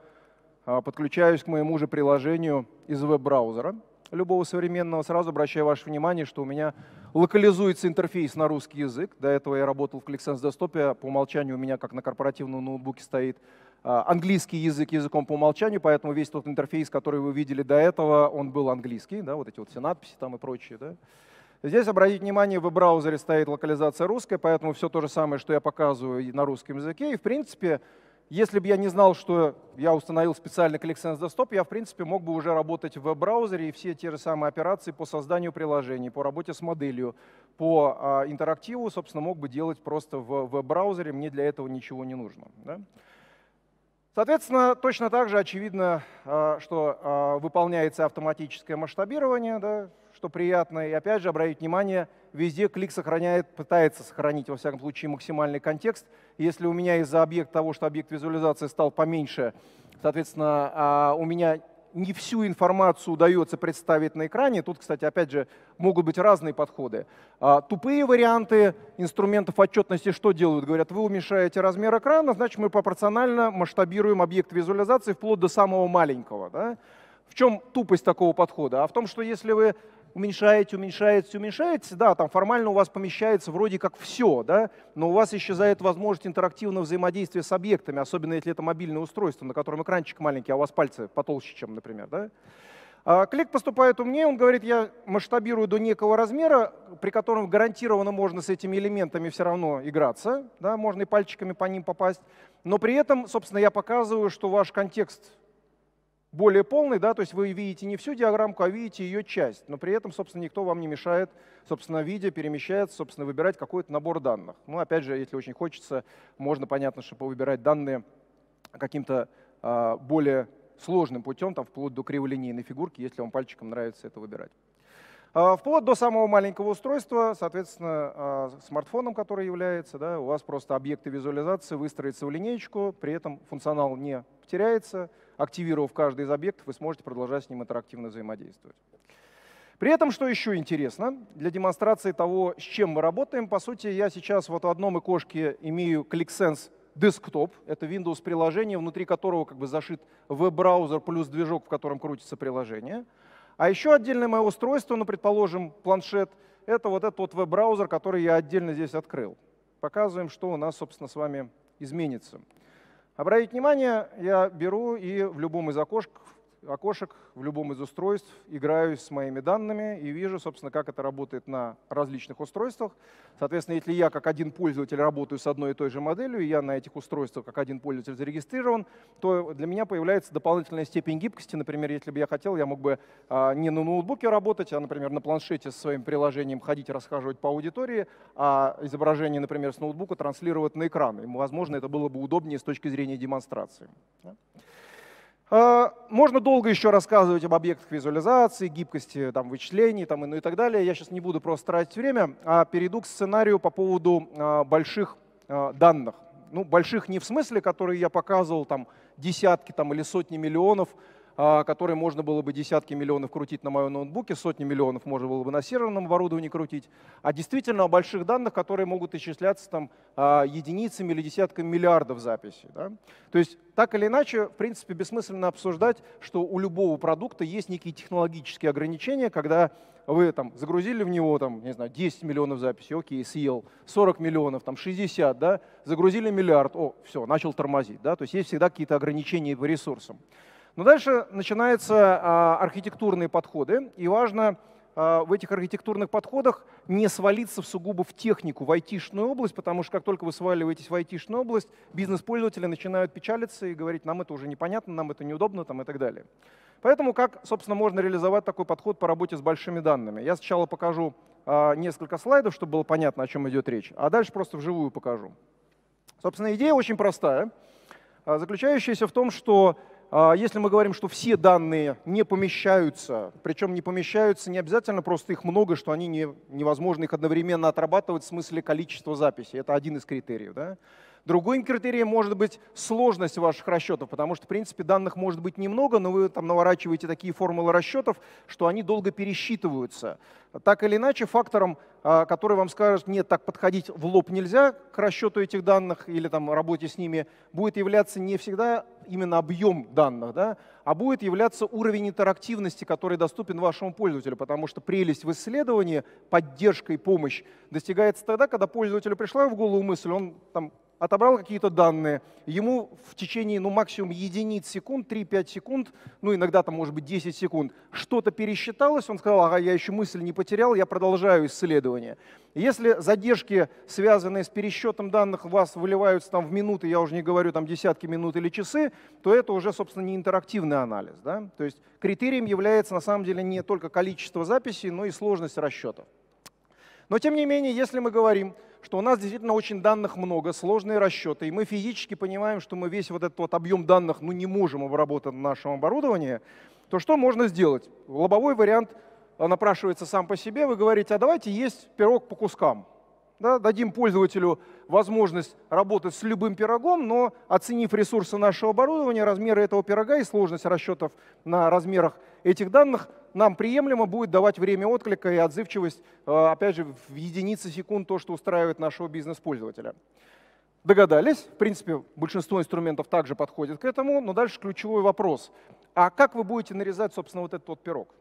а, подключаюсь к моему же приложению из веб-браузера любого современного, сразу обращаю ваше внимание, что у меня локализуется интерфейс на русский язык. До этого я работал в ClickSense Desktop, по умолчанию у меня, как на корпоративном ноутбуке, стоит а, английский язык языком по умолчанию, поэтому весь тот интерфейс, который вы видели до этого, он был английский, да, вот эти вот все надписи там и прочее. Да. Здесь, обратите внимание, в браузере стоит локализация русская, поэтому все то же самое, что я показываю на русском языке. И, в принципе, если бы я не знал, что я установил специальный коллекционер Desktop, я, в принципе, мог бы уже работать в браузере и все те же самые операции по созданию приложений, по работе с моделью, по а, интерактиву, собственно, мог бы делать просто в веб-браузере, мне для этого ничего не нужно. Да? Соответственно, точно так же очевидно, а, что а, выполняется автоматическое масштабирование, да, что приятно. И опять же, обратить внимание, везде клик сохраняет, пытается сохранить, во всяком случае, максимальный контекст. Если у меня из-за объекта того, что объект визуализации стал поменьше, соответственно, а, у меня не всю информацию удается представить на экране. Тут, кстати, опять же, могут быть разные подходы. А, тупые варианты инструментов отчетности что делают? Говорят, вы уменьшаете размер экрана, значит, мы пропорционально масштабируем объект визуализации вплоть до самого маленького. Да? В чем тупость такого подхода? А в том, что если вы уменьшаете, уменьшаете, уменьшаете, да, там формально у вас помещается вроде как все, да, но у вас исчезает возможность интерактивного взаимодействия с объектами, особенно если это мобильное устройство, на котором экранчик маленький, а у вас пальцы потолще, чем, например, да. А, клик поступает умнее, он говорит, я масштабирую до некого размера, при котором гарантированно можно с этими элементами все равно играться, да, можно и пальчиками по ним попасть, но при этом, собственно, я показываю, что ваш контекст более полный, да, то есть вы видите не всю диаграммку, а видите ее часть, но при этом, собственно, никто вам не мешает, собственно, видя, перемещается, собственно, выбирать какой-то набор данных. Ну, опять же, если очень хочется, можно, понятно, что повыбирать данные каким-то э, более сложным путем, там, вплоть до криволинейной фигурки, если вам пальчиком нравится это выбирать. А, вплоть до самого маленького устройства, соответственно, а, смартфоном, который является, да, у вас просто объекты визуализации выстроятся в линеечку, при этом функционал не теряется. Активировав каждый из объектов, вы сможете продолжать с ним интерактивно взаимодействовать. При этом, что еще интересно, для демонстрации того, с чем мы работаем, по сути, я сейчас вот в одном икошке имею ClickSense Desktop, Это Windows-приложение, внутри которого как бы зашит веб-браузер плюс движок, в котором крутится приложение. А еще отдельное мое устройство, ну, предположим, планшет, это вот этот вот веб-браузер, который я отдельно здесь открыл. Показываем, что у нас, собственно, с вами изменится. Обратите внимание, я беру и в любом из окошек окошек в любом из устройств, играюсь с моими данными и вижу, собственно, как это работает на различных устройствах. Соответственно, если я как один пользователь работаю с одной и той же моделью, и я на этих устройствах как один пользователь зарегистрирован, то для меня появляется дополнительная степень гибкости. Например, если бы я хотел, я мог бы а, не на ноутбуке работать, а, например, на планшете со своим приложением ходить, расхаживать по аудитории, а изображение, например, с ноутбука транслировать на экран. И, возможно, это было бы удобнее с точки зрения демонстрации. А, можно долго еще рассказывать об объектах визуализации, гибкости там, вычислений там, и, ну и так далее. Я сейчас не буду просто тратить время, а перейду к сценарию по поводу а, больших а, данных. Ну, больших не в смысле, которые я показывал, там, десятки там, или сотни миллионов, а, которые можно было бы десятки миллионов крутить на моем ноутбуке, сотни миллионов можно было бы на серверном оборудовании крутить, а действительно о больших данных, которые могут исчисляться там а, единицами или десятками миллиардов записей. Да? То есть так или иначе, в принципе, бессмысленно обсуждать, что у любого продукта есть некие технологические ограничения, когда вы там загрузили в него там, не знаю, 10 миллионов записей, окей, съел, 40 миллионов, там 60, да, загрузили миллиард, о, все, начал тормозить, да, то есть есть всегда какие-то ограничения по ресурсам. Но ну, дальше начинаются а, архитектурные подходы, и важно а, в этих архитектурных подходах не свалиться в сугубо в технику, в айтишную область, потому что как только вы сваливаетесь в айтишную область, бизнес-пользователи начинают печалиться и говорить, нам это уже непонятно, нам это неудобно там, и так далее. Поэтому как, собственно, можно реализовать такой подход по работе с большими данными? Я сначала покажу а, несколько слайдов, чтобы было понятно, о чем идет речь, а дальше просто вживую покажу. Собственно, идея очень простая, заключающаяся в том, что а, если мы говорим, что все данные не помещаются, причем не помещаются, не обязательно просто их много, что они не, невозможно их одновременно отрабатывать в смысле количества записей. Это один из критериев. Да? Другим критерием может быть сложность ваших расчетов, потому что, в принципе, данных может быть немного, но вы там наворачиваете такие формулы расчетов, что они долго пересчитываются. Так или иначе, фактором, а, который вам скажет, нет, так подходить в лоб нельзя к расчету этих данных или там работе с ними, будет являться не всегда именно объем данных, да, а будет являться уровень интерактивности, который доступен вашему пользователю, потому что прелесть в исследовании, поддержка и помощь достигается тогда, когда пользователю пришла в голову мысль, он там отобрал какие-то данные, ему в течение ну, максимум единиц секунд, 3-5 секунд, ну иногда там может быть 10 секунд, что-то пересчиталось, он сказал, ага, я еще мысль не потерял, я продолжаю исследование. Если задержки, связанные с пересчетом данных, у вас выливаются там в минуты, я уже не говорю там десятки минут или часы, то это уже, собственно, не интерактивный анализ. Да? То есть критерием является на самом деле не только количество записей, но и сложность расчетов. Но тем не менее, если мы говорим, что у нас действительно очень данных много, сложные расчеты, и мы физически понимаем, что мы весь вот этот вот объем данных ну, не можем обработать на нашем оборудовании, то что можно сделать? Лобовой вариант а, напрашивается сам по себе. Вы говорите, а давайте есть пирог по кускам. Да, дадим пользователю возможность работать с любым пирогом, но оценив ресурсы нашего оборудования, размеры этого пирога и сложность расчетов на размерах этих данных нам приемлемо будет давать время отклика и отзывчивость, э, опять же, в единицы секунд то, что устраивает нашего бизнес-пользователя. Догадались, в принципе, большинство инструментов также подходит к этому, но дальше ключевой вопрос. А как вы будете нарезать, собственно, вот этот вот пирог?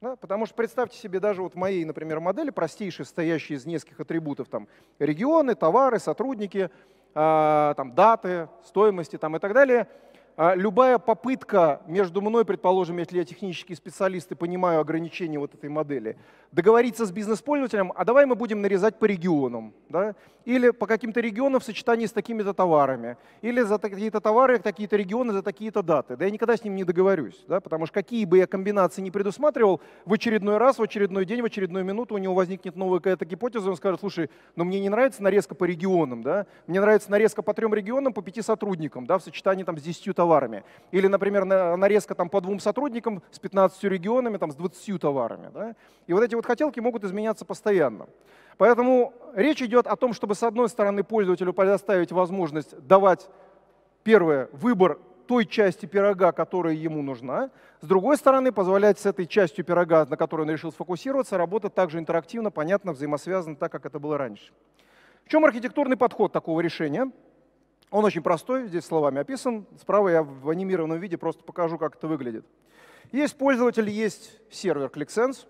Да? Потому что представьте себе даже вот в моей, например, модели, простейшей, состоящей из нескольких атрибутов, там, регионы, товары, сотрудники, э, там, даты, стоимости там, и так далее – а любая попытка между мной, предположим, если я технический специалист и понимаю ограничения вот этой модели, договориться с бизнес-пользователем, а давай мы будем нарезать по регионам, да? или по каким-то регионам в сочетании с такими-то товарами, или за какие-то товары, какие-то регионы, за такие-то даты. Да я никогда с ним не договорюсь, да? потому что какие бы я комбинации не предусматривал, в очередной раз, в очередной день, в очередную минуту у него возникнет новая какая-то гипотеза, он скажет, слушай, но ну мне не нравится нарезка по регионам, да? мне нравится нарезка по трем регионам, по пяти сотрудникам, да, в сочетании там, с десятью товарами товарами. Или, например, нарезка там, по двум сотрудникам с 15 регионами, там, с 20 товарами. Да? И вот эти вот хотелки могут изменяться постоянно. Поэтому речь идет о том, чтобы, с одной стороны, пользователю предоставить возможность давать, первое, выбор той части пирога, которая ему нужна. С другой стороны, позволять с этой частью пирога, на которой он решил сфокусироваться, работать также интерактивно, понятно, взаимосвязано, так как это было раньше. В чем архитектурный подход такого решения? Он очень простой, здесь словами описан. Справа я в анимированном виде просто покажу, как это выглядит. Есть пользователь, есть сервер ClickSense.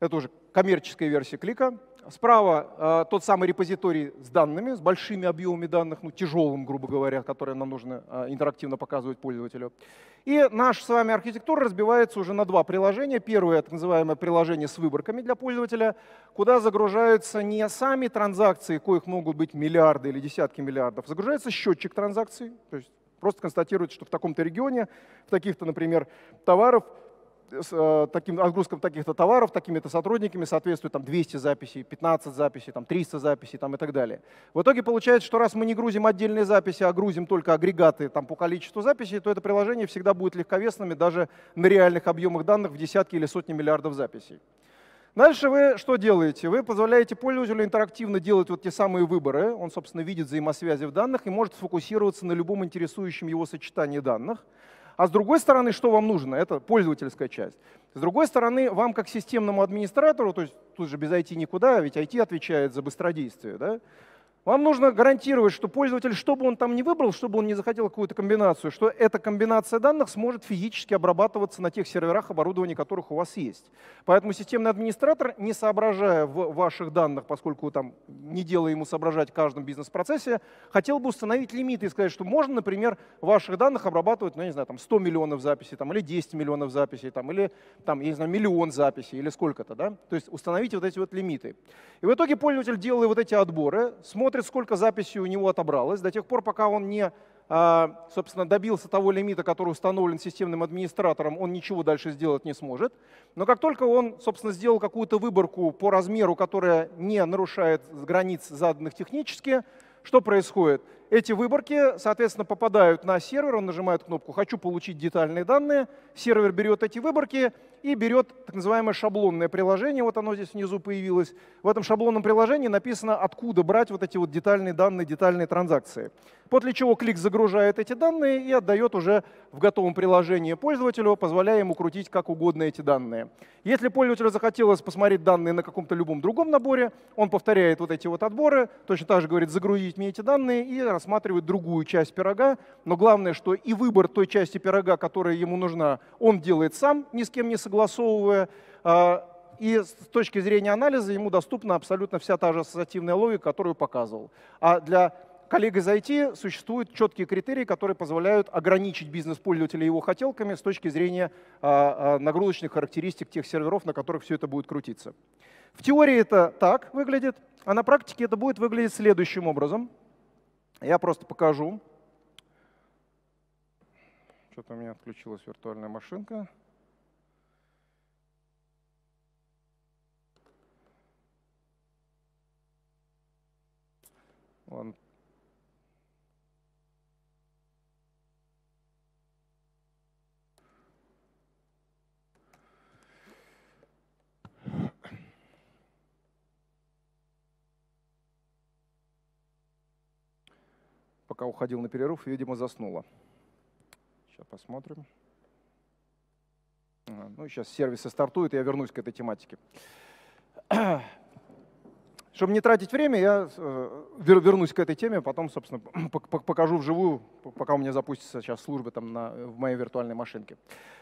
Это уже коммерческая версия клика. Справа э, тот самый репозиторий с данными, с большими объемами данных, ну, тяжелым, грубо говоря, которые нам нужно э, интерактивно показывать пользователю. И наша с вами архитектура разбивается уже на два приложения. Первое — так называемое приложение с выборками для пользователя, куда загружаются не сами транзакции, коих могут быть миллиарды или десятки миллиардов, загружается счетчик транзакций, то есть просто констатируется, что в таком-то регионе, в таких-то, например, товаров — с э, таким отгрузкам таких-то товаров, такими-то сотрудниками соответствует там 200 записей, 15 записей, там 300 записей там, и так далее. В итоге получается, что раз мы не грузим отдельные записи, а грузим только агрегаты там, по количеству записей, то это приложение всегда будет легковесными даже на реальных объемах данных в десятки или сотни миллиардов записей. Дальше вы что делаете? Вы позволяете пользователю интерактивно делать вот те самые выборы. Он, собственно, видит взаимосвязи в данных и может сфокусироваться на любом интересующем его сочетании данных. А с другой стороны, что вам нужно? Это пользовательская часть. С другой стороны, вам как системному администратору, то есть тут же без IT никуда, ведь IT отвечает за быстродействие, да? Вам нужно гарантировать, что пользователь, что бы он там ни выбрал, чтобы он не захотел какую-то комбинацию, что эта комбинация данных сможет физически обрабатываться на тех серверах оборудования, которых у вас есть. Поэтому системный администратор, не соображая в ваших данных, поскольку там не делая ему соображать в каждом бизнес-процессе, хотел бы установить лимиты и сказать, что можно, например, ваших данных обрабатывать, ну, я не знаю, там 100 миллионов записей, там, или 10 миллионов записей, там, или там, я не знаю, миллион записей, или сколько-то. Да? То есть установите вот эти вот лимиты. И в итоге пользователь, делая вот эти отборы, смотрит, смотрит, сколько записей у него отобралось, до тех пор, пока он не а, собственно, добился того лимита, который установлен системным администратором, он ничего дальше сделать не сможет. Но как только он, собственно, сделал какую-то выборку по размеру, которая не нарушает границ, заданных технически, что происходит? Эти выборки, соответственно, попадают на сервер, он нажимает кнопку «Хочу получить детальные данные», сервер берет эти выборки и берет так называемое шаблонное приложение, вот оно здесь внизу появилось. В этом шаблонном приложении написано, откуда брать вот эти вот детальные данные, детальные транзакции. После чего клик загружает эти данные и отдает уже в готовом приложении пользователю, позволяя ему крутить как угодно эти данные. Если пользователю захотелось посмотреть данные на каком-то любом другом наборе, он повторяет вот эти вот отборы, точно так же говорит «загрузить мне эти данные» и рассматривает другую часть пирога, но главное, что и выбор той части пирога, которая ему нужна, он делает сам, ни с кем не согласовывая, а, и с точки зрения анализа ему доступна абсолютно вся та же ассоциативная логика, которую показывал. А для коллег из IT существуют четкие критерии, которые позволяют ограничить бизнес пользователя его хотелками с точки зрения а, а, нагрузочных характеристик тех серверов, на которых все это будет крутиться. В теории это так выглядит, а на практике это будет выглядеть следующим образом. Я просто покажу. Что-то у меня отключилась виртуальная машинка. Ладно, пока уходил на перерыв, видимо, заснула. Сейчас посмотрим. А, ну, сейчас сервисы стартуют, я вернусь к этой тематике. Чтобы не тратить время, я э, вернусь к этой теме, потом, собственно, покажу вживую, пока у меня запустится сейчас служба там на, в моей виртуальной машинке.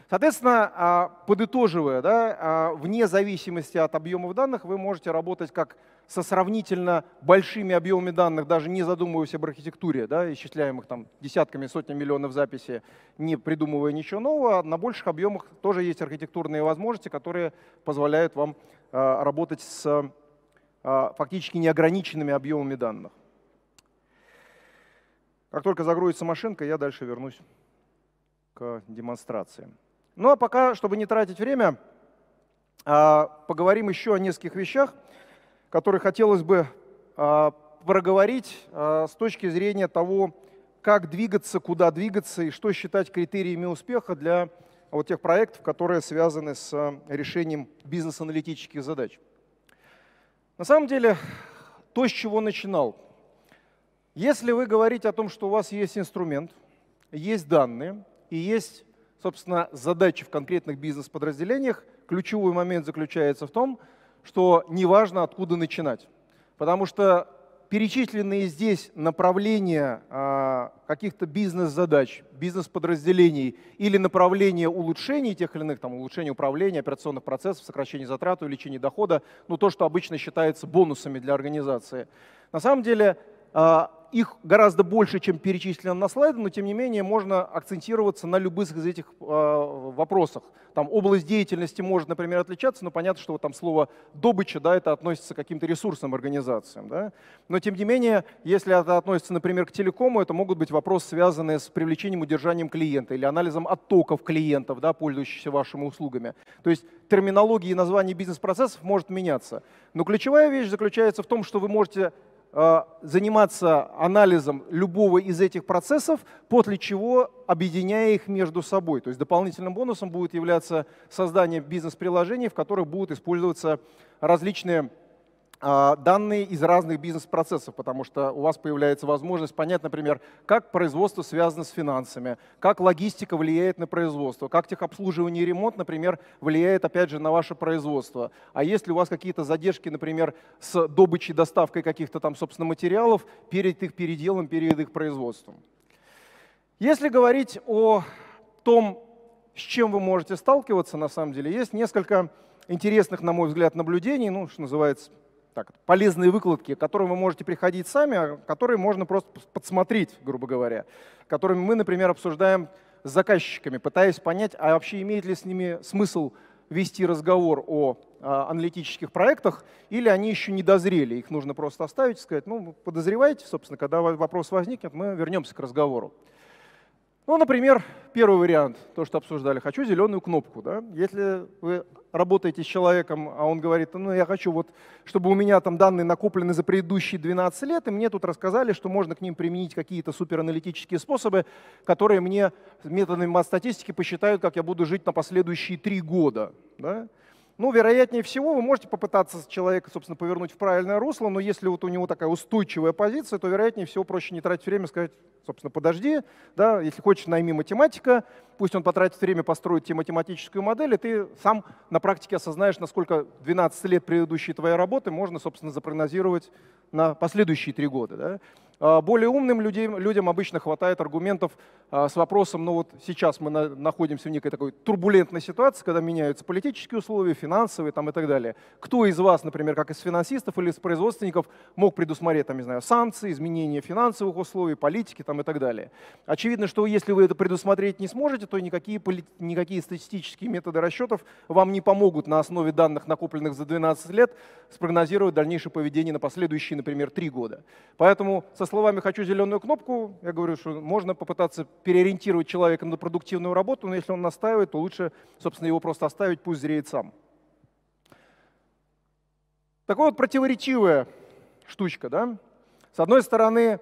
Соответственно, а, подытоживая, да, а, вне зависимости от объемов данных, вы можете работать как со сравнительно большими объемами данных, даже не задумываясь об архитектуре, да, исчисляемых там десятками, сотнями миллионов записей, не придумывая ничего нового, на больших объемах тоже есть архитектурные возможности, которые позволяют вам а, работать с а, фактически неограниченными объемами данных. Как только загрузится машинка, я дальше вернусь к демонстрации. Ну а пока, чтобы не тратить время, а, поговорим еще о нескольких вещах, которые хотелось бы а, проговорить с точки зрения того, как двигаться, куда двигаться и что считать критериями успеха для вот тех проектов, которые связаны с решением бизнес-аналитических задач. На самом деле, то, с чего начинал. Если вы говорите о том, что у вас есть инструмент, есть данные и есть, собственно, задачи в конкретных бизнес-подразделениях, ключевой момент заключается в том, что неважно, откуда начинать. Потому что перечисленные здесь направления а, каких-то бизнес-задач, бизнес-подразделений или направления улучшений тех или иных, там, улучшения управления, операционных процессов, сокращения затрат, увеличения дохода, ну то, что обычно считается бонусами для организации. На самом деле а, их гораздо больше, чем перечислено на слайде, но тем не менее можно акцентироваться на любых из этих а, вопросах. Там область деятельности может, например, отличаться, но понятно, что вот там слово «добыча» да, это относится к каким-то ресурсным организациям. Да? Но тем не менее, если это относится, например, к телекому, это могут быть вопросы, связанные с привлечением, удержанием клиента или анализом оттоков клиентов, да, пользующихся вашими услугами. То есть терминология и название бизнес-процессов может меняться. Но ключевая вещь заключается в том, что вы можете Э, заниматься анализом любого из этих процессов, после чего объединяя их между собой. То есть дополнительным бонусом будет являться создание бизнес-приложений, в которых будут использоваться различные а, данные из разных бизнес-процессов, потому что у вас появляется возможность понять, например, как производство связано с финансами, как логистика влияет на производство, как техобслуживание и ремонт, например, влияет, опять же, на ваше производство. А если у вас какие-то задержки, например, с добычей, доставкой каких-то там, собственно, материалов перед их переделом, перед их производством. Если говорить о том, с чем вы можете сталкиваться, на самом деле, есть несколько интересных, на мой взгляд, наблюдений, ну, что называется, так, полезные выкладки, к которым вы можете приходить сами, а которые можно просто подсмотреть, грубо говоря, которыми мы, например, обсуждаем с заказчиками, пытаясь понять, а вообще имеет ли с ними смысл вести разговор о а, аналитических проектах, или они еще не дозрели, их нужно просто оставить и сказать, ну, подозреваете, собственно, когда вопрос возникнет, мы вернемся к разговору. Ну, например, первый вариант, то, что обсуждали, хочу зеленую кнопку. Да? Если вы работаете с человеком, а он говорит, ну я хочу, вот, чтобы у меня там данные накоплены за предыдущие 12 лет, и мне тут рассказали, что можно к ним применить какие-то супераналитические способы, которые мне методами масс-статистики посчитают, как я буду жить на последующие три года. Да? Ну, вероятнее всего, вы можете попытаться человека, собственно, повернуть в правильное русло, но если вот у него такая устойчивая позиция, то, вероятнее всего, проще не тратить время, сказать, собственно, подожди, да, если хочешь, найми математика, пусть он потратит время, построит тебе математическую модель, и ты сам на практике осознаешь, насколько 12 лет предыдущей твоей работы можно, собственно, запрогнозировать на последующие три года. Да. А, более умным людей, людям обычно хватает аргументов а, с вопросом, ну вот сейчас мы находимся в некой такой турбулентной ситуации, когда меняются политические условия, финансовые там и так далее. Кто из вас, например, как из финансистов или из производственников мог предусмотреть, там, не знаю, санкции, изменения финансовых условий, политики там и так далее? Очевидно, что если вы это предусмотреть не сможете, то никакие, никакие статистические методы расчетов вам не помогут на основе данных, накопленных за 12 лет, спрогнозировать дальнейшее поведение на последующие, например, 3 года. Поэтому со словами «хочу зеленую кнопку», я говорю, что можно попытаться переориентировать человека на продуктивную работу, но если он настаивает, то лучше, собственно, его просто оставить, пусть зреет сам. Такая вот противоречивая штучка. Да? С одной стороны,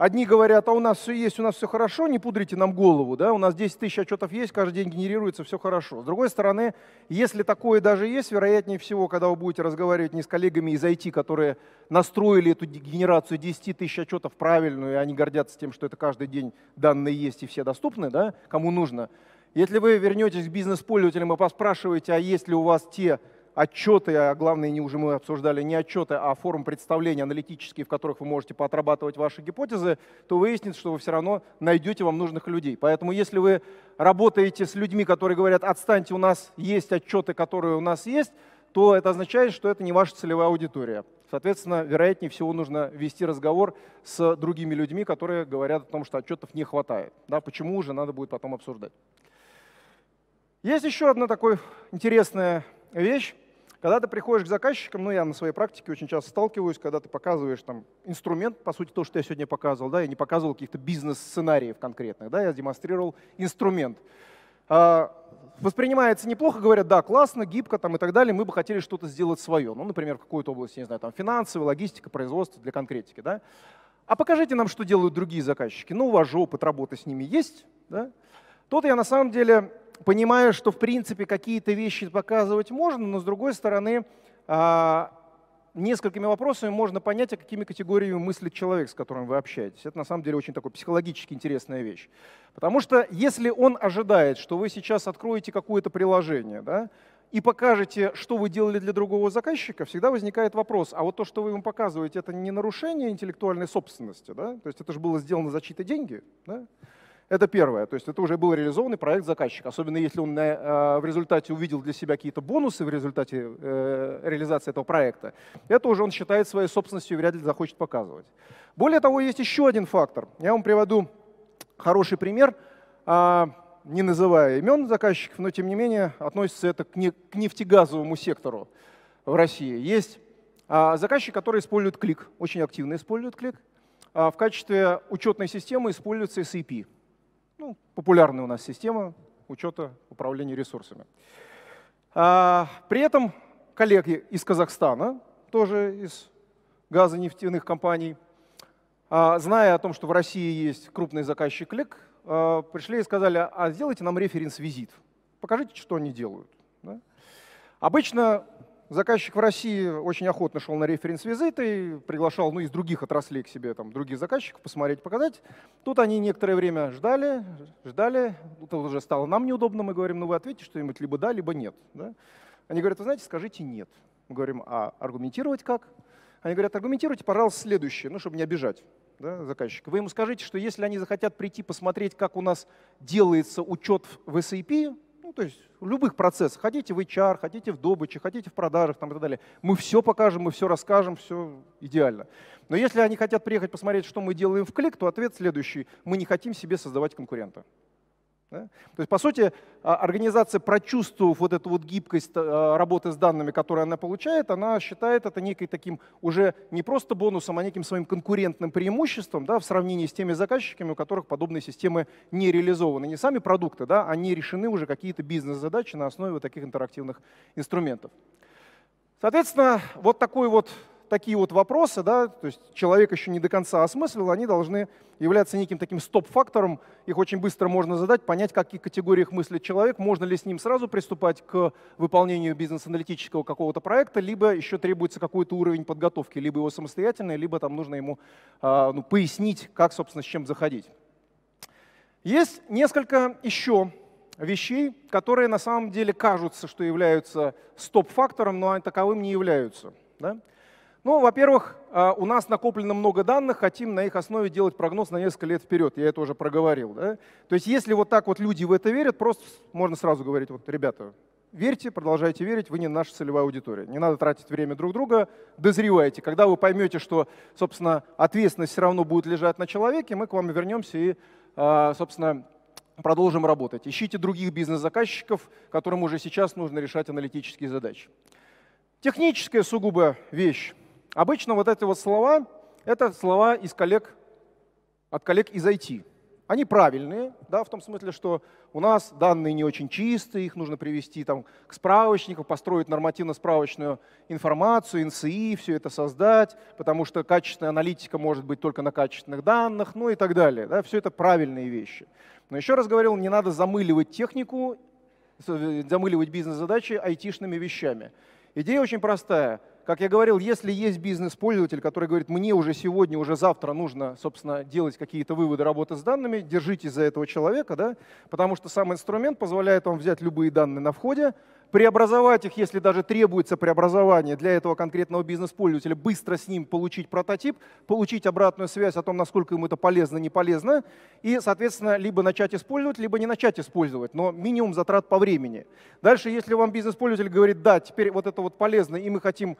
Одни говорят, а у нас все есть, у нас все хорошо, не пудрите нам голову, да, у нас 10 тысяч отчетов есть, каждый день генерируется, все хорошо. С другой стороны, если такое даже есть, вероятнее всего, когда вы будете разговаривать не с коллегами из IT, которые настроили эту генерацию 10 тысяч отчетов правильную, и они гордятся тем, что это каждый день данные есть и все доступны, да, кому нужно. Если вы вернетесь к бизнес-пользователям и поспрашиваете, а есть ли у вас те отчеты, а главное, не уже мы обсуждали не отчеты, а форум представления аналитические, в которых вы можете поотрабатывать ваши гипотезы, то выяснится, что вы все равно найдете вам нужных людей. Поэтому если вы работаете с людьми, которые говорят, отстаньте, у нас есть отчеты, которые у нас есть, то это означает, что это не ваша целевая аудитория. Соответственно, вероятнее всего нужно вести разговор с другими людьми, которые говорят о том, что отчетов не хватает. Да, почему уже надо будет потом обсуждать. Есть еще одна такая интересная вещь. Когда ты приходишь к заказчикам, ну я на своей практике очень часто сталкиваюсь, когда ты показываешь там инструмент, по сути то, что я сегодня показывал, да, я не показывал каких-то бизнес-сценариев конкретных, да, я демонстрировал инструмент. А, воспринимается неплохо, говорят, да, классно, гибко там и так далее, мы бы хотели что-то сделать свое, ну, например, какую-то область, я не знаю, там финансовая, логистика, производство для конкретики, да. А покажите нам, что делают другие заказчики. Ну, у вас же опыт работы с ними есть, да? Тут я на самом деле понимаю, что в принципе какие-то вещи показывать можно, но с другой стороны, а, несколькими вопросами можно понять, а какими категориями мыслит человек, с которым вы общаетесь. Это на самом деле очень такой психологически интересная вещь. Потому что если он ожидает, что вы сейчас откроете какое-то приложение, да, и покажете, что вы делали для другого заказчика, всегда возникает вопрос, а вот то, что вы ему показываете, это не нарушение интеллектуальной собственности, да? то есть это же было сделано за чьи-то деньги, да? Это первое. То есть это уже был реализованный проект заказчика. Особенно если он э, в результате увидел для себя какие-то бонусы в результате э, реализации этого проекта. Это уже он считает своей собственностью и вряд ли захочет показывать. Более того, есть еще один фактор. Я вам приведу хороший пример а, не называя имен заказчиков, но тем не менее относится это к, нефтегазовому сектору в России. Есть а, заказчик, который использует клик, очень активно использует клик. А, в качестве учетной системы используется SAP. Ну, популярная у нас система учета управления ресурсами. А, при этом коллеги из Казахстана, тоже из газонефтяных компаний, а, зная о том, что в России есть крупный заказчик ЛЕК, а, пришли и сказали, а сделайте нам референс-визит, покажите, что они делают. Да? Обычно Заказчик в России очень охотно шел на референс-визиты, приглашал ну, из других отраслей к себе там, других заказчиков посмотреть, показать. Тут они некоторое время ждали, ждали. Это уже стало нам неудобно. Мы говорим, ну вы ответите что-нибудь либо да, либо нет. Да? Они говорят, вы знаете, скажите нет. Мы говорим, а аргументировать как? Они говорят, аргументируйте, пожалуйста, следующее, ну, чтобы не обижать да, заказчика. Вы ему скажите, что если они захотят прийти посмотреть, как у нас делается учет в SAP, ну, то есть в любых процессах. Хотите в HR, хотите в добыче, хотите в продажах там, и так далее. Мы все покажем, мы все расскажем, все идеально. Но если они хотят приехать посмотреть, что мы делаем в клик, то ответ следующий. Мы не хотим себе создавать конкурента. Да? То есть, по сути, а, организация, прочувствовав вот эту вот гибкость а, работы с данными, которую она получает, она считает это некой таким уже не просто бонусом, а неким своим конкурентным преимуществом да, в сравнении с теми заказчиками, у которых подобные системы не реализованы. Не сами продукты, да, они решены уже какие-то бизнес-задачи на основе вот таких интерактивных инструментов. Соответственно, вот такой вот такие вот вопросы, да, то есть человек еще не до конца осмыслил, они должны являться неким таким стоп-фактором, их очень быстро можно задать, понять, в каких категориях мыслит человек, можно ли с ним сразу приступать к выполнению бизнес-аналитического какого-то проекта, либо еще требуется какой-то уровень подготовки, либо его самостоятельный, либо там нужно ему а, ну, пояснить, как, собственно, с чем заходить. Есть несколько еще вещей, которые на самом деле кажутся, что являются стоп-фактором, но таковым не являются. Да? Ну, во-первых, а, у нас накоплено много данных, хотим на их основе делать прогноз на несколько лет вперед. Я это уже проговорил. Да? То есть если вот так вот люди в это верят, просто можно сразу говорить, вот, ребята, верьте, продолжайте верить, вы не наша целевая аудитория. Не надо тратить время друг друга, дозревайте. Когда вы поймете, что, собственно, ответственность все равно будет лежать на человеке, мы к вам вернемся и, а, собственно, продолжим работать. Ищите других бизнес-заказчиков, которым уже сейчас нужно решать аналитические задачи. Техническая сугубо вещь. Обычно вот эти вот слова — это слова из коллег, от коллег из IT. Они правильные, да, в том смысле, что у нас данные не очень чистые, их нужно привести там, к справочнику, построить нормативно-справочную информацию, НСИ, все это создать, потому что качественная аналитика может быть только на качественных данных, ну и так далее. Да, все это правильные вещи. Но еще раз говорил, не надо замыливать технику, замыливать бизнес-задачи айтишными вещами. Идея очень простая. Как я говорил, если есть бизнес-пользователь, который говорит, мне уже сегодня, уже завтра нужно, собственно, делать какие-то выводы работы с данными, держитесь за этого человека, да, потому что сам инструмент позволяет вам взять любые данные на входе, преобразовать их, если даже требуется преобразование для этого конкретного бизнес-пользователя, быстро с ним получить прототип, получить обратную связь о том, насколько ему это полезно, не полезно, и, соответственно, либо начать использовать, либо не начать использовать, но минимум затрат по времени. Дальше, если вам бизнес-пользователь говорит, да, теперь вот это вот полезно, и мы хотим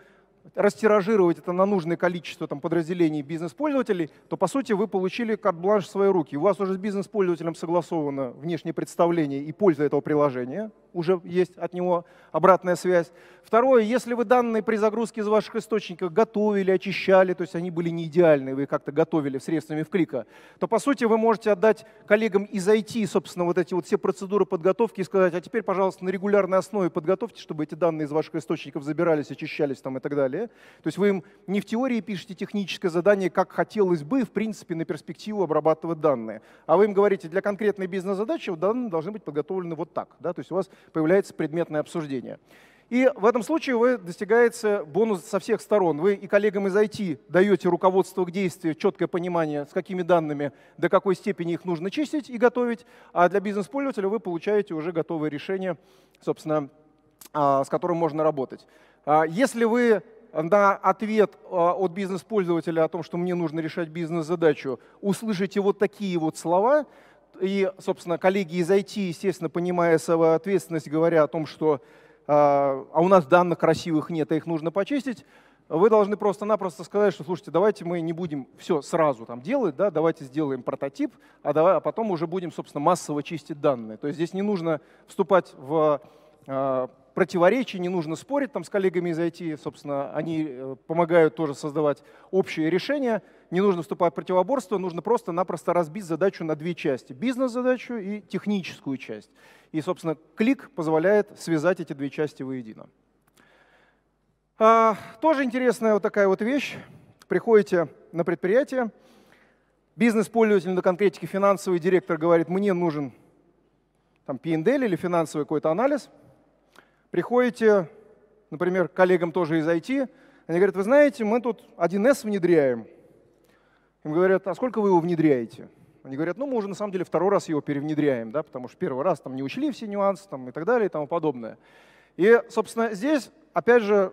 растиражировать это на нужное количество там, подразделений бизнес-пользователей, то, по сути, вы получили карт-бланш в свои руки. У вас уже с бизнес-пользователем согласовано внешнее представление и польза этого приложения, уже есть от него обратная связь. Второе, если вы данные при загрузке из ваших источников готовили, очищали, то есть они были не идеальны, вы как-то готовили средствами вклика, то, по сути, вы можете отдать коллегам из IT, собственно, вот эти вот все процедуры подготовки и сказать, а теперь, пожалуйста, на регулярной основе подготовьте, чтобы эти данные из ваших источников забирались, очищались там и так далее далее. То есть вы им не в теории пишете техническое задание, как хотелось бы, в принципе, на перспективу обрабатывать данные, а вы им говорите, для конкретной бизнес-задачи данные должны быть подготовлены вот так. Да? То есть у вас появляется предметное обсуждение. И в этом случае вы достигается бонус со всех сторон. Вы и коллегам из IT даете руководство к действию, четкое понимание, с какими данными, до какой степени их нужно чистить и готовить, а для бизнес-пользователя вы получаете уже готовое решение, собственно, а, с которым можно работать. А если вы на ответ а, от бизнес-пользователя о том, что мне нужно решать бизнес-задачу, услышите вот такие вот слова, и, собственно, коллеги из IT, естественно, понимая свою ответственность, говоря о том, что а, а у нас данных красивых нет, а их нужно почистить, вы должны просто-напросто сказать, что, слушайте, давайте мы не будем все сразу там делать, да, давайте сделаем прототип, а, давай, а потом уже будем, собственно, массово чистить данные. То есть здесь не нужно вступать в а, противоречий, не нужно спорить там с коллегами из IT, собственно, они э, помогают тоже создавать общие решения, не нужно вступать в противоборство, нужно просто-напросто разбить задачу на две части, бизнес-задачу и техническую часть. И, собственно, клик позволяет связать эти две части воедино. А, тоже интересная вот такая вот вещь. Приходите на предприятие, бизнес-пользователь на конкретике финансовый директор говорит, мне нужен там, P&L или финансовый какой-то анализ – приходите, например, к коллегам тоже из IT, они говорят, вы знаете, мы тут 1С внедряем. Им говорят, а сколько вы его внедряете? Они говорят, ну мы уже на самом деле второй раз его перевнедряем, да, потому что первый раз там не учли все нюансы там, и так далее и тому подобное. И, собственно, здесь, опять же,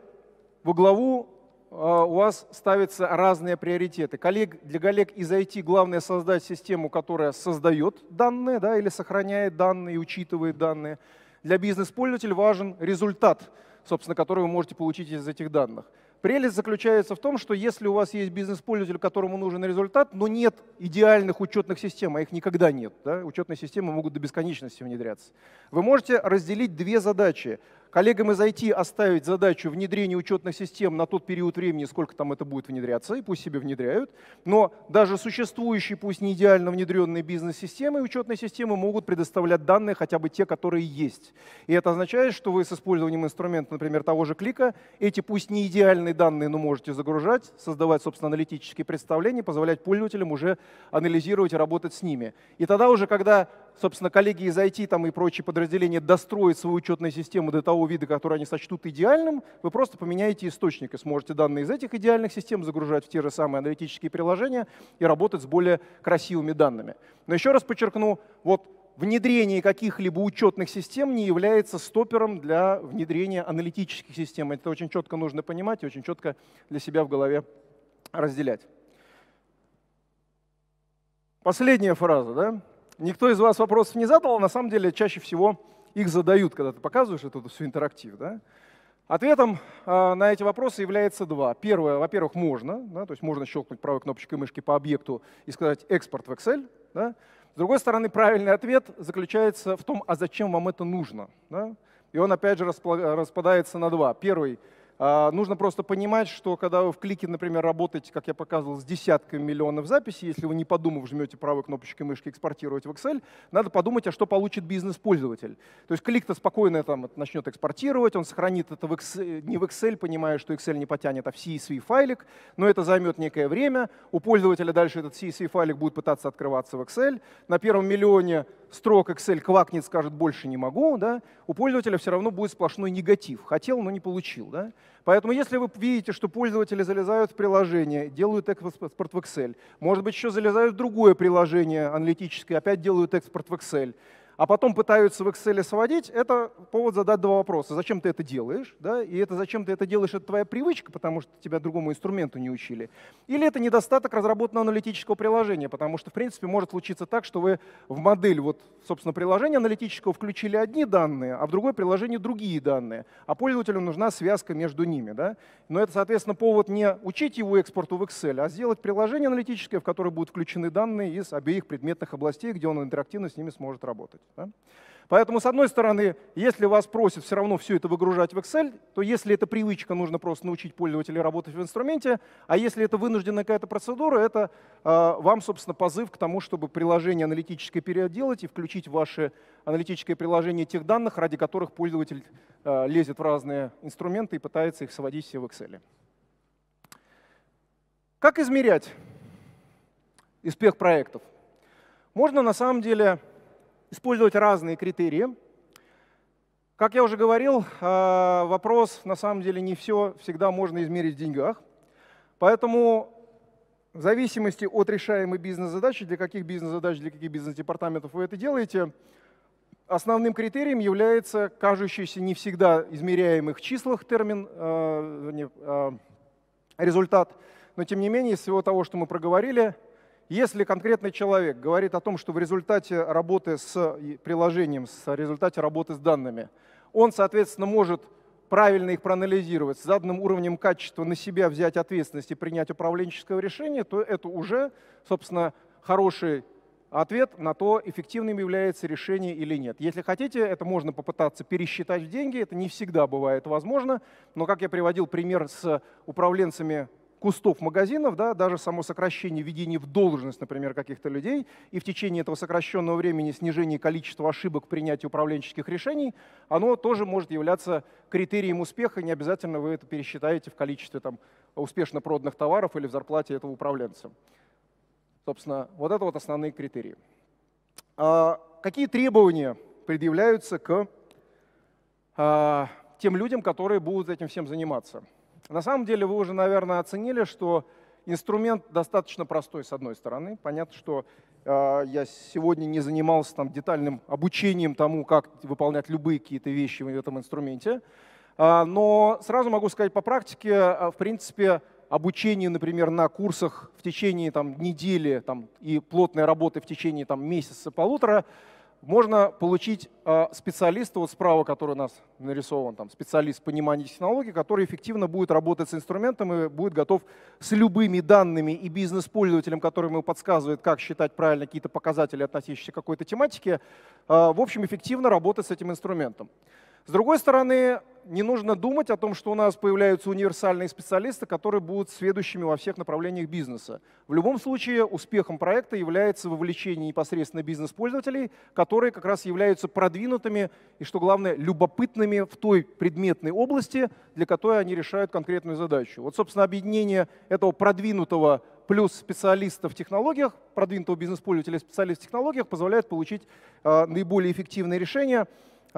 во главу э, у вас ставятся разные приоритеты. Коллег, для коллег из IT главное создать систему, которая создает данные да, или сохраняет данные, и учитывает данные. Для бизнес-пользователя важен результат, собственно, который вы можете получить из этих данных. Прелесть заключается в том, что если у вас есть бизнес-пользователь, которому нужен результат, но нет идеальных учетных систем, а их никогда нет, да? учетные системы могут до бесконечности внедряться, вы можете разделить две задачи. Коллегам из IT оставить задачу внедрения учетных систем на тот период времени, сколько там это будет внедряться, и пусть себе внедряют. Но даже существующие, пусть не идеально внедренные бизнес-системы и учетные системы могут предоставлять данные, хотя бы те, которые есть. И это означает, что вы с использованием инструмента, например, того же клика, эти пусть не идеальные данные, но можете загружать, создавать, собственно, аналитические представления, позволять пользователям уже анализировать и работать с ними. И тогда уже, когда собственно, коллеги из IT там, и прочие подразделения достроят свою учетную систему до того вида, который они сочтут идеальным, вы просто поменяете источник и сможете данные из этих идеальных систем загружать в те же самые аналитические приложения и работать с более красивыми данными. Но еще раз подчеркну, вот внедрение каких-либо учетных систем не является стопером для внедрения аналитических систем. Это очень четко нужно понимать и очень четко для себя в голове разделять. Последняя фраза, да? Никто из вас вопросов не задал, а на самом деле чаще всего их задают, когда ты показываешь это все интерактив. Да? Ответом а, на эти вопросы является два. Первое, во-первых, можно, да, то есть можно щелкнуть правой кнопочкой мышки по объекту и сказать «экспорт в Excel». Да? С другой стороны, правильный ответ заключается в том, а зачем вам это нужно. Да? И он опять же распадается на два. Первый — а, нужно просто понимать, что когда вы в клике, например, работаете, как я показывал, с десятками миллионов записей, если вы не подумав жмете правой кнопочкой мышки «Экспортировать в Excel», надо подумать, а что получит бизнес-пользователь. То есть клик-то спокойно там начнет экспортировать, он сохранит это в Excel, не в Excel, понимая, что Excel не потянет, а в CSV файлик, но это займет некое время. У пользователя дальше этот CSV файлик будет пытаться открываться в Excel. На первом миллионе строк Excel квакнет, скажет «больше не могу». Да? У пользователя все равно будет сплошной негатив. Хотел, но не получил. Да? Поэтому если вы видите, что пользователи залезают в приложение, делают экспорт в Excel, может быть, еще залезают в другое приложение аналитическое, опять делают экспорт в Excel, а потом пытаются в Excel сводить, это повод задать два вопроса. Зачем ты это делаешь? Да? И это зачем ты это делаешь, это твоя привычка, потому что тебя другому инструменту не учили. Или это недостаток разработанного аналитического приложения, потому что, в принципе, может случиться так, что вы в модель, вот, собственно, приложения аналитического включили одни данные, а в другое приложение другие данные, а пользователю нужна связка между ними. Да? Но это, соответственно, повод не учить его экспорту в Excel, а сделать приложение аналитическое, в которое будут включены данные из обеих предметных областей, где он интерактивно с ними сможет работать. Да? Поэтому, с одной стороны, если вас просят все равно все это выгружать в Excel, то если это привычка, нужно просто научить пользователя работать в инструменте, а если это вынужденная какая-то процедура, это э, вам, собственно, позыв к тому, чтобы приложение аналитическое переделать и включить в ваше аналитическое приложение тех данных, ради которых пользователь э, лезет в разные инструменты и пытается их сводить все в Excel. Как измерять успех проектов? Можно на самом деле использовать разные критерии. Как я уже говорил, э, вопрос на самом деле не все всегда можно измерить в деньгах. Поэтому в зависимости от решаемой бизнес-задачи, для каких бизнес-задач, для каких бизнес-департаментов вы это делаете, основным критерием является кажущийся не всегда измеряемых числах термин, э, э, результат. Но тем не менее, из всего того, что мы проговорили, если конкретный человек говорит о том, что в результате работы с приложением, в результате работы с данными, он, соответственно, может правильно их проанализировать, с заданным уровнем качества на себя взять ответственность и принять управленческое решение, то это уже, собственно, хороший ответ на то, эффективным является решение или нет. Если хотите, это можно попытаться пересчитать в деньги, это не всегда бывает возможно, но как я приводил пример с управленцами кустов магазинов, да, даже само сокращение введение в должность, например, каких-то людей, и в течение этого сокращенного времени снижение количества ошибок принятии управленческих решений, оно тоже может являться критерием успеха, не обязательно вы это пересчитаете в количестве там, успешно проданных товаров или в зарплате этого управленца. Собственно, вот это вот основные критерии. А, какие требования предъявляются к а, тем людям, которые будут этим всем заниматься? На самом деле вы уже, наверное, оценили, что инструмент достаточно простой с одной стороны. Понятно, что э, я сегодня не занимался там, детальным обучением тому, как выполнять любые какие-то вещи в этом инструменте. Э, но сразу могу сказать по практике, э, в принципе, обучение, например, на курсах в течение там, недели там, и плотной работы в течение там, месяца-полутора – можно получить а, специалиста, вот справа, который у нас нарисован, там, специалист понимания технологий, который эффективно будет работать с инструментом и будет готов с любыми данными и бизнес-пользователем, который ему подсказывает, как считать правильно какие-то показатели, относящиеся к какой-то тематике, а, в общем, эффективно работать с этим инструментом. С другой стороны, не нужно думать о том, что у нас появляются универсальные специалисты, которые будут следующими во всех направлениях бизнеса. В любом случае успехом проекта является вовлечение непосредственно бизнес-пользователей, которые как раз являются продвинутыми и, что главное, любопытными в той предметной области, для которой они решают конкретную задачу. Вот, собственно, объединение этого продвинутого плюс специалиста в технологиях, продвинутого бизнес-пользователя специалиста в технологиях позволяет получить э, наиболее эффективные решения,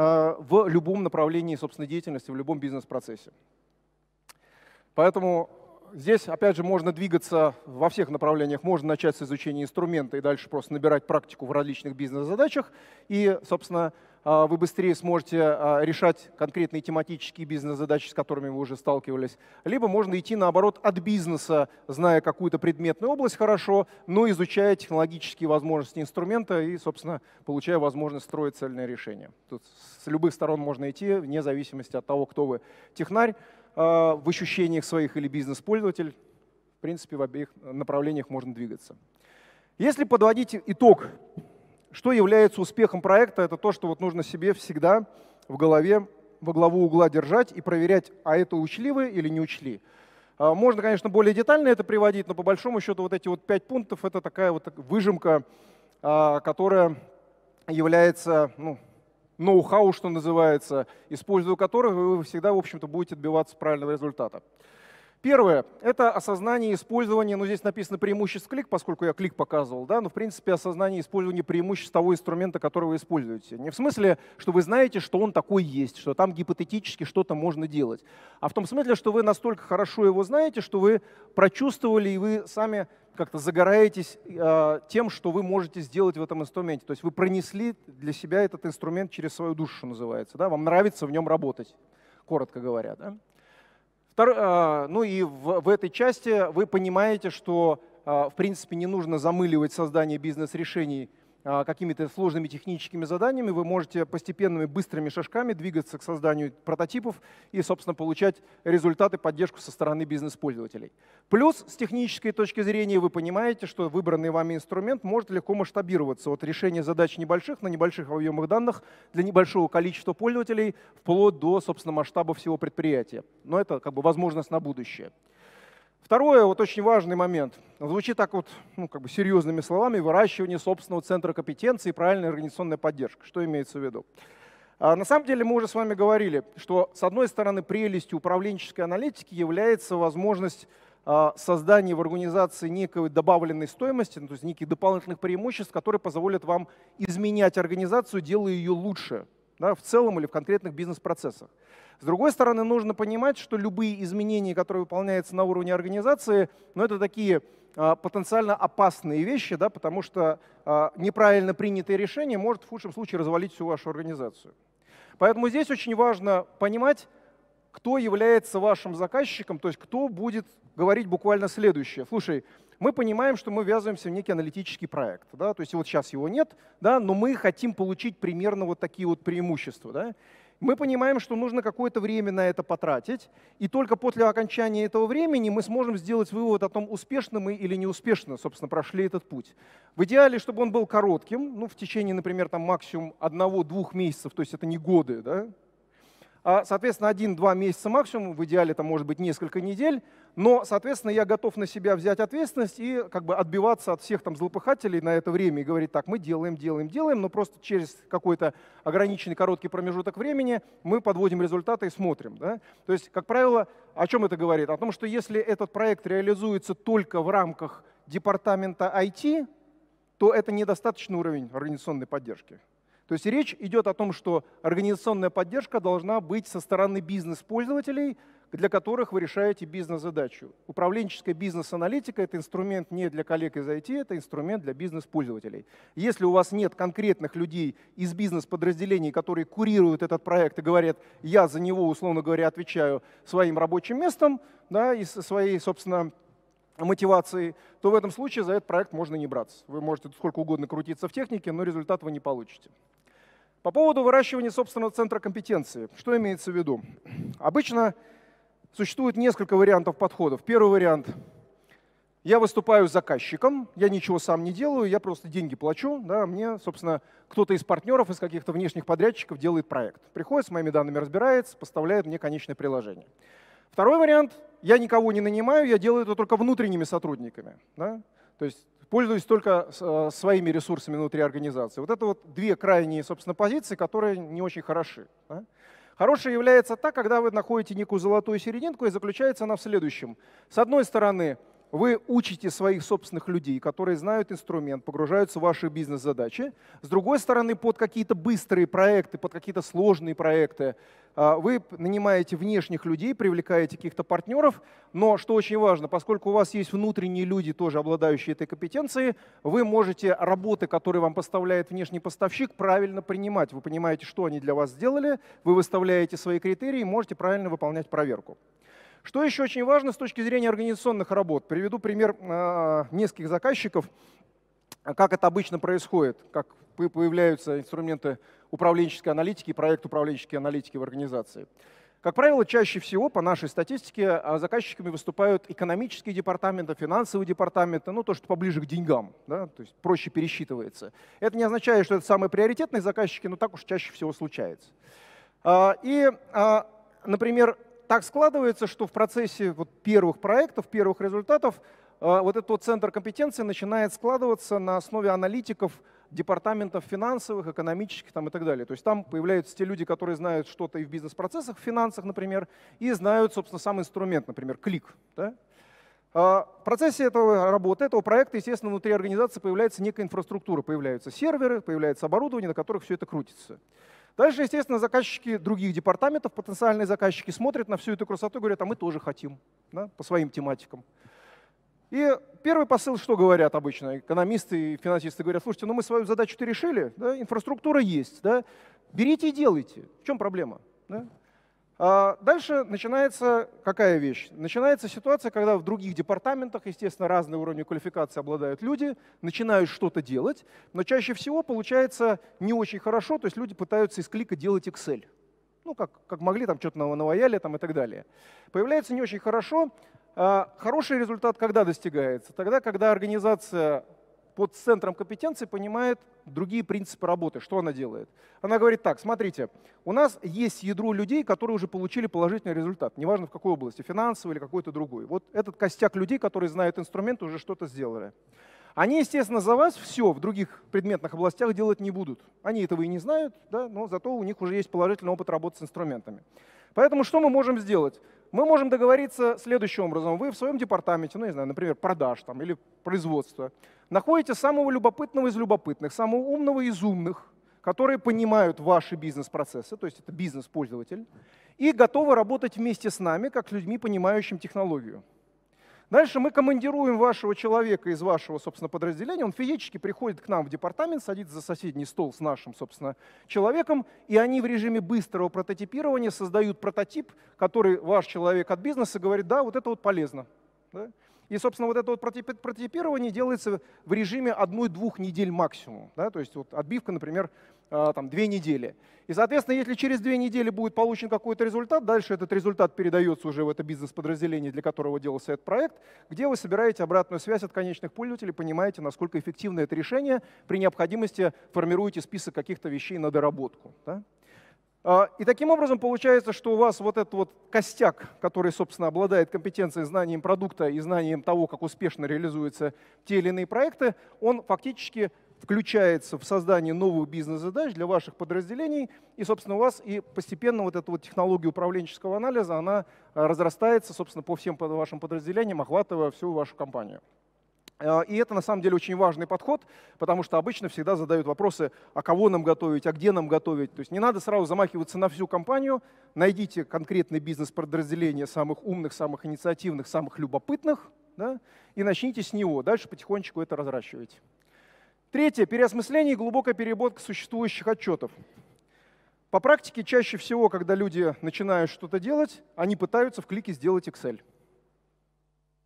Э, в любом направлении собственной деятельности, в любом бизнес-процессе. Поэтому здесь, опять же, можно двигаться во всех направлениях. Можно начать с изучения инструмента и дальше просто набирать практику в различных бизнес-задачах и, собственно, а, вы быстрее сможете а, решать конкретные тематические бизнес-задачи, с которыми вы уже сталкивались. Либо можно идти наоборот от бизнеса, зная какую-то предметную область хорошо, но изучая технологические возможности инструмента и, собственно, получая возможность строить цельное решение. Тут с любых сторон можно идти, вне зависимости от того, кто вы, технарь а, в ощущениях своих или бизнес-пользователь. В принципе, в обеих направлениях можно двигаться. Если подводить итог что является успехом проекта? Это то, что вот нужно себе всегда в голове, во главу угла держать и проверять, а это учли вы или не учли. А, можно, конечно, более детально это приводить, но по большому счету вот эти вот пять пунктов — это такая вот выжимка, а, которая является ну, ноу-хау, что называется, используя которых вы всегда, в общем-то, будете добиваться правильного результата. Первое – это осознание использования, ну здесь написано преимуществ клик, поскольку я клик показывал, да, но в принципе осознание использования преимуществ того инструмента, который вы используете. Не в смысле, что вы знаете, что он такой есть, что там гипотетически что-то можно делать, а в том смысле, что вы настолько хорошо его знаете, что вы прочувствовали и вы сами как-то загораетесь э, тем, что вы можете сделать в этом инструменте. То есть вы пронесли для себя этот инструмент через свою душу, что называется. Да? Вам нравится в нем работать, коротко говоря. Да? Втор... А, ну и в, в этой части вы понимаете, что а, в принципе не нужно замыливать создание бизнес-решений а, какими-то сложными техническими заданиями, вы можете постепенными быстрыми шажками двигаться к созданию прототипов и, собственно, получать результаты, поддержку со стороны бизнес-пользователей. Плюс с технической точки зрения вы понимаете, что выбранный вами инструмент может легко масштабироваться от решения задач небольших на небольших объемах данных для небольшого количества пользователей вплоть до, собственно, масштаба всего предприятия. Но это как бы возможность на будущее. Второе, вот очень важный момент. Звучит так вот, ну, как бы серьезными словами, выращивание собственного центра компетенции и правильная организационная поддержка. Что имеется в виду? А на самом деле мы уже с вами говорили, что с одной стороны прелестью управленческой аналитики является возможность а, создание в организации некой добавленной стоимости, ну, то есть неких дополнительных преимуществ, которые позволят вам изменять организацию, делая ее лучше, да, в целом или в конкретных бизнес-процессах. С другой стороны, нужно понимать, что любые изменения, которые выполняются на уровне организации, ну, это такие а, потенциально опасные вещи, да, потому что а, неправильно принятое решение может в худшем случае развалить всю вашу организацию. Поэтому здесь очень важно понимать, кто является вашим заказчиком, то есть кто будет говорить буквально следующее. Слушай, мы понимаем, что мы ввязываемся в некий аналитический проект. Да? То есть вот сейчас его нет, да, но мы хотим получить примерно вот такие вот преимущества. Да? Мы понимаем, что нужно какое-то время на это потратить, и только после окончания этого времени мы сможем сделать вывод о том, успешно мы или неуспешно, собственно, прошли этот путь. В идеале, чтобы он был коротким, ну, в течение, например, там максимум одного-двух месяцев, то есть это не годы, да, а, Соответственно, один-два месяца максимум, в идеале это может быть несколько недель, но, соответственно, я готов на себя взять ответственность и как бы отбиваться от всех там злопыхателей на это время и говорить, так, мы делаем, делаем, делаем, но просто через какой-то ограниченный короткий промежуток времени мы подводим результаты и смотрим. Да? То есть, как правило, о чем это говорит? О том, что если этот проект реализуется только в рамках департамента IT, то это недостаточный уровень организационной поддержки. То есть речь идет о том, что организационная поддержка должна быть со стороны бизнес-пользователей, для которых вы решаете бизнес-задачу. Управленческая бизнес-аналитика — это инструмент не для коллег из IT, это инструмент для бизнес-пользователей. Если у вас нет конкретных людей из бизнес-подразделений, которые курируют этот проект и говорят, я за него, условно говоря, отвечаю своим рабочим местом да, и своей, собственно, мотивацией, то в этом случае за этот проект можно не браться. Вы можете сколько угодно крутиться в технике, но результат вы не получите. По поводу выращивания собственного центра компетенции. Что имеется в виду? Обычно существует несколько вариантов подходов. Первый вариант – я выступаю заказчиком, я ничего сам не делаю, я просто деньги плачу. Да, мне, собственно, кто-то из партнеров, из каких-то внешних подрядчиков делает проект. Приходит, с моими данными разбирается, поставляет мне конечное приложение. Второй вариант – я никого не нанимаю, я делаю это только внутренними сотрудниками. Да? То есть пользуюсь только э, своими ресурсами внутри организации. Вот это вот две крайние, собственно, позиции, которые не очень хороши. Да? Хорошая является та, когда вы находите некую золотую серединку, и заключается она в следующем. С одной стороны, вы учите своих собственных людей, которые знают инструмент, погружаются в ваши бизнес-задачи. С другой стороны, под какие-то быстрые проекты, под какие-то сложные проекты а, вы нанимаете внешних людей, привлекаете каких-то партнеров, но, что очень важно, поскольку у вас есть внутренние люди, тоже обладающие этой компетенцией, вы можете работы, которые вам поставляет внешний поставщик, правильно принимать. Вы понимаете, что они для вас сделали, вы выставляете свои критерии и можете правильно выполнять проверку. Что еще очень важно с точки зрения организационных работ? Приведу пример а, нескольких заказчиков, как это обычно происходит, как появляются инструменты управленческой аналитики проект управленческой аналитики в организации. Как правило, чаще всего, по нашей статистике, а, заказчиками выступают экономические департаменты, финансовые департаменты, ну то, что поближе к деньгам, да, то есть проще пересчитывается. Это не означает, что это самые приоритетные заказчики, но так уж чаще всего случается. А, и, например, так складывается, что в процессе вот первых проектов, первых результатов э, вот этот вот центр компетенции начинает складываться на основе аналитиков департаментов финансовых, экономических там, и так далее. То есть там появляются те люди, которые знают что-то и в бизнес-процессах, в финансах, например, и знают, собственно, сам инструмент, например, клик. Да? А, в процессе этого работы, этого проекта, естественно, внутри организации появляется некая инфраструктура, появляются серверы, появляется оборудование, на которых все это крутится. Дальше, естественно, заказчики других департаментов, потенциальные заказчики смотрят на всю эту красоту и говорят, а мы тоже хотим да, по своим тематикам. И первый посыл, что говорят обычно экономисты и финансисты, говорят, слушайте, ну мы свою задачу-то решили, да, инфраструктура есть, да, берите и делайте, в чем проблема? Да? А, дальше начинается какая вещь? Начинается ситуация, когда в других департаментах, естественно, разные уровни квалификации обладают люди, начинают что-то делать, но чаще всего получается не очень хорошо, то есть люди пытаются из клика делать Excel. Ну, как, как могли, там что-то наваяли там, и так далее. Появляется не очень хорошо. А, хороший результат когда достигается? Тогда, когда организация под центром компетенции понимает другие принципы работы. Что она делает? Она говорит так, смотрите, у нас есть ядро людей, которые уже получили положительный результат, неважно в какой области, финансовый или какой-то другой. Вот этот костяк людей, которые знают инструмент, уже что-то сделали. Они, естественно, за вас все в других предметных областях делать не будут. Они этого и не знают, да, но зато у них уже есть положительный опыт работы с инструментами. Поэтому что мы можем сделать? Мы можем договориться следующим образом. Вы в своем департаменте, ну, не знаю, например, продаж там, или производства, находите самого любопытного из любопытных, самого умного из умных, которые понимают ваши бизнес-процессы, то есть это бизнес-пользователь, и готовы работать вместе с нами, как с людьми, понимающими технологию. Дальше мы командируем вашего человека из вашего, собственно, подразделения. Он физически приходит к нам в департамент, садится за соседний стол с нашим, собственно, человеком, и они в режиме быстрого прототипирования создают прототип, который ваш человек от бизнеса говорит, да, вот это вот полезно. Да? И, собственно, вот это вот прототипирование делается в режиме одной-двух недель максимум. Да? То есть вот отбивка, например, э, там, две недели. И, соответственно, если через две недели будет получен какой-то результат, дальше этот результат передается уже в это бизнес-подразделение, для которого делался этот проект, где вы собираете обратную связь от конечных пользователей, понимаете, насколько эффективно это решение, при необходимости формируете список каких-то вещей на доработку. Да? А, и таким образом получается, что у вас вот этот вот костяк, который, собственно, обладает компетенцией, знанием продукта и знанием того, как успешно реализуются те или иные проекты, он фактически включается в создание новых бизнес-задач для ваших подразделений, и, собственно, у вас и постепенно вот эта вот технология управленческого анализа, она а, разрастается, собственно, по всем вашим подразделениям, охватывая всю вашу компанию. А, и это на самом деле очень важный подход, потому что обычно всегда задают вопросы, а кого нам готовить, а где нам готовить. То есть не надо сразу замахиваться на всю компанию, найдите конкретный бизнес подразделения самых умных, самых инициативных, самых любопытных, да, и начните с него. Дальше потихонечку это разращивать. Третье. Переосмысление и глубокая переработка существующих отчетов. По практике чаще всего, когда люди начинают что-то делать, они пытаются в клике сделать Excel.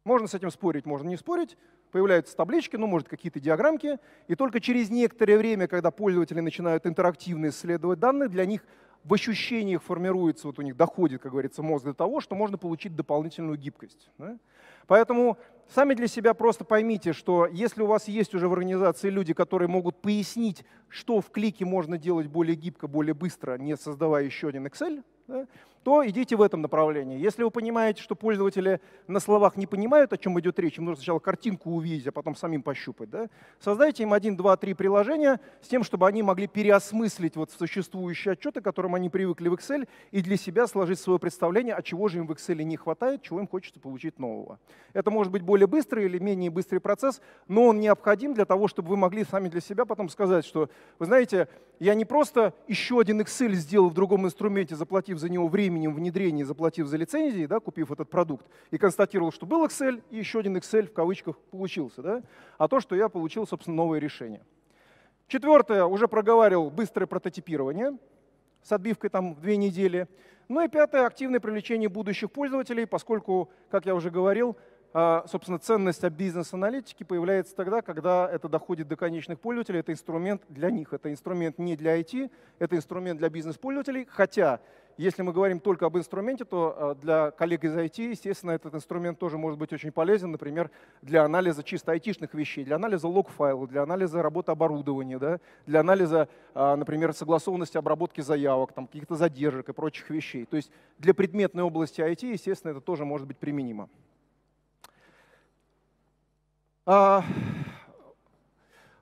Можно с этим спорить, можно не спорить. Появляются таблички, ну, может, какие-то диаграммки. И только через некоторое время, когда пользователи начинают интерактивно исследовать данные, для них в ощущениях формируется, вот у них доходит, как говорится, мозг до того, что можно получить дополнительную гибкость. Да? Поэтому сами для себя просто поймите, что если у вас есть уже в организации люди, которые могут пояснить, что в клике можно делать более гибко, более быстро, не создавая еще один Excel, да, то идите в этом направлении. Если вы понимаете, что пользователи на словах не понимают, о чем идет речь, им нужно сначала картинку увидеть, а потом самим пощупать, да? создайте им один, два, три приложения с тем, чтобы они могли переосмыслить вот существующие отчеты, к которым они привыкли в Excel, и для себя сложить свое представление, а чего же им в Excel не хватает, чего им хочется получить нового. Это может быть более быстрый или менее быстрый процесс, но он необходим для того, чтобы вы могли сами для себя потом сказать, что, вы знаете, я не просто еще один Excel сделал в другом инструменте, заплатив за него временем внедрения, заплатив за лицензии, да, купив этот продукт, и констатировал, что был Excel, и еще один Excel в кавычках получился, да, а то, что я получил, собственно, новое решение. Четвертое, уже проговаривал, быстрое прототипирование с отбивкой там в две недели. Ну и пятое, активное привлечение будущих пользователей, поскольку, как я уже говорил, а, собственно, ценность бизнес-аналитики появляется тогда, когда это доходит до конечных пользователей, это инструмент для них, это инструмент не для IT, это инструмент для бизнес-пользователей, хотя если мы говорим только об инструменте, то а, для коллег из IT, естественно, этот инструмент тоже может быть очень полезен, например, для анализа чисто айтишных вещей, для анализа лог-файлов, для анализа работы оборудования, да, для анализа, а, например, согласованности обработки заявок, там, каких-то задержек и прочих вещей. То есть для предметной области IT, естественно, это тоже может быть применимо. А,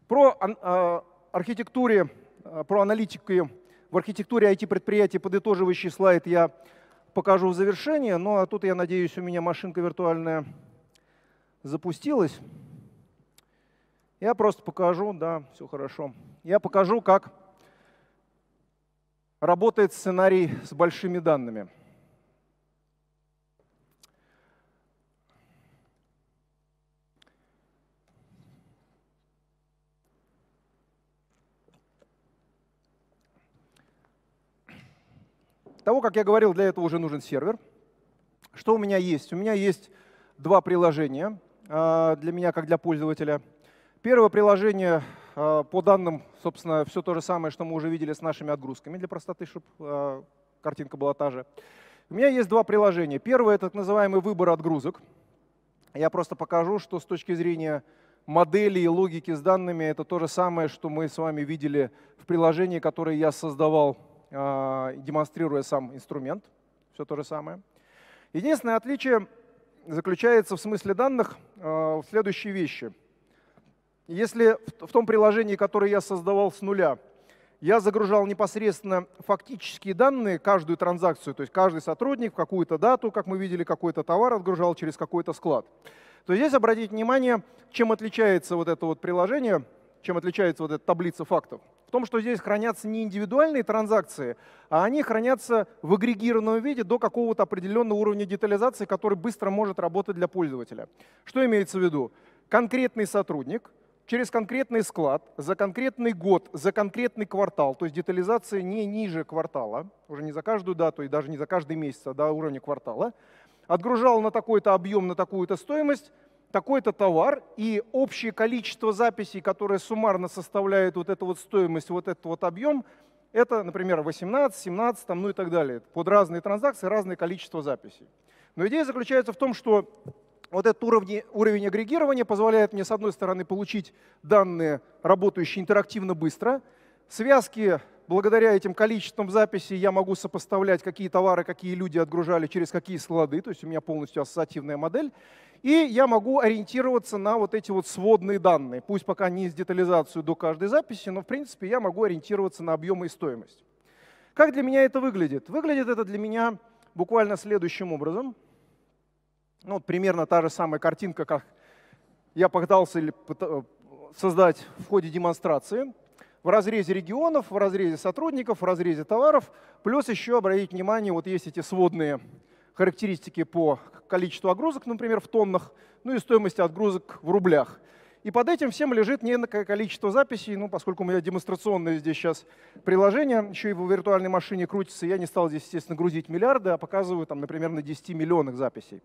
про а, архитектуре, а, про аналитику в архитектуре IT-предприятий подытоживающий слайд я покажу в завершении, но а тут, я надеюсь, у меня машинка виртуальная запустилась. Я просто покажу, да, все хорошо. Я покажу, как работает сценарий с большими данными. того, как я говорил, для этого уже нужен сервер. Что у меня есть? У меня есть два приложения а, для меня, как для пользователя. Первое приложение а, по данным, собственно, все то же самое, что мы уже видели с нашими отгрузками для простоты, чтобы а, картинка была та же. У меня есть два приложения. Первое — это так называемый выбор отгрузок. Я просто покажу, что с точки зрения модели и логики с данными это то же самое, что мы с вами видели в приложении, которое я создавал а, демонстрируя сам инструмент, все то же самое. Единственное отличие заключается в смысле данных а, в следующей вещи. Если в том приложении, которое я создавал с нуля, я загружал непосредственно фактические данные, каждую транзакцию, то есть каждый сотрудник в какую-то дату, как мы видели, какой-то товар отгружал через какой-то склад, то здесь обратите внимание, чем отличается вот это вот приложение, чем отличается вот эта таблица фактов том, что здесь хранятся не индивидуальные транзакции, а они хранятся в агрегированном виде до какого-то определенного уровня детализации, который быстро может работать для пользователя. Что имеется в виду? Конкретный сотрудник через конкретный склад, за конкретный год, за конкретный квартал, то есть детализация не ниже квартала, уже не за каждую дату и даже не за каждый месяц, а до уровня квартала, отгружал на такой-то объем, на такую-то стоимость, такой-то товар и общее количество записей, которые суммарно составляют вот эту вот стоимость, вот этот вот объем, это, например, 18, 17, там, ну и так далее. Под разные транзакции разное количество записей. Но идея заключается в том, что вот этот уровень, уровень агрегирования позволяет мне, с одной стороны, получить данные, работающие интерактивно быстро, связки Благодаря этим количествам записей я могу сопоставлять, какие товары, какие люди отгружали через какие склады, то есть у меня полностью ассоциативная модель. И я могу ориентироваться на вот эти вот сводные данные, пусть пока не с детализацию до каждой записи, но в принципе я могу ориентироваться на объемы и стоимость. Как для меня это выглядит? Выглядит это для меня буквально следующим образом. Ну, вот примерно та же самая картинка, как я пытался создать в ходе демонстрации в разрезе регионов, в разрезе сотрудников, в разрезе товаров. Плюс еще, обратите внимание, вот есть эти сводные характеристики по количеству отгрузок, например, в тоннах, ну и стоимости отгрузок в рублях. И под этим всем лежит некое количество записей, ну, поскольку у меня демонстрационное здесь сейчас приложение, еще и в виртуальной машине крутится, я не стал здесь, естественно, грузить миллиарды, а показываю, там, например, на 10 миллионах записей.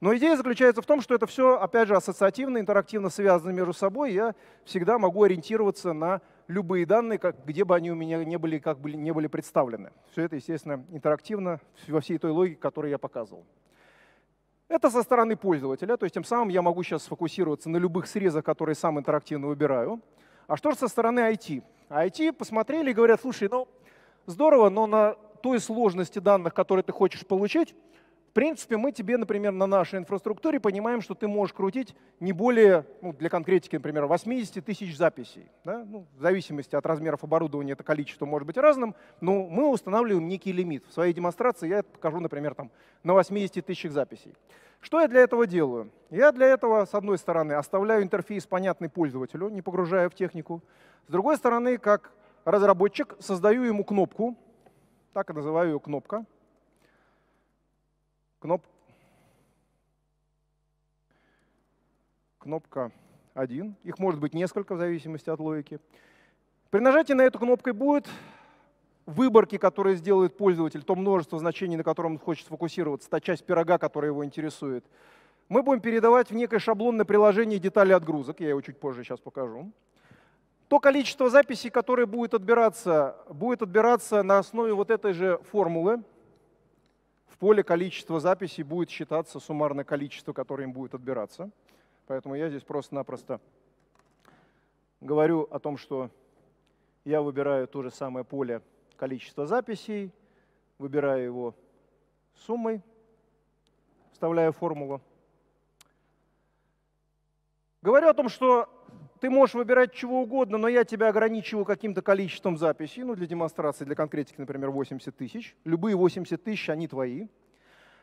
Но идея заключается в том, что это все, опять же, ассоциативно, интерактивно связано между собой, я всегда могу ориентироваться на любые данные, как, где бы они у меня не были, как бы не были представлены. Все это, естественно, интерактивно во всей той логике, которую я показывал. Это со стороны пользователя, то есть тем самым я могу сейчас сфокусироваться на любых срезах, которые сам интерактивно выбираю. А что же со стороны IT? А IT посмотрели и говорят, слушай, ну здорово, но на той сложности данных, которые ты хочешь получить, в принципе, мы тебе, например, на нашей инфраструктуре понимаем, что ты можешь крутить не более, ну, для конкретики, например, 80 тысяч записей. Да? Ну, в зависимости от размеров оборудования это количество может быть разным, но мы устанавливаем некий лимит. В своей демонстрации я это покажу, например, там, на 80 тысячах записей. Что я для этого делаю? Я для этого, с одной стороны, оставляю интерфейс понятный пользователю, не погружая в технику. С другой стороны, как разработчик, создаю ему кнопку, так и называю ее кнопка, Кноп... Кнопка 1. Их может быть несколько в зависимости от логики. При нажатии на эту кнопку будет выборки, которые сделает пользователь, то множество значений, на котором он хочет сфокусироваться, та часть пирога, которая его интересует. Мы будем передавать в некое шаблонное приложение детали отгрузок, я его чуть позже сейчас покажу. То количество записей, которое будет отбираться, будет отбираться на основе вот этой же формулы, поле количества записей будет считаться суммарное количество, которое им будет отбираться. Поэтому я здесь просто-напросто говорю о том, что я выбираю то же самое поле количества записей, выбираю его суммой, вставляю формулу. Говорю о том, что ты можешь выбирать чего угодно, но я тебя ограничиваю каким-то количеством записей, ну для демонстрации, для конкретики, например, 80 тысяч. Любые 80 тысяч, они твои.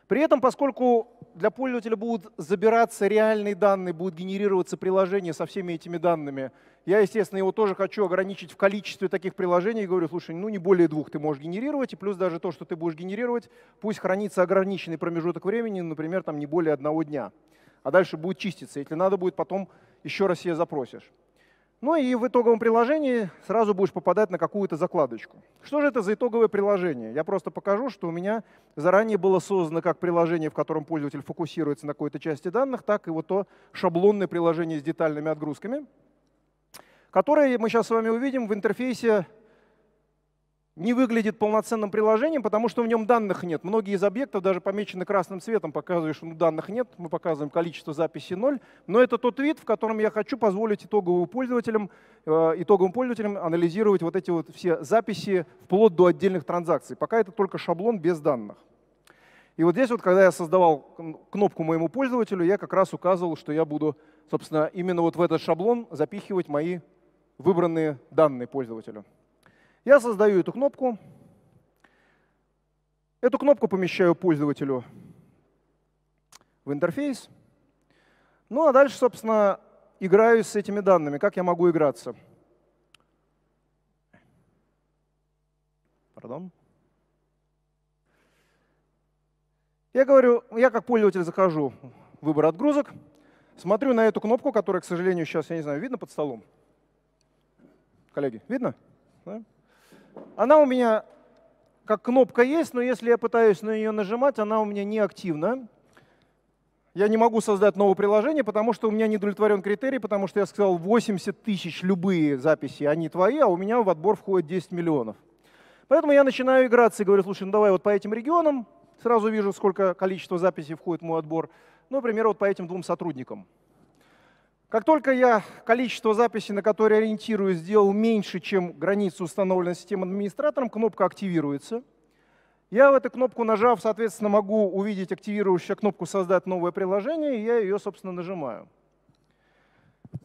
При этом, поскольку для пользователя будут забираться реальные данные, будут генерироваться приложения со всеми этими данными, я, естественно, его тоже хочу ограничить в количестве таких приложений. Говорю, слушай, ну не более двух ты можешь генерировать, и плюс даже то, что ты будешь генерировать, пусть хранится ограниченный промежуток времени, например, там не более одного дня. А дальше будет чиститься. Если надо будет, потом еще раз ее запросишь. Ну и в итоговом приложении сразу будешь попадать на какую-то закладочку. Что же это за итоговое приложение? Я просто покажу, что у меня заранее было создано как приложение, в котором пользователь фокусируется на какой-то части данных, так и вот то шаблонное приложение с детальными отгрузками, которое мы сейчас с вами увидим в интерфейсе не выглядит полноценным приложением, потому что в нем данных нет. Многие из объектов даже помечены красным цветом, показываешь, что ну, данных нет, мы показываем количество записей 0. Но это тот вид, в котором я хочу позволить итоговым пользователям, э, итоговым пользователям анализировать вот эти вот все записи вплоть до отдельных транзакций. Пока это только шаблон без данных. И вот здесь вот, когда я создавал кнопку моему пользователю, я как раз указывал, что я буду, собственно, именно вот в этот шаблон запихивать мои выбранные данные пользователю. Я создаю эту кнопку. Эту кнопку помещаю пользователю в интерфейс. Ну а дальше, собственно, играюсь с этими данными. Как я могу играться? Пардон. Я говорю, я как пользователь захожу в выбор отгрузок, смотрю на эту кнопку, которая, к сожалению, сейчас, я не знаю, видно под столом? Коллеги, видно? Да? Она у меня как кнопка есть, но если я пытаюсь на нее нажимать, она у меня не активна. Я не могу создать новое приложение, потому что у меня не удовлетворен критерий, потому что я сказал 80 тысяч любые записи, они твои, а у меня в отбор входит 10 миллионов. Поэтому я начинаю играться и говорю, слушай, ну давай вот по этим регионам, сразу вижу, сколько количество записей входит в мой отбор, ну, например, вот по этим двум сотрудникам. Как только я количество записей, на которые ориентируюсь, сделал меньше, чем границу, установленную системным администратором, кнопка активируется. Я в эту кнопку нажав, соответственно, могу увидеть активирующую кнопку «Создать новое приложение», и я ее, собственно, нажимаю.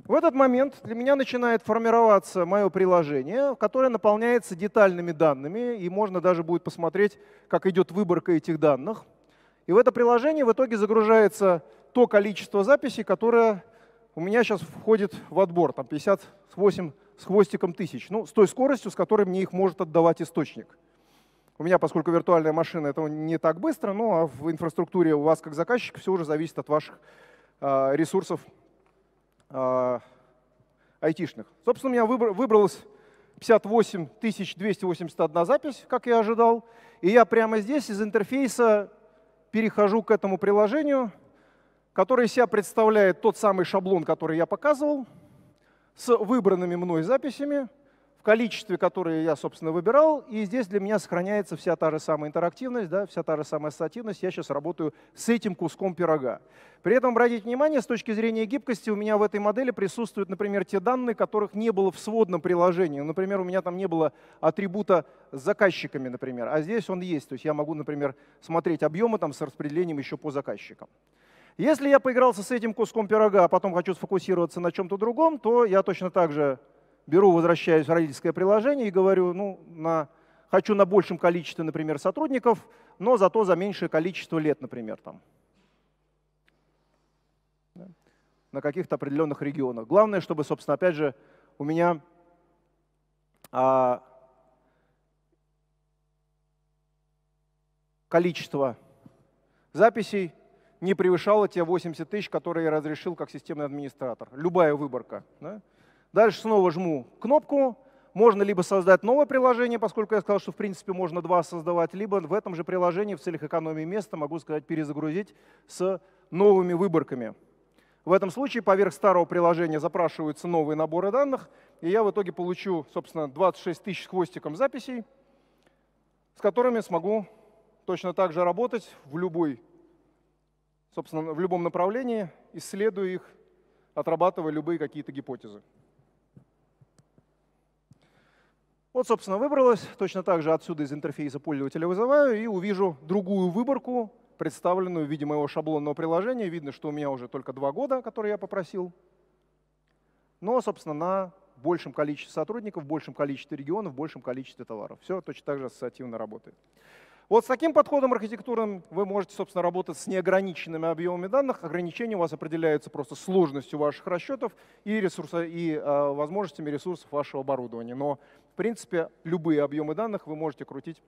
В этот момент для меня начинает формироваться мое приложение, которое наполняется детальными данными, и можно даже будет посмотреть, как идет выборка этих данных. И в это приложение в итоге загружается то количество записей, которое у меня сейчас входит в отбор там 58 с хвостиком тысяч, ну, с той скоростью, с которой мне их может отдавать источник. У меня, поскольку виртуальная машина, это не так быстро, но ну, а в инфраструктуре у вас как заказчик все уже зависит от ваших а, ресурсов а, айтишных. Собственно, у меня выбралось 58 281 запись, как я ожидал, и я прямо здесь из интерфейса перехожу к этому приложению – который себя представляет тот самый шаблон, который я показывал, с выбранными мной записями, в количестве, которые я, собственно, выбирал. И здесь для меня сохраняется вся та же самая интерактивность, да, вся та же самая ассоциативность. Я сейчас работаю с этим куском пирога. При этом, обратите внимание, с точки зрения гибкости у меня в этой модели присутствуют, например, те данные, которых не было в сводном приложении. Ну, например, у меня там не было атрибута с заказчиками, например, а здесь он есть. То есть я могу, например, смотреть объемы там, с распределением еще по заказчикам. Если я поигрался с этим куском пирога, а потом хочу сфокусироваться на чем-то другом, то я точно так же беру, возвращаюсь в родительское приложение и говорю, ну, на, хочу на большем количестве, например, сотрудников, но зато за меньшее количество лет, например, там, на каких-то определенных регионах. Главное, чтобы, собственно, опять же, у меня а, количество записей не превышала те 80 тысяч, которые я разрешил как системный администратор. Любая выборка. Да? Дальше снова жму кнопку. Можно либо создать новое приложение, поскольку я сказал, что в принципе можно два создавать, либо в этом же приложении в целях экономии места могу сказать перезагрузить с новыми выборками. В этом случае поверх старого приложения запрашиваются новые наборы данных, и я в итоге получу, собственно, 26 тысяч с хвостиком записей, с которыми смогу точно так же работать в любой собственно, в любом направлении, исследуя их, отрабатывая любые какие-то гипотезы. Вот, собственно, выбралась. Точно так же отсюда из интерфейса пользователя вызываю и увижу другую выборку, представленную в виде моего шаблонного приложения. Видно, что у меня уже только два года, которые я попросил. Но, собственно, на большем количестве сотрудников, большем количестве регионов, большем количестве товаров. Все точно так же ассоциативно работает. Вот с таким подходом архитектурным вы можете, собственно, работать с неограниченными объемами данных. Ограничения у вас определяются просто сложностью ваших расчетов и, ресурса, и э, возможностями ресурсов вашего оборудования. Но, в принципе, любые объемы данных вы можете крутить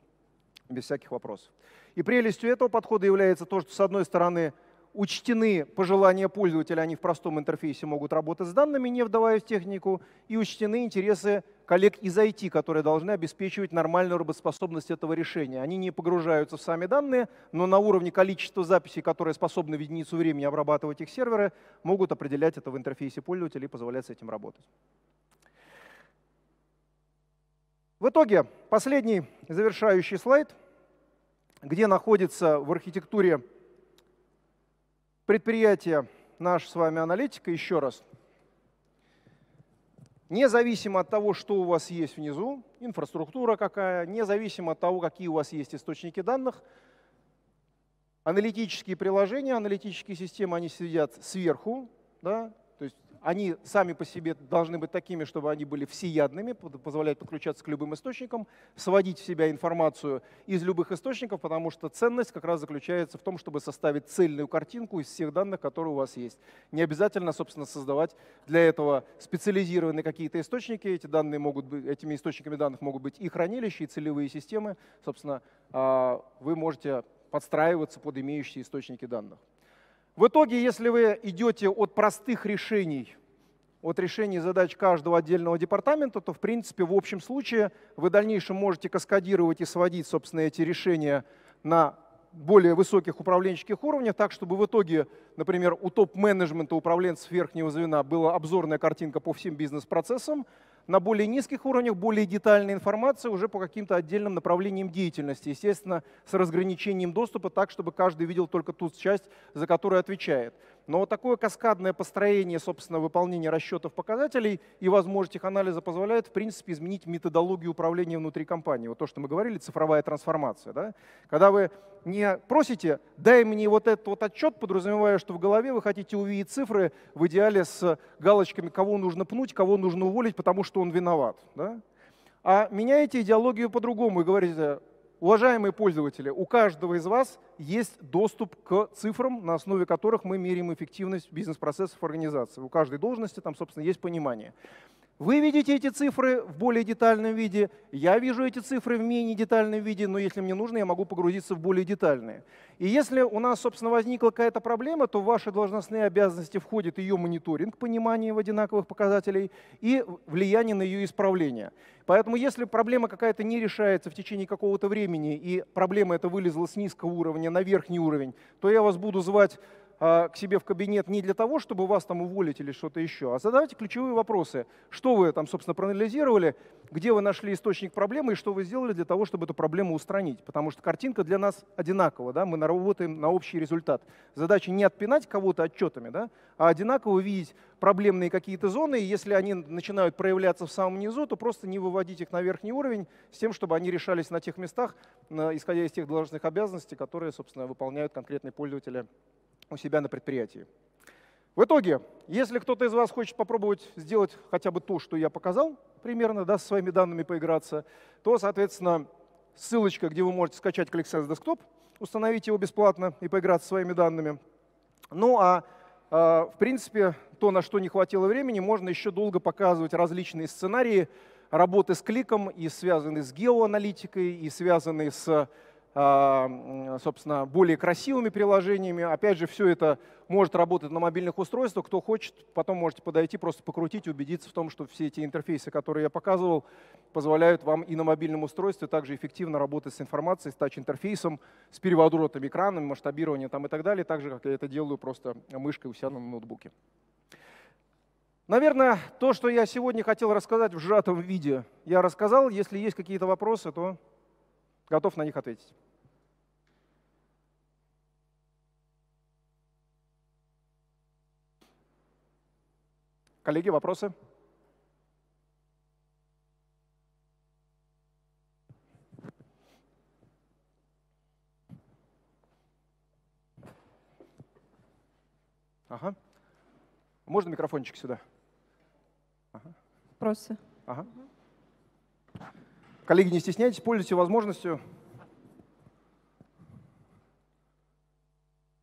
без всяких вопросов. И прелестью этого подхода является то, что, с одной стороны, учтены пожелания пользователя, они в простом интерфейсе могут работать с данными, не вдаваясь в технику, и учтены интересы коллег из IT, которые должны обеспечивать нормальную работоспособность этого решения. Они не погружаются в сами данные, но на уровне количества записей, которые способны в единицу времени обрабатывать их серверы, могут определять это в интерфейсе пользователя и позволять с этим работать. В итоге, последний завершающий слайд, где находится в архитектуре предприятие наш с вами аналитика еще раз. Независимо от того, что у вас есть внизу, инфраструктура какая, независимо от того, какие у вас есть источники данных, аналитические приложения, аналитические системы, они сидят сверху, да, они сами по себе должны быть такими, чтобы они были всеядными, позволяют подключаться к любым источникам, сводить в себя информацию из любых источников, потому что ценность как раз заключается в том, чтобы составить цельную картинку из всех данных, которые у вас есть. Не обязательно, собственно, создавать для этого специализированные какие-то источники. Эти данные могут быть, этими источниками данных могут быть и хранилища, и целевые системы. Собственно, а, вы можете подстраиваться под имеющиеся источники данных. В итоге, если вы идете от простых решений, от решений задач каждого отдельного департамента, то, в принципе, в общем случае вы в дальнейшем можете каскадировать и сводить, собственно, эти решения на более высоких управленческих уровнях, так, чтобы в итоге, например, у топ-менеджмента управленцев верхнего звена была обзорная картинка по всем бизнес-процессам, на более низких уровнях более детальная информация уже по каким-то отдельным направлениям деятельности, естественно, с разграничением доступа так, чтобы каждый видел только ту часть, за которую отвечает. Но вот такое каскадное построение, собственно, выполнения расчетов показателей и возможность их анализа позволяет, в принципе, изменить методологию управления внутри компании. Вот то, что мы говорили, цифровая трансформация. Да? Когда вы не просите, дай мне вот этот вот отчет, подразумевая, что в голове вы хотите увидеть цифры в идеале с галочками, кого нужно пнуть, кого нужно уволить, потому что он виноват. Да? А меняете идеологию по-другому и говорите, Уважаемые пользователи, у каждого из вас есть доступ к цифрам, на основе которых мы меряем эффективность бизнес-процессов организации. У каждой должности там, собственно, есть понимание. Вы видите эти цифры в более детальном виде, я вижу эти цифры в менее детальном виде, но если мне нужно, я могу погрузиться в более детальные. И если у нас, собственно, возникла какая-то проблема, то в ваши должностные обязанности входит ее мониторинг, понимание в одинаковых показателей и влияние на ее исправление. Поэтому если проблема какая-то не решается в течение какого-то времени, и проблема эта вылезла с низкого уровня на верхний уровень, то я вас буду звать а, к себе в кабинет не для того, чтобы вас там уволить или что-то еще, а задавайте ключевые вопросы. Что вы там, собственно, проанализировали, где вы нашли источник проблемы и что вы сделали для того, чтобы эту проблему устранить. Потому что картинка для нас одинакова, да? мы работаем на общий результат. Задача не отпинать кого-то отчетами, да? а одинаково видеть проблемные какие-то зоны, и если они начинают проявляться в самом низу, то просто не выводить их на верхний уровень с тем, чтобы они решались на тех местах, исходя из тех должностных обязанностей, которые, собственно, выполняют конкретные пользователи у себя на предприятии. В итоге, если кто-то из вас хочет попробовать сделать хотя бы то, что я показал, примерно, да, со своими данными поиграться, то, соответственно, ссылочка, где вы можете скачать ClickSense Desktop, установить его бесплатно и поиграться своими данными. Ну а, э, в принципе, то, на что не хватило времени, можно еще долго показывать различные сценарии работы с кликом и связанные с геоаналитикой, и связанные с а, собственно, более красивыми приложениями. Опять же, все это может работать на мобильных устройствах. Кто хочет, потом можете подойти, просто покрутить, убедиться в том, что все эти интерфейсы, которые я показывал, позволяют вам и на мобильном устройстве также эффективно работать с информацией, с тач-интерфейсом, с переворотом экранами, масштабированием там и так далее, так же, как я это делаю просто мышкой у себя на ноутбуке. Наверное, то, что я сегодня хотел рассказать в сжатом виде, я рассказал. Если есть какие-то вопросы, то Готов на них ответить. Коллеги, вопросы? Ага. Можно микрофончик сюда? Ага. Вопросы? Ага. Угу. Коллеги, не стесняйтесь, пользуйтесь возможностью.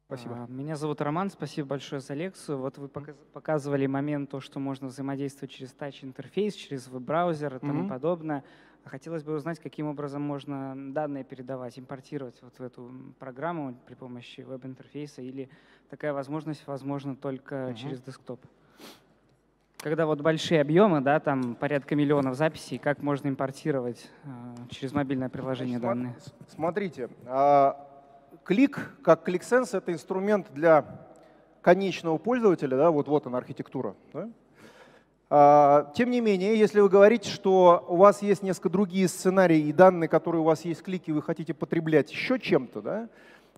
Спасибо. А, меня зовут Роман, спасибо большое за лекцию. Вот вы показывали момент, то, что можно взаимодействовать через тач-интерфейс, через веб-браузер и тому mm-hmm. подобное. А хотелось бы узнать, каким образом можно данные передавать, импортировать вот в эту программу при помощи веб-интерфейса, или такая возможность возможна только mm-hmm. через десктоп когда вот большие объемы, да, там порядка миллионов записей, как можно импортировать э, через мобильное приложение Значит, данные? Смотрите, э, клик, как ClickSense, это инструмент для конечного пользователя, да, вот, вот она архитектура. Да? А, тем не менее, если вы говорите, что у вас есть несколько другие сценарии и данные, которые у вас есть клики, вы хотите потреблять еще чем-то, да,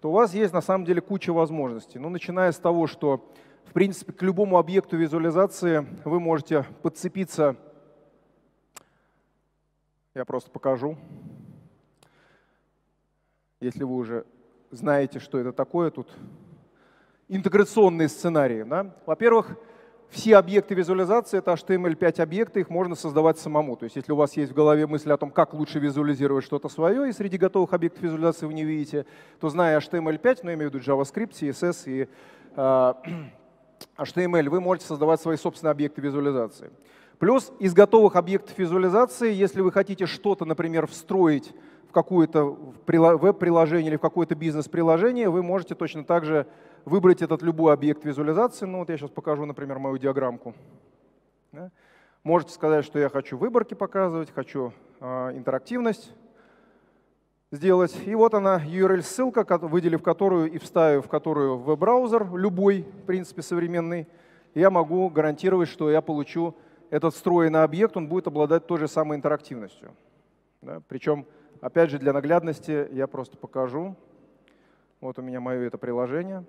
то у вас есть на самом деле куча возможностей. Ну, начиная с того, что в принципе, к любому объекту визуализации вы можете подцепиться. Я просто покажу. Если вы уже знаете, что это такое, тут интеграционные сценарии. Да? Во-первых, все объекты визуализации — это HTML5 объекты, их можно создавать самому. То есть если у вас есть в голове мысль о том, как лучше визуализировать что-то свое, и среди готовых объектов визуализации вы не видите, то зная HTML5, но ну, я имею в виду JavaScript, CSS и а, HTML вы можете создавать свои собственные объекты визуализации. Плюс из готовых объектов визуализации, если вы хотите что-то, например, встроить в какое-то веб-приложение или в какое-то бизнес-приложение, вы можете точно так же выбрать этот любой объект визуализации. Ну вот я сейчас покажу, например, мою диаграммку. Можете сказать, что я хочу выборки показывать, хочу а, интерактивность сделать. И вот она URL-ссылка, выделив которую и вставив которую в веб-браузер, любой, в принципе, современный, я могу гарантировать, что я получу этот встроенный объект, он будет обладать той же самой интерактивностью. Да? Причем, опять же, для наглядности я просто покажу. Вот у меня мое это приложение.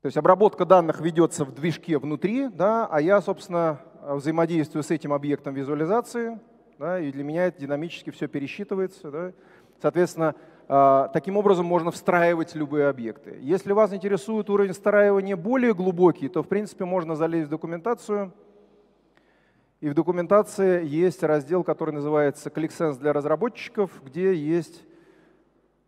То есть обработка данных ведется в движке внутри, да, а я, собственно, Э, взаимодействую с этим объектом визуализации, да, и для меня это динамически все пересчитывается. Да. Соответственно, э, Таким образом можно встраивать любые объекты. Если вас интересует уровень встраивания более глубокий, то в принципе можно залезть в документацию. И в документации есть раздел, который называется ClickSense для разработчиков, где есть,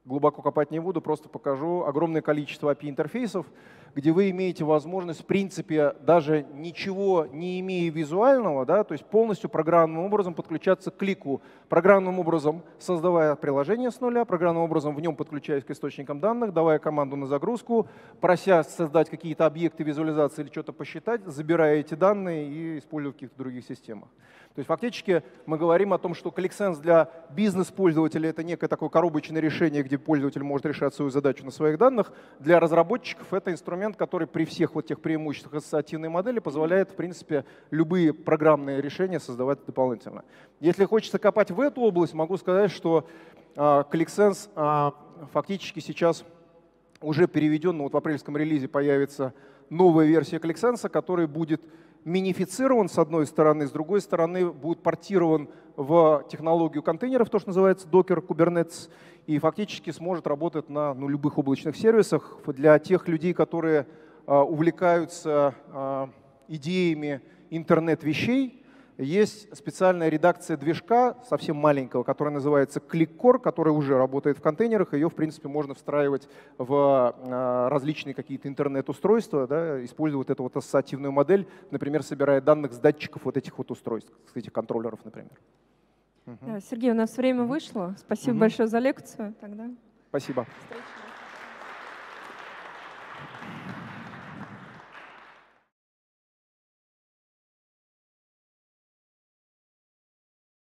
глубоко копать не буду, просто покажу, огромное количество API-интерфейсов где вы имеете возможность, в принципе, даже ничего не имея визуального, да, то есть полностью программным образом подключаться к лику, программным образом создавая приложение с нуля, программным образом в нем подключаясь к источникам данных, давая команду на загрузку, прося создать какие-то объекты визуализации или что-то посчитать, забирая эти данные и используя в каких-то других системах. То есть фактически мы говорим о том, что ClickSense для бизнес пользователей это некое такое коробочное решение, где пользователь может решать свою задачу на своих данных. Для разработчиков это инструмент, который при всех вот тех преимуществах ассоциативной модели позволяет, в принципе, любые программные решения создавать дополнительно. Если хочется копать в эту область, могу сказать, что ClickSense а, а, фактически сейчас уже переведен, ну вот в апрельском релизе появится новая версия ClickSense, которая будет минифицирован с одной стороны, с другой стороны будет портирован в технологию контейнеров, то, что называется Docker, Kubernetes, и фактически сможет работать на ну, любых облачных сервисах. Для тех людей, которые а, увлекаются а, идеями интернет вещей, есть специальная редакция движка, совсем маленького, которая называется ClickCore, которая уже работает в контейнерах. Ее, в принципе, можно встраивать в э, различные какие-то интернет-устройства, да, используя вот эту вот ассоциативную модель, например, собирая данных с датчиков вот этих вот устройств, с этих контроллеров, например. Э, Сергей, у нас время вышло. Спасибо угу. большое за лекцию. Тогда. Спасибо. Встречи.